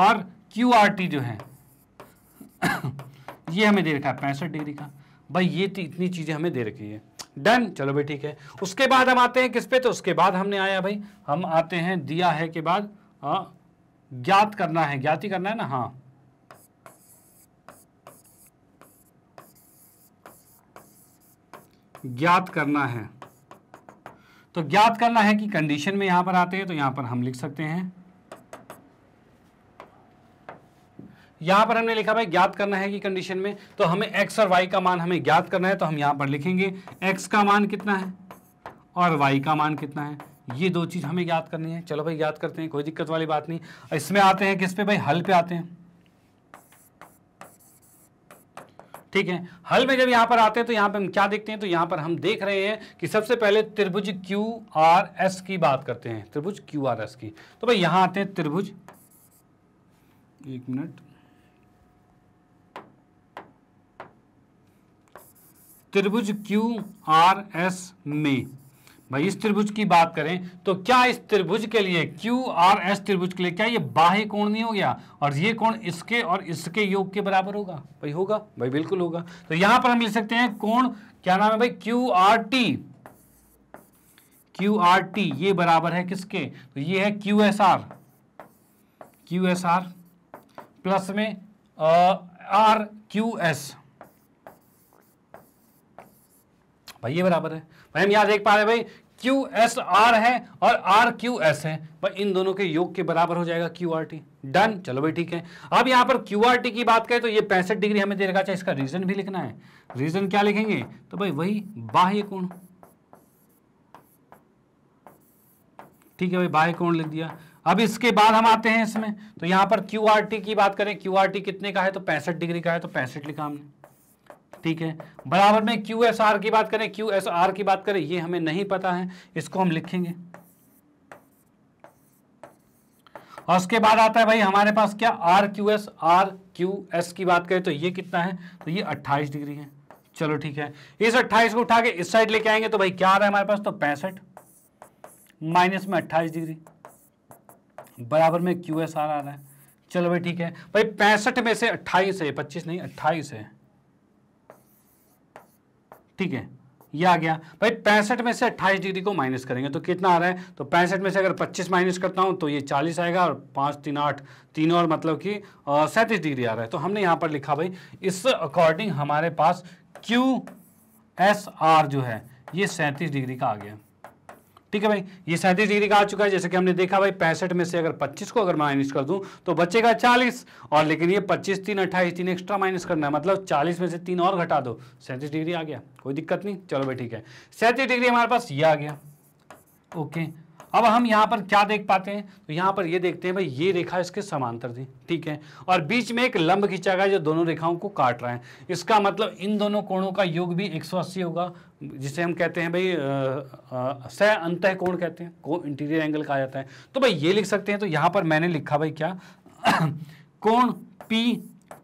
Speaker 1: और क्यू आर टी जो है ये हमें दे रखा है पैंसठ डिग्री का भाई ये तो इतनी चीज़ें हमें दे रखी है डन चलो भाई ठीक है उसके बाद हम आते हैं किस पे तो उसके बाद हमने आया भाई हम आते हैं दिया है के बाद हाँ, ज्ञात करना है ज्ञात ही करना है ना हाँ ज्ञात करना है तो ज्ञात करना है कि कंडीशन में यहां पर आते हैं तो यहां पर हम लिख सकते हैं यहां पर हमने लिखा भाई ज्ञात करना है कि कंडीशन में तो हमें एक्स और वाई का मान हमें ज्ञात करना है तो हम यहां पर लिखेंगे एक्स का मान कितना है और वाई का मान कितना है ये दो चीज़ हमें ज्ञात करनी है चलो भाई ज्ञात करते हैं कोई दिक्कत वाली बात नहीं इसमें आते हैं किस पे भाई हल पे आते हैं ठीक है हल में जब यहां पर आते हैं तो यहां पर हम क्या देखते हैं तो यहां पर हम देख रहे हैं कि सबसे पहले त्रिभुज क्यू आर एस की बात करते हैं त्रिभुज क्यू आर एस की तो भाई यहां आते हैं त्रिभुज एक मिनट त्रिभुज क्यू आर एस में भाई इस त्रिभुज की बात करें तो क्या इस त्रिभुज के लिए क्यू आर एस त्रिभुज के लिए क्या ये बाह्य कोण नहीं हो गया और ये कोण इसके और इसके योग के बराबर होगा भाई होगा भाई बिल्कुल होगा तो यहां पर हम लिख सकते हैं कोण क्या नाम है भाई Q R T Q R T ये बराबर है किसके तो ये है Q S R Q S R plus में आर क्यू एस भाई ये बराबर है भाई हम यहाँ देख पा रहे भाई क्यू एस आर है और आर क्यू एस है भाई इन दोनों के योग के बराबर हो जाएगा क्यू आर टी डन चलो भाई ठीक है अब यहाँ पर क्यू आर टी की बात करें तो ये पैंसठ डिग्री हमें दे रखा चाहिए अच्छा, इसका रीजन भी लिखना है रीजन क्या लिखेंगे तो भाई वही बाह्य कोण ठीक है भाई बाह्य कोण लिख दिया अब इसके बाद हम आते हैं इसमें तो यहाँ पर क्यू आर टी की बात करें क्यू आर टी कितने का है तो पैंसठ डिग्री का है तो पैंसठ लिखा हमने ठीक है बराबर में क्यू एस आर की बात करें क्यू एस आर की बात करें ये हमें नहीं पता है इसको हम लिखेंगे और उसके बाद आता है भाई हमारे पास क्या R Q S R Q S की बात करें तो ये कितना है तो ये 28 डिग्री है चलो ठीक है इस 28 को उठा के इस साइड लेके आएंगे तो भाई क्या आ रहा है हमारे पास तो पैंसठ माइनस में अट्ठाईस डिग्री बराबर में क्यू एस आर आ रहा है चलो भाई ठीक है भाई पैंसठ में से अट्ठाईस है पच्चीस नहीं अट्ठाईस है ठीक है ये आ गया भाई पैंसठ में से अट्ठाईस डिग्री को माइनस करेंगे तो कितना आ रहा है तो पैंसठ में से अगर पच्चीस माइनस करता हूँ तो ये चालीस आएगा और पाँच तीन आठ तीन और मतलब कि सैंतीस डिग्री आ रहा है तो हमने यहाँ पर लिखा भाई इस अकॉर्डिंग हमारे पास क्यू एस आर जो है ये सैंतीस डिग्री का आ गया ठीक है भाई ये सैंतीस डिग्री का आ चुका है जैसे कि हमने देखा भाई पैंसठ में से अगर पच्चीस को अगर माइनस कर दूं तो बचेगा चालीस और लेकिन ये पच्चीस तीन अट्ठाईस तीन एक्स्ट्रा माइनस करना है मतलब चालीस में से तीन और घटा दो सैंतीस डिग्री आ गया कोई दिक्कत नहीं चलो भाई ठीक है सैंतीस डिग्री हमारे पास ये आ गया ओके अब हम यहाँ पर क्या देख पाते हैं तो यहाँ पर ये देखते हैं भाई ये रेखा इसके समांतर थी ठीक है और बीच में एक लंब खींचा गया जो दोनों रेखाओं को काट रहा है इसका मतलब इन दोनों कोणों का योग भी 180 होगा जिसे हम कहते हैं भाई सह अंत कोण कहते हैं को इंटीरियर एंगल कहा जाता है तो भाई ये लिख सकते हैं तो यहाँ पर मैंने लिखा भाई क्या कोण पी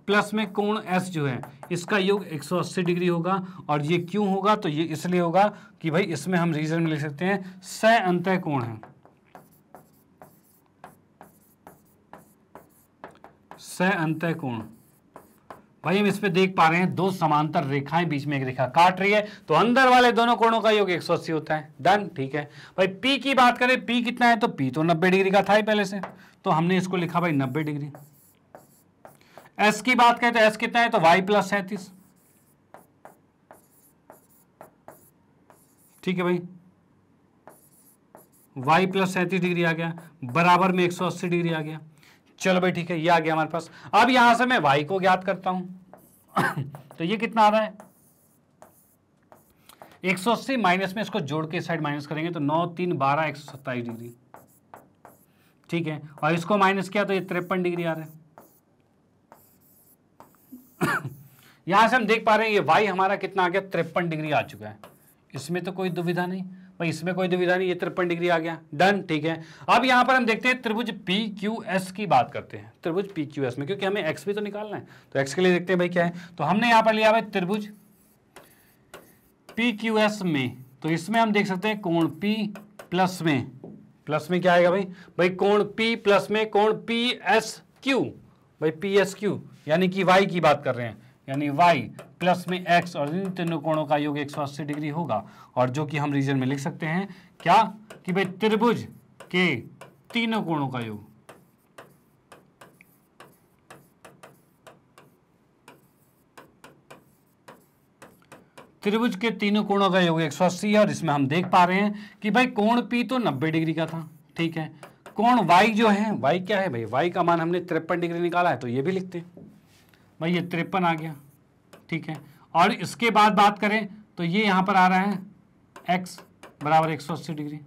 Speaker 1: प्लस में कोण एस जो है इसका योग 180 डिग्री होगा और ये क्यों होगा तो ये इसलिए होगा कि भाई इसमें हम रीजन में लिख सकते हैं स अंत कोण है स अंत कोण भाई हम इसमें देख पा रहे हैं दो समांतर रेखाएं बीच में एक रेखा काट रही है तो अंदर वाले दोनों कोणों का योग 180 होता है डन ठीक है भाई पी की बात करें पी कितना है तो पी तो 90 डिग्री का था ही पहले से तो हमने इसको लिखा भाई 90 डिग्री एस की बात करें तो एस कितना है तो वाई प्लस सैंतीस ठीक है भाई वाई प्लस सैंतीस डिग्री आ गया बराबर में एक सौ अस्सी डिग्री आ गया चलो भाई ठीक है ये आ गया हमारे पास अब यहां से मैं वाई को ज्ञात करता हूं तो ये कितना आ रहा है एक सौ अस्सी माइनस में इसको जोड़ के साइड माइनस करेंगे तो नौ तीन बारह एक सौ सत्ताईस डिग्री ठीक है और इसको माइनस किया तो ये तिरपन डिग्री आ रहा है यहां से हम देख पा रहे हैं ये वाई हमारा कितना आ गया तिरपन डिग्री आ चुका है इसमें तो कोई दुविधा नहीं भाई इसमें कोई दुविधा नहीं ये तिरपन डिग्री आ गया डन ठीक है अब यहां पर हम देखते हैं त्रिभुज पी क्यू एस की बात करते हैं त्रिभुज पी क्यू एस में क्योंकि हमें एक्स भी तो निकालना है तो एक्स के लिए देखते हैं भाई क्या है तो हमने यहां पर लिया भाई त्रिभुज पी क्यू एस में तो इसमें हम देख सकते हैं कोण पी प्लस में प्लस में क्या आएगा भाई भाई कोण पी प्लस में कोण पी एस क्यू भाई पी एस क्यू यानी कि वाई की बात कर रहे हैं यानी वाई प्लस में एक्स और इन तीनों कोणों का योग अस्सी डिग्री होगा और जो कि हम रीजन में लिख सकते हैं क्या कि भाई त्रिभुज के तीनों कोणों का योग त्रिभुज के तीनों कोणों का योग 180 है और इसमें हम देख पा रहे हैं कि भाई कोण पी तो 90 डिग्री का था ठीक है कोण y जो है y क्या है भाई y का मान हमने तिरपन डिग्री निकाला है तो ये भी लिखते हैं भाई ये तिरपन आ गया ठीक है और इसके बाद बात करें तो ये यहाँ पर आ रहा है एक्स बराबर एक डिग्री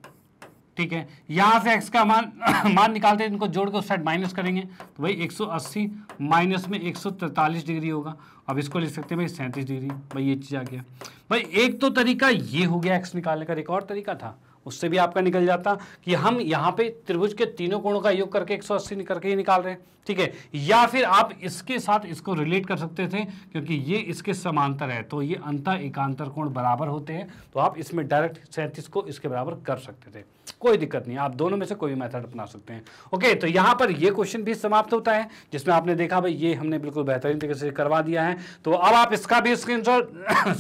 Speaker 1: ठीक है यहाँ से एक्स का मान मान निकालते हैं इनको जोड़ के उस साइड माइनस करेंगे तो भाई 180 माइनस में 143 डिग्री होगा अब इसको ले सकते हैं भाई सैंतीस डिग्री भाई ये चीज़ आ गया भाई एक तो तरीका ये हो गया एक्स निकालने का एक और तरीका था उससे भी आपका निकल जाता कि हम यहाँ पे त्रिभुज के तीनों कोणों का योग करके 180 करके ही निकाल रहे हैं ठीक है या फिर आप इसके साथ इसको रिलेट कर सकते थे क्योंकि ये इसके समांतर है तो ये अंतर एकांतर कोण बराबर होते हैं तो आप इसमें डायरेक्ट सैंतीस को इसके बराबर कर सकते थे कोई दिक्कत नहीं आप दोनों में से कोई भी मेथड अपना सकते हैं ओके तो यहां पर ये क्वेश्चन भी समाप्त होता है जिसमें आपने देखा भाई ये हमने बिल्कुल बेहतरीन तरीके से करवा दिया है तो अब आप इसका भी स्क्रीन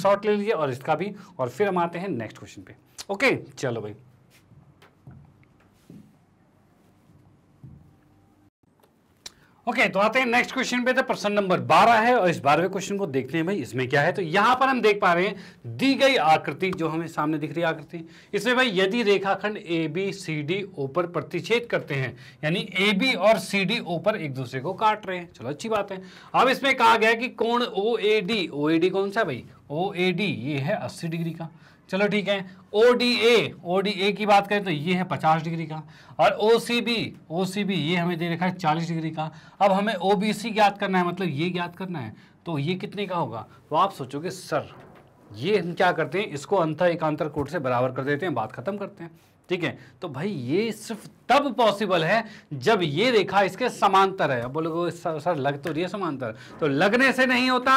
Speaker 1: शॉट ले लीजिए और इसका भी और फिर हम आते हैं नेक्स्ट क्वेश्चन पे ओके चलो भाई ओके okay, तो आते हैं नेक्स्ट क्वेश्चन पे तो प्रश्न नंबर 12 है और इस बारहवें क्वेश्चन को देखते हैं भाई इसमें क्या है तो यहां पर हम देख पा रहे हैं दी गई आकृति जो हमें सामने दिख रही आकृति इसमें भाई यदि रेखाखंड ए बी सी डी ऊपर प्रतिच्छेद करते हैं यानी ए बी और सी डी ऊपर एक दूसरे को काट रहे हैं चलो अच्छी बात है अब इसमें कहा गया कि कौन ओ A D O A D कौन सा भाई ओ ए डी ये है अस्सी डिग्री का चलो ठीक है O D A O D A की बात करें तो ये है पचास डिग्री का और ओ C B O C B ये हमें दे रखा है चालीस डिग्री का अब हमें ओ बी सी ज्ञात करना है मतलब ये ज्ञात करना है तो ये कितने का होगा तो आप सोचोगे सर ये हम क्या करते हैं इसको अंतर एकांतर कोट से बराबर कर देते हैं बात खत्म करते हैं ठीक है तो भाई ये सिर्फ तब पॉसिबल है जब ये रेखा इसके समांतर है बोलोगे सर, सर लग तो रही है समांतर तो लगने से नहीं होता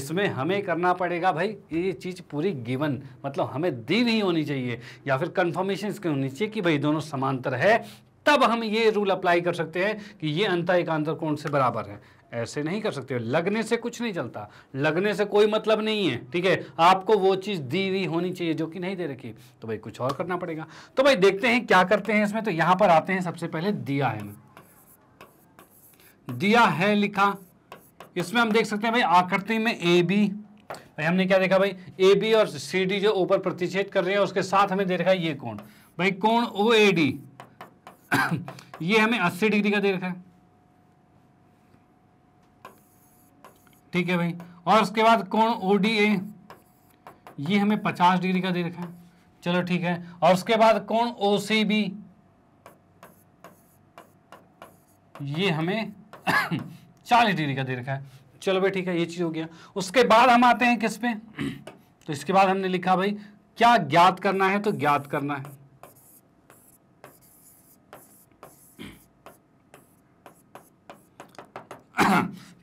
Speaker 1: इसमें हमें करना पड़ेगा भाई ये चीज़ पूरी गिवन मतलब हमें दी नहीं होनी चाहिए या फिर कन्फर्मेशन इसके होनी चाहिए कि भाई दोनों समांतर है तब हम ये रूल अप्लाई कर सकते हैं कि ये अंतर एकांतर कौन से बराबर है ऐसे नहीं कर सकते हो लगने से कुछ नहीं चलता लगने से कोई मतलब नहीं है ठीक है आपको वो चीज़ दी हुई होनी चाहिए जो कि नहीं दे रखी तो भाई कुछ और करना पड़ेगा तो भाई देखते हैं क्या करते हैं इसमें तो यहाँ पर आते हैं सबसे पहले दिया है दिया है लिखा इसमें हम देख सकते हैं भाई आकृति में ए बी भाई हमने क्या देखा भाई ए बी और सी डी जो ऊपर प्रतिच्छेद कर रहे हैं उसके साथ हमें दे रखा है ये कोण भाई कोण ओ ए डी ये हमें अस्सी डिग्री का दे रखा है ठीक है भाई और उसके बाद कौन ओ ये हमें पचास डिग्री का दे रखा है चलो ठीक है और उसके बाद कौन ओ ये हमें चालीस डिग्री का दे रखा है चलो भाई ठीक है ये चीज़ हो गया उसके बाद हम आते हैं किस पे तो इसके बाद हमने लिखा भाई क्या ज्ञात करना है तो ज्ञात करना है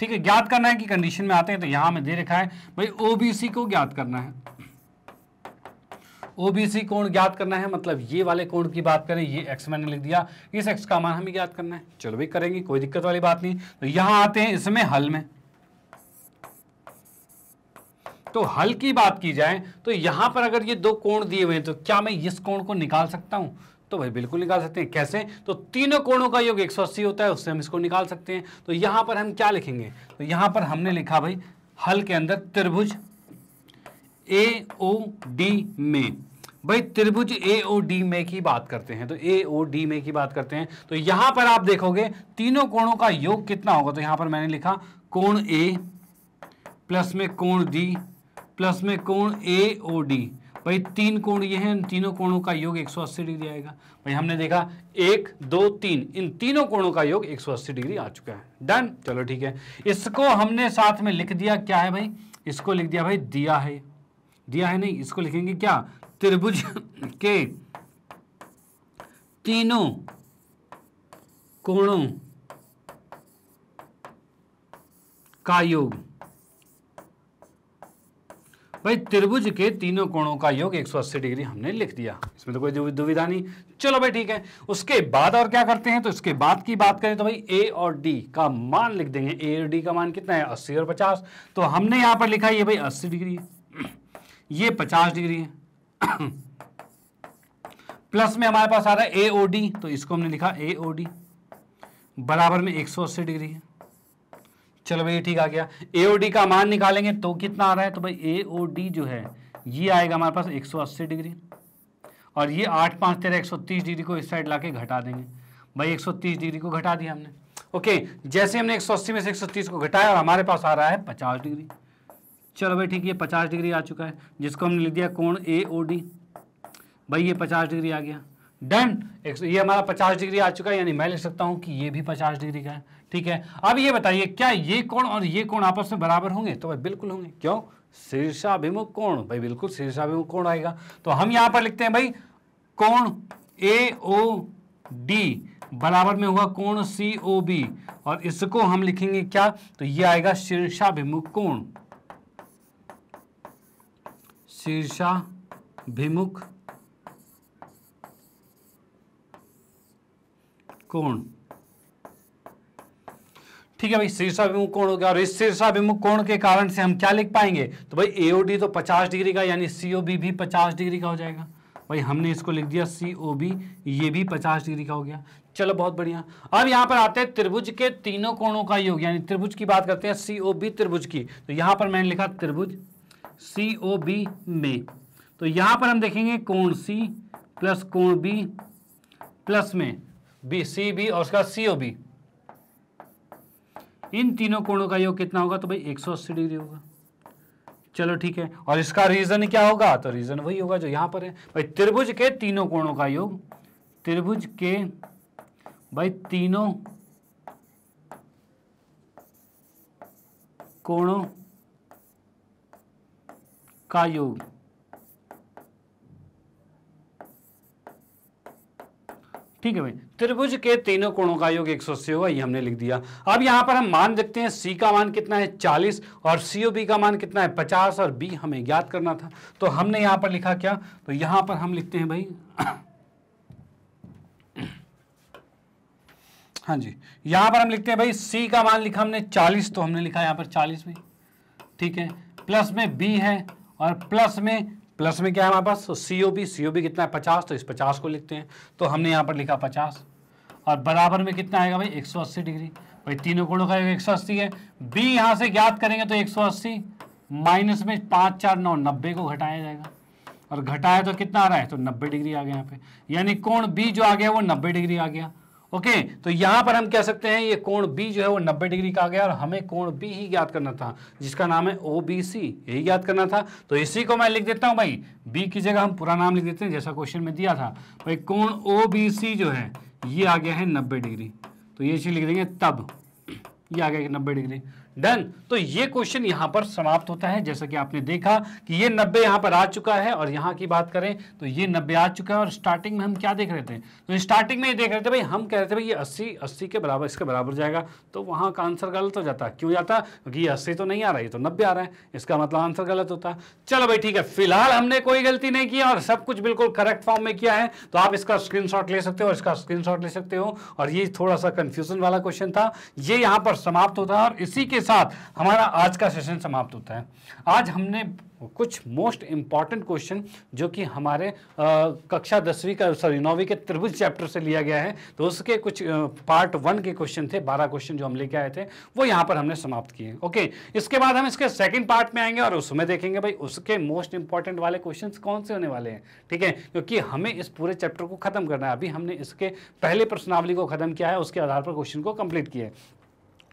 Speaker 1: ठीक है ज्ञात करना है कि कंडीशन में आते हैं तो यहां में दे रखा है भाई ओबीसी को ज्ञात करना है ओबीसी कोण ज्ञात करना है मतलब ये वाले कोण की बात करें ये एक्स मैंने लिख दिया इस एक्स का मान हमें ज्ञात करना है चलो भी करेंगे कोई दिक्कत वाली बात नहीं तो यहां आते हैं इसमें हल में तो हल की बात की जाए तो यहां पर अगर ये दो कोण दिए हुए हैं तो क्या मैं इस कोण को निकाल सकता हूं तो भाई बिल्कुल निकाल सकते हैं कैसे तो तीनों कोणों का योग 180 होता है उससे हम इसको निकाल सकते हैं तो यहां पर हम क्या लिखेंगे तो यहां पर हमने लिखा भाई हल के अंदर त्रिभुज ए ओ डी में भाई त्रिभुज ए ओ डी में की बात करते हैं तो ए ओ डी में की बात करते हैं तो यहां पर आप देखोगे तीनों कोणों का योग कितना होगा तो यहां पर मैंने लिखा कोण ए प्लस में कोण डी प्लस में कोण ए ओ डी भाई तीन कोण ये हैं तीनों कोणों का योग 180 डिग्री आएगा भाई हमने देखा एक दो तीन इन तीनों कोणों का योग 180 डिग्री आ चुका है डन चलो ठीक है इसको हमने साथ में लिख दिया क्या है भाई इसको लिख दिया भाई दिया है दिया है नहीं इसको लिखेंगे क्या त्रिभुज के तीनों कोणों का योग भाई त्रिभुज के तीनों कोणों का योग 180 डिग्री हमने लिख दिया इसमें तो कोई दुविधा नहीं चलो भाई ठीक है उसके बाद और क्या करते हैं तो इसके बाद की बात करें तो भाई ए और डी का मान लिख देंगे ए और डी का मान कितना है अस्सी और पचास तो हमने यहाँ पर लिखा ये भाई अस्सी डिग्री है ये पचास डिग्री है प्लस में हमारे पास आ रहा है ए ओ डी तो इसको हमने लिखा ए ओ डी बराबर में 180 डिग्री है चलो भाई ठीक आ गया ए का मान निकालेंगे तो कितना आ रहा है तो भाई ए ओ डी जो है ये आएगा हमारे पास 180 डिग्री और ये आठ पाँच तेरह एक डिग्री को इस साइड ला घटा देंगे भाई 130 डिग्री को घटा दिया हमने ओके जैसे हमने 180 में से 130 को घटाया और हमारे पास आ रहा है 50 डिग्री चलो भाई ठीक है 50 डिग्री आ चुका है जिसको हमने लिख दिया कोण ए भाई ये पचास डिग्री आ गया डन ये हमारा पचास डिग्री आ चुका है यानी मैं लिख सकता हूँ कि ये भी पचास डिग्री का है ठीक है अब ये बताइए क्या ये कोण और ये कोण आपस में बराबर होंगे तो भाई बिल्कुल होंगे क्यों शीर्षाभिमुख कोण भाई बिल्कुल शीर्षाभिमुख कोण आएगा तो हम यहां पर लिखते हैं भाई कोण ए ओ डी बराबर में हुआ कोण सी ओ बी और इसको हम लिखेंगे क्या तो ये आएगा शीर्षाभिमुख कोण शीर्षाभिमुख कोण ठीक है भाई शीर्षाभिमुख कोण हो गया और इस शीर्षाभिमुख कोण के कारण से हम क्या लिख पाएंगे तो भाई एओडी तो 50 डिग्री का यानी सीओबी भी 50 डिग्री का हो जाएगा भाई हमने इसको लिख दिया सीओबी ये भी 50 डिग्री का हो गया चलो बहुत बढ़िया अब यहाँ पर आते हैं त्रिभुज के तीनों कोणों का योग यानी त्रिभुज की बात करते हैं सीओबी त्रिभुज की तो यहाँ पर मैंने लिखा त्रिभुज सीओबी में तो यहाँ पर हम देखेंगे कोण सी प्लस कोण बी प्लस में बी सी बी और उसका सी ओ बी इन तीनों कोणों का योग कितना होगा तो भाई एक डिग्री होगा चलो ठीक है और इसका रीजन क्या होगा तो रीजन वही होगा जो यहां पर है भाई त्रिभुज के तीनों कोणों का योग त्रिभुज के भाई तीनों कोणों का योग ठीक है भाई त्रिभुज के तीनों कोणों का योग 180 होगा ये हमने लिख दिया अब यहाँ पर हम मान देखते हैं सी का मान कितना है 40 और सीओ बी का मान कितना है 50 और बी हमें ज्ञात करना था तो हमने यहाँ पर लिखा क्या तो यहाँ पर हम लिखते हैं भाई हाँ जी यहाँ पर हम लिखते हैं भाई सी का मान लिखा हमने चालीस तो हमने लिखा यहाँ पर चालीस में ठीक है प्लस में बी है और प्लस में प्लस में क्या है हमारे पास तो सी O B C O B कितना है पचास तो इस पचास को लिखते हैं तो हमने यहाँ पर लिखा पचास और बराबर में कितना आएगा भाई एक सौ अस्सी डिग्री भाई तीनों कोणों का एक सौ अस्सी है बी यहाँ से ज्ञात करेंगे तो एक सौ अस्सी माइनस में पाँच चार नौ नब्बे को घटाया जाएगा और घटाया तो कितना आ रहा है तो नब्बे डिग्री आ गया यहाँ पे यानी कोण बी जो आ गया वो नब्बे डिग्री आ गया ओके okay, तो यहां पर हम कह सकते हैं ये कोण बी जो है वो 90 डिग्री का आ गया और हमें कोण बी ही ज्ञात करना था जिसका नाम है ओ बी सी यही ज्ञात करना था तो इसी को मैं लिख देता हूं भाई बी की जगह हम पूरा नाम लिख देते हैं जैसा क्वेश्चन में दिया था भाई कोण ओ बी सी जो है ये आ गया है नब्बे डिग्री तो ये चीज़ लिख देंगे तब ये आ गया नब्बे डिग्री डन तो ये क्वेश्चन यहां पर समाप्त होता है जैसा कि आपने देखा कि ये नब्बे यहां पर आ चुका है और यहां की बात करें तो ये नब्बे आ चुका है और स्टार्टिंग में हम क्या देख रहे थे तो स्टार्टिंग में ये देख रहे थे भाई हम कह रहे थे भाई ये अस्सी अस्सी के बराबर इसके बराबर जाएगा तो वहां का आंसर गलत हो जाता क्यों जाता क्योंकि ये अस्सी तो नहीं आ रहा है तो नब्बे आ रहा है इसका मतलब आंसर गलत होता चलो भाई ठीक है फिलहाल हमने कोई गलती नहीं की और सब कुछ बिल्कुल करेक्ट फॉर्म में किया है तो आप इसका स्क्रीन ले सकते हो इसका स्क्रीन ले सकते हो और ये थोड़ा सा कंफ्यूजन वाला क्वेश्चन था ये यहाँ पर समाप्त होता है और इसी के साथ हमारा आज का सेशन समाप्त होता है आज हमने कुछ मोस्ट इंपॉर्टेंट क्वेश्चन जो कि हमारे आ, कक्षा दसवीं का सॉरी नौवीं के त्रिभुज चैप्टर से लिया गया है तो उसके कुछ आ, पार्ट वन के क्वेश्चन थे बारह क्वेश्चन जो हम लेके आए थे वो यहां पर हमने समाप्त किए ओके इसके बाद हम इसके सेकंड पार्ट में आएंगे और उसमें देखेंगे भाई उसके मोस्ट इंपॉर्टेंट वाले क्वेश्चन कौन से होने वाले हैं ठीक है क्योंकि हमें इस पूरे चैप्टर को खत्म करना है अभी हमने इसके पहले प्रश्नावली को खत्म किया है उसके आधार पर क्वेश्चन को कंप्लीट किया है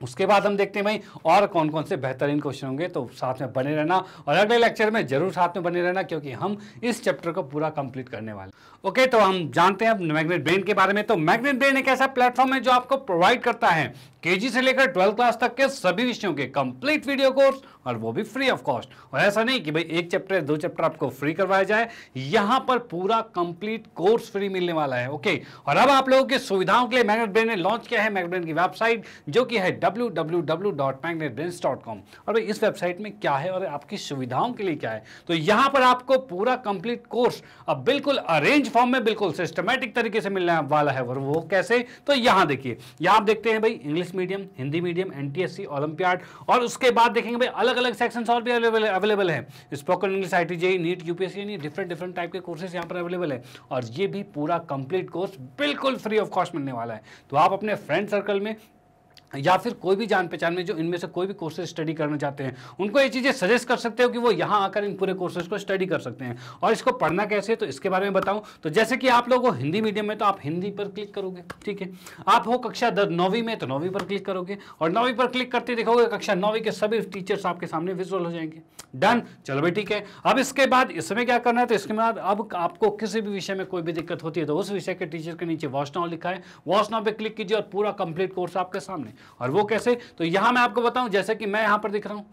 Speaker 1: उसके बाद हम देखते हैं भाई और कौन कौन से बेहतरीन क्वेश्चन होंगे तो साथ में बने रहना और अगले लेक्चर में जरूर साथ में बने रहना क्योंकि हम इस चैप्टर को पूरा कंप्लीट करने वाले ओके तो हम जानते हैं अब मैग्नेट ब्रेन के बारे में तो मैग्नेट ब्रेन एक ऐसा प्लेटफॉर्म है जो आपको प्रोवाइड करता है केजी से लेकर ट्वेल्थ क्लास तक के सभी विषयों के कंप्लीट वीडियो कोर्स और वो भी फ्री ऑफ कॉस्ट और ऐसा नहीं कि भाई एक चैप्टर दो चैप्टर आपको फ्री करवाया जाए यहाँ पर पूरा कंप्लीट कोर्स फ्री मिलने वाला है ओके और अब आप लोगों की सुविधाओं के लिए मैगनेट ब्रेन ने लॉन्च किया है मैगनेट ब्रेन की वेबसाइट जो कि है डब्ल्यू और इस वेबसाइट में क्या है और आपकी सुविधाओं के लिए क्या है तो यहाँ पर आपको पूरा कंप्लीट कोर्स अब बिल्कुल अरेंज फॉर्म में बिल्कुल सिस्टमेटिक तरीके से मिलने वाला है और वो कैसे तो यहां देखिए यहां आप देखते हैं भाई English English medium Hindi medium NTSC olympiad और उसके बाद देखेंगे भाई अलग अलग सेक्शन और भी अवेलेबल अवेलेबल है spoken English I T NEET UPSC नहीं डिफरेंट डिफरेंट टाइप के कोर्सेस यहाँ पर अवेलेबल है और ये भी पूरा कंप्लीट कोर्स बिल्कुल फ्री ऑफ कॉस्ट मिलने वाला है तो आप अपने फ्रेंड सर्कल में या फिर कोई भी जान पहचान में जो इनमें से कोई भी कोर्सेज स्टडी करना चाहते हैं उनको ये चीज़ें सजेस्ट कर सकते हो कि वो यहाँ आकर इन पूरे कोर्सेज को स्टडी कर सकते हैं और इसको पढ़ना कैसे तो इसके बारे में बताऊँ तो जैसे कि आप लोग हो हिंदी मीडियम में तो आप हिंदी पर क्लिक करोगे ठीक है आप हो कक्षा दस नौवीं में तो नौवीं पर क्लिक करोगे और नौवीं पर क्लिक करते देखोगे कक्षा नौवीं के सभी टीचर्स आपके सामने विजुअल हो जाएंगे डन चलो भाई ठीक है अब इसके बाद इसमें क्या करना है तो इसके बाद अब आपको किसी भी विषय में कोई भी दिक्कत होती है तो उस विषय के टीचर के नीचे वॉच नाव लिखा है वॉच नाव पर क्लिक कीजिए और पूरा कंप्लीट कोर्स आपके सामने और वो कैसे तो यहां मैं आपको बताऊं जैसे कि मैं यहां पर दिख रहा हूं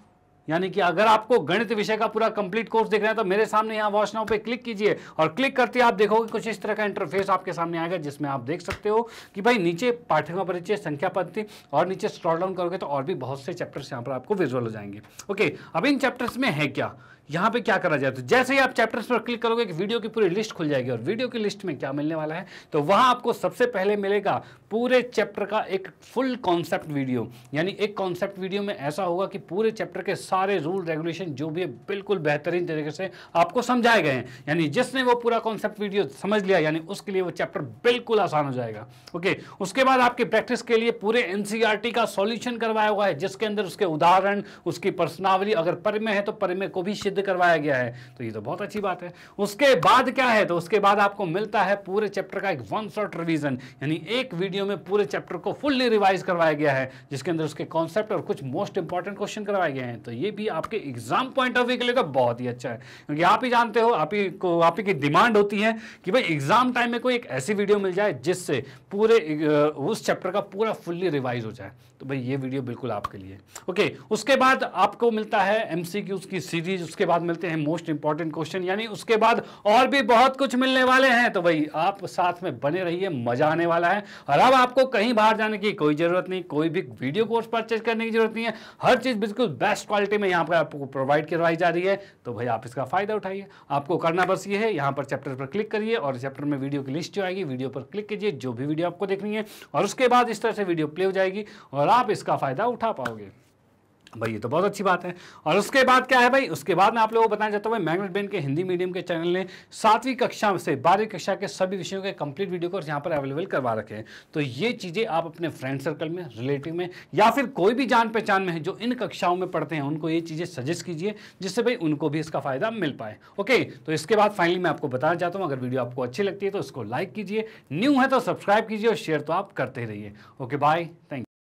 Speaker 1: यानी कि अगर आपको गणित विषय का पूरा कंप्लीट कोर्स देख रहे हैं तो मेरे सामने यहाँ वॉच नाउ पे क्लिक कीजिए और क्लिक करते आप देखोगे कुछ इस तरह का इंटरफेस आपके सामने आएगा जिसमें आप देख सकते हो कि भाई नीचे पाठ्यक्रम परिचय संख्या पद्धति और नीचे स्क्रॉल डाउन करोगे तो और भी बहुत से चैप्टर्स यहाँ पर आपको विजुअल हो जाएंगे ओके अब इन चैप्टर्स में है क्या यहाँ पे क्या करा जाए तो जैसे ही आप चैप्टर्स पर क्लिक करोगे कि वीडियो की पूरी लिस्ट खुल जाएगी और वीडियो की लिस्ट में क्या मिलने वाला है तो वहाँ आपको सबसे पहले मिलेगा पूरे चैप्टर का एक फुल कॉन्सेप्ट वीडियो यानी एक कॉन्सेप्ट वीडियो में ऐसा होगा कि पूरे चैप्टर के सारे रूल रेगुलेशन जो भी है बिल्कुल बेहतरीन तरीके से आपको समझाए गए हैं यानी जिसने वो पूरा कॉन्सेप्ट वीडियो समझ लिया यानी उसके लिए वो चैप्टर बिल्कुल आसान हो जाएगा ओके उसके बाद आपकी प्रैक्टिस के लिए पूरे एनसीईआरटी e का सोल्यूशन करवाया हुआ है जिसके अंदर उसके उदाहरण उसकी पर्सनावली अगर परमे है तो परमे को भी सिद्ध सिद्ध करवाया गया है तो ये तो बहुत अच्छी बात है उसके बाद क्या है तो उसके बाद आपको मिलता है पूरे चैप्टर का एक वन शॉट रिविजन यानी एक वीडियो में पूरे चैप्टर को फुल्ली रिवाइज करवाया गया है जिसके अंदर उसके कॉन्सेप्ट और कुछ मोस्ट इंपॉर्टेंट क्वेश्चन करवाए गए हैं तो ये भी आपके एग्जाम पॉइंट ऑफ व्यू के लिए तो बहुत ही अच्छा है क्योंकि आप ही जानते हो आप ही को आप ही की डिमांड होती है कि भाई एग्जाम टाइम में कोई एक ऐसी वीडियो मिल जाए जिससे पूरे उस चैप्टर का पूरा फुल्ली रिवाइज हो जाए तो भाई ये वीडियो बिल्कुल आपके लिए ओके उसके बाद आपको मिलता है एम की सीरीज उसके बाद मिलते हैं मोस्ट इंपॉर्टेंट क्वेश्चन यानी उसके बाद और भी बहुत कुछ मिलने वाले हैं तो भाई आप साथ में बने रहिए मजा आने वाला है और अब आपको कहीं बाहर जाने की कोई ज़रूरत नहीं कोई भी वीडियो कोर्स परचेज करने की जरूरत नहीं है हर चीज़ बिल्कुल बेस्ट क्वालिटी में यहाँ पर आपको प्रोवाइड करवाई जा रही है तो भाई आप इसका फ़ायदा उठाइए आपको करना बस ये है यहाँ पर चैप्टर पर क्लिक करिए और चैप्टर में वीडियो की लिस्ट जो आएगी वीडियो पर क्लिक कीजिए जो भी वीडियो आपको देखनी है और उसके बाद इस तरह से वीडियो प्ले हो जाएगी और और आप इसका फ़ायदा उठा पाओगे भाई ये तो बहुत अच्छी बात है और उसके बाद क्या है भाई उसके बाद मैं आप लोगों को बताना चाहता हूँ भाई मैगनेट बेन के हिंदी मीडियम के चैनल ने सातवीं कक्षा से बारहवीं कक्षा के सभी विषयों के कंप्लीट वीडियो कोर्स यहाँ पर अवेलेबल करवा रखे हैं तो ये चीज़ें आप अपने फ्रेंड सर्कल में रिलेटिव में या फिर कोई भी जान पहचान में है जो इन कक्षाओं में पढ़ते हैं उनको ये चीज़ें सजेस्ट कीजिए जिससे भाई उनको भी इसका फ़ायदा मिल पाए ओके तो इसके बाद फाइनली मैं आपको बताना चाहता हूँ अगर वीडियो आपको अच्छी लगती है तो उसको लाइक कीजिए न्यू है तो सब्सक्राइब कीजिए और शेयर तो आप करते रहिए ओके बाय थैंक